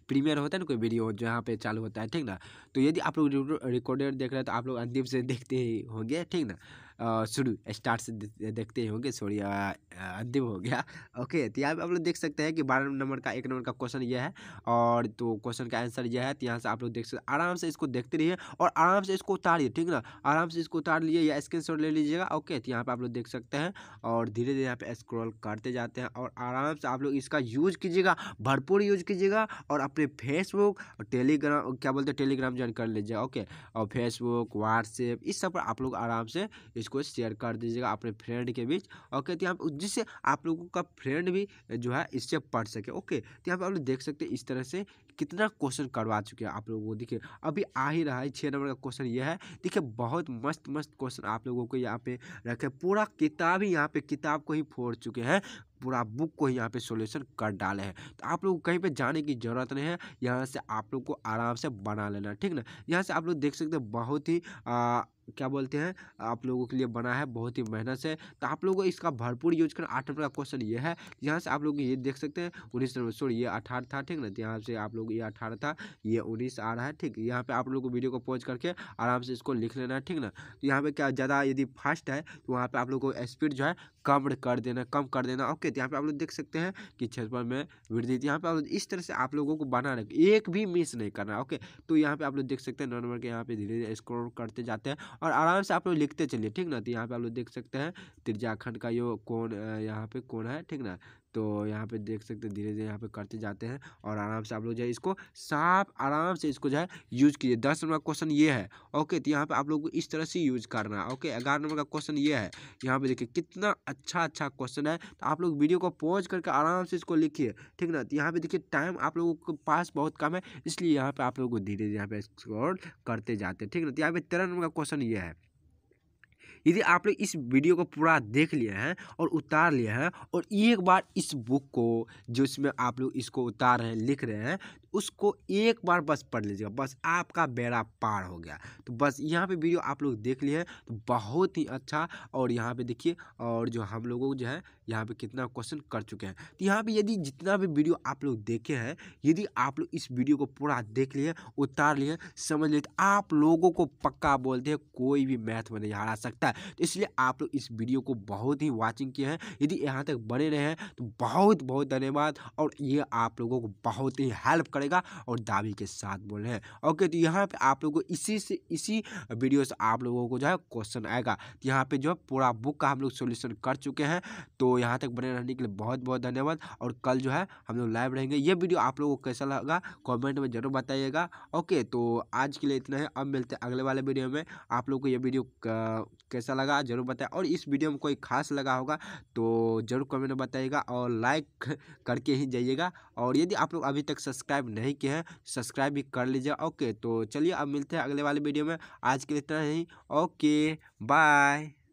A: प्रीमियर होता है ना कोई वीडियो जहाँ पे चालू होता है ठीक ना तो यदि आप लोग रिकॉर्डेड देख रहे हैं तो आप लोग अंतिम से देखते ही होंगे ठीक ना शुरू स्टार्ट से देखते ही होंगे सॉरी अंतिम हो गया ओके तो यहाँ पे आप लोग देख सकते हैं कि बारह नंबर का एक नंबर का क्वेश्चन यह है और तो क्वेश्चन का आंसर यह है तो यहाँ से आप लोग देख सकते आराम से इसको देखते रहिए और आराम से इसको उतारिए ठीक ना आराम से इसको उतार लिए या स्क्रीन ले लीजिएगा ओके तो यहाँ पर आप लोग देख सकते हैं और धीरे धीरे यहाँ पर स्क्रॉल करते जाते हैं और आराम से आप लोग इसका यूज कीजिएगा भरपूर यूज कीजिएगा और अपने फेसबुक और टेलीग्राम क्या बोलते हैं टेलीग्राम ज्वाइन कर लीजिएगा ओके और फेसबुक व्हाट्सएप इस सब पर आप लोग आराम से इसको शेयर कर दीजिएगा अपने फ्रेंड के बीच ओके तो यहाँ जिससे आप लोगों का फ्रेंड भी जो है इससे पढ़ सके ओके तो यहाँ पर आप लोग देख सकते हैं इस तरह से कितना क्वेश्चन करवा चुके हैं आप लोगों को देखिए अभी आ ही रहा है छः नंबर का क्वेश्चन ये है देखिए बहुत मस्त मस्त क्वेश्चन आप लोगों को यहाँ पे रखे पूरा किताब ही यहाँ पे किताब को ही फोड़ चुके हैं पूरा बुक को ही यहाँ पे सोल्यूशन कर डाले हैं तो आप लोग कहीं पे जाने की ज़रूरत नहीं है यहाँ से आप लोग को आराम से बना लेना ठीक ना यहाँ से आप लोग देख सकते हैं बहुत ही आ, क्या बोलते हैं आप लोगों के लिए बना है बहुत ही मेहनत से तो आप लोगों को इसका भरपूर यूज करना आठ नंबर का क्वेश्चन ये है यहाँ से आप लोग ये देख सकते हैं उन्नीस नंबर सॉरी ये अठारह था ठीक ना तो यहाँ से आप लोग लोग ये अठारह था ये उन्नीस आ रहा है ठीक यहाँ पे आप लोग को वीडियो को पॉज करके आराम से इसको लिख लेना है ठीक ना तो यहाँ पे क्या ज़्यादा यदि फास्ट है तो वहाँ पे आप लोग को स्पीड जो है कम कर देना कम कर देना ओके तो यहाँ पे आप लोग देख सकते हैं कि क्षेत्रफल में वृद्धि यहाँ पे इस तरह से आप लोगों को बना रख एक भी मिस नहीं करना ओके तो यहाँ पे आप लोग देख सकते हैं नौ नंबर के यहाँ पे धीरे धीरे स्क्रोल करते जाते हैं और आराम से आप लोग लिखते चलिए ठीक ना तो यहाँ पे आप लोग देख सकते हैं त्रिजाखंड का यो कौन यहाँ पे कौन है ठीक ना तो यहाँ पे देख सकते हैं धीरे धीरे यहाँ पे करते जाते हैं और आराम से आप लोग जो है इसको साफ आराम से इसको जो है यूज़ कीजिए दस नंबर का क्वेश्चन ये है ओके तो यहाँ पे आप लोग को इस तरह से यूज़ करना है ओके ग्यारह नंबर का क्वेश्चन ये है यहाँ पे देखिए कितना अच्छा अच्छा क्वेश्चन है तो आप लोग वीडियो को पॉज करके आराम से इसको लिखिए ठीक ना तो यहाँ पे देखिए टाइम आप लोगों के पास बहुत कम है इसलिए यहाँ पे आप लोग को धीरे धीरे यहाँ पे एक्सप्लोर करते जाते हैं ठीक ना तो यहाँ पे तेरह नंबर का क्वेश्चन ये है यदि आपने इस वीडियो को पूरा देख लिया है और उतार लिया है और एक बार इस बुक को जो इसमें आप लोग इसको उतार रहे हैं लिख रहे हैं उसको एक बार बस पढ़ लीजिएगा बस आपका बेड़ा पार हो गया तो बस यहाँ पे वीडियो आप लोग देख लिए तो बहुत ही अच्छा और यहाँ पे देखिए और जो हम लोगों जो है यहाँ पे कितना क्वेश्चन कर चुके हैं तो यहाँ पे यदि जितना भी वीडियो आप लोग देखे हैं यदि आप लोग इस वीडियो को पूरा देख लिए उतार लिए समझ लिए तो आप लोगों को पक्का बोलते हैं कोई भी मैथ में नहीं हरा सकता है तो इसलिए आप लोग इस वीडियो को बहुत ही वॉचिंग किए हैं यदि यहाँ तक बने रहे हैं तो बहुत बहुत धन्यवाद और ये आप लोगों को बहुत ही हेल्प करें पड़ेगा और दावी के साथ बोल रहे हैं ओके तो यहाँ पर आप लोग को इसी से इसी वीडियो से आप लोगों को जो है क्वेश्चन आएगा तो यहाँ पर जो है पूरा बुक का हम लोग सोल्यूशन कर चुके हैं तो यहाँ तक बने रहने के लिए बहुत बहुत धन्यवाद और कल जो है हम लोग लाइव रहेंगे ये वीडियो आप लोगों को कैसा लगा कॉमेंट में जरूर बताइएगा ओके तो आज के लिए इतना है अब मिलते हैं अगले वाले वीडियो में आप लोग को ये वीडियो कैसा लगा जरूर बताए और इस वीडियो में कोई खास लगा होगा तो जरूर कमेंट में बताइएगा और लाइक करके ही जाइएगा और यदि आप लोग अभी तक सब्सक्राइब नहीं किया है सब्सक्राइब भी कर लीजिए ओके तो चलिए अब मिलते हैं अगले वाले वीडियो में आज के लिए इतना ही ओके बाय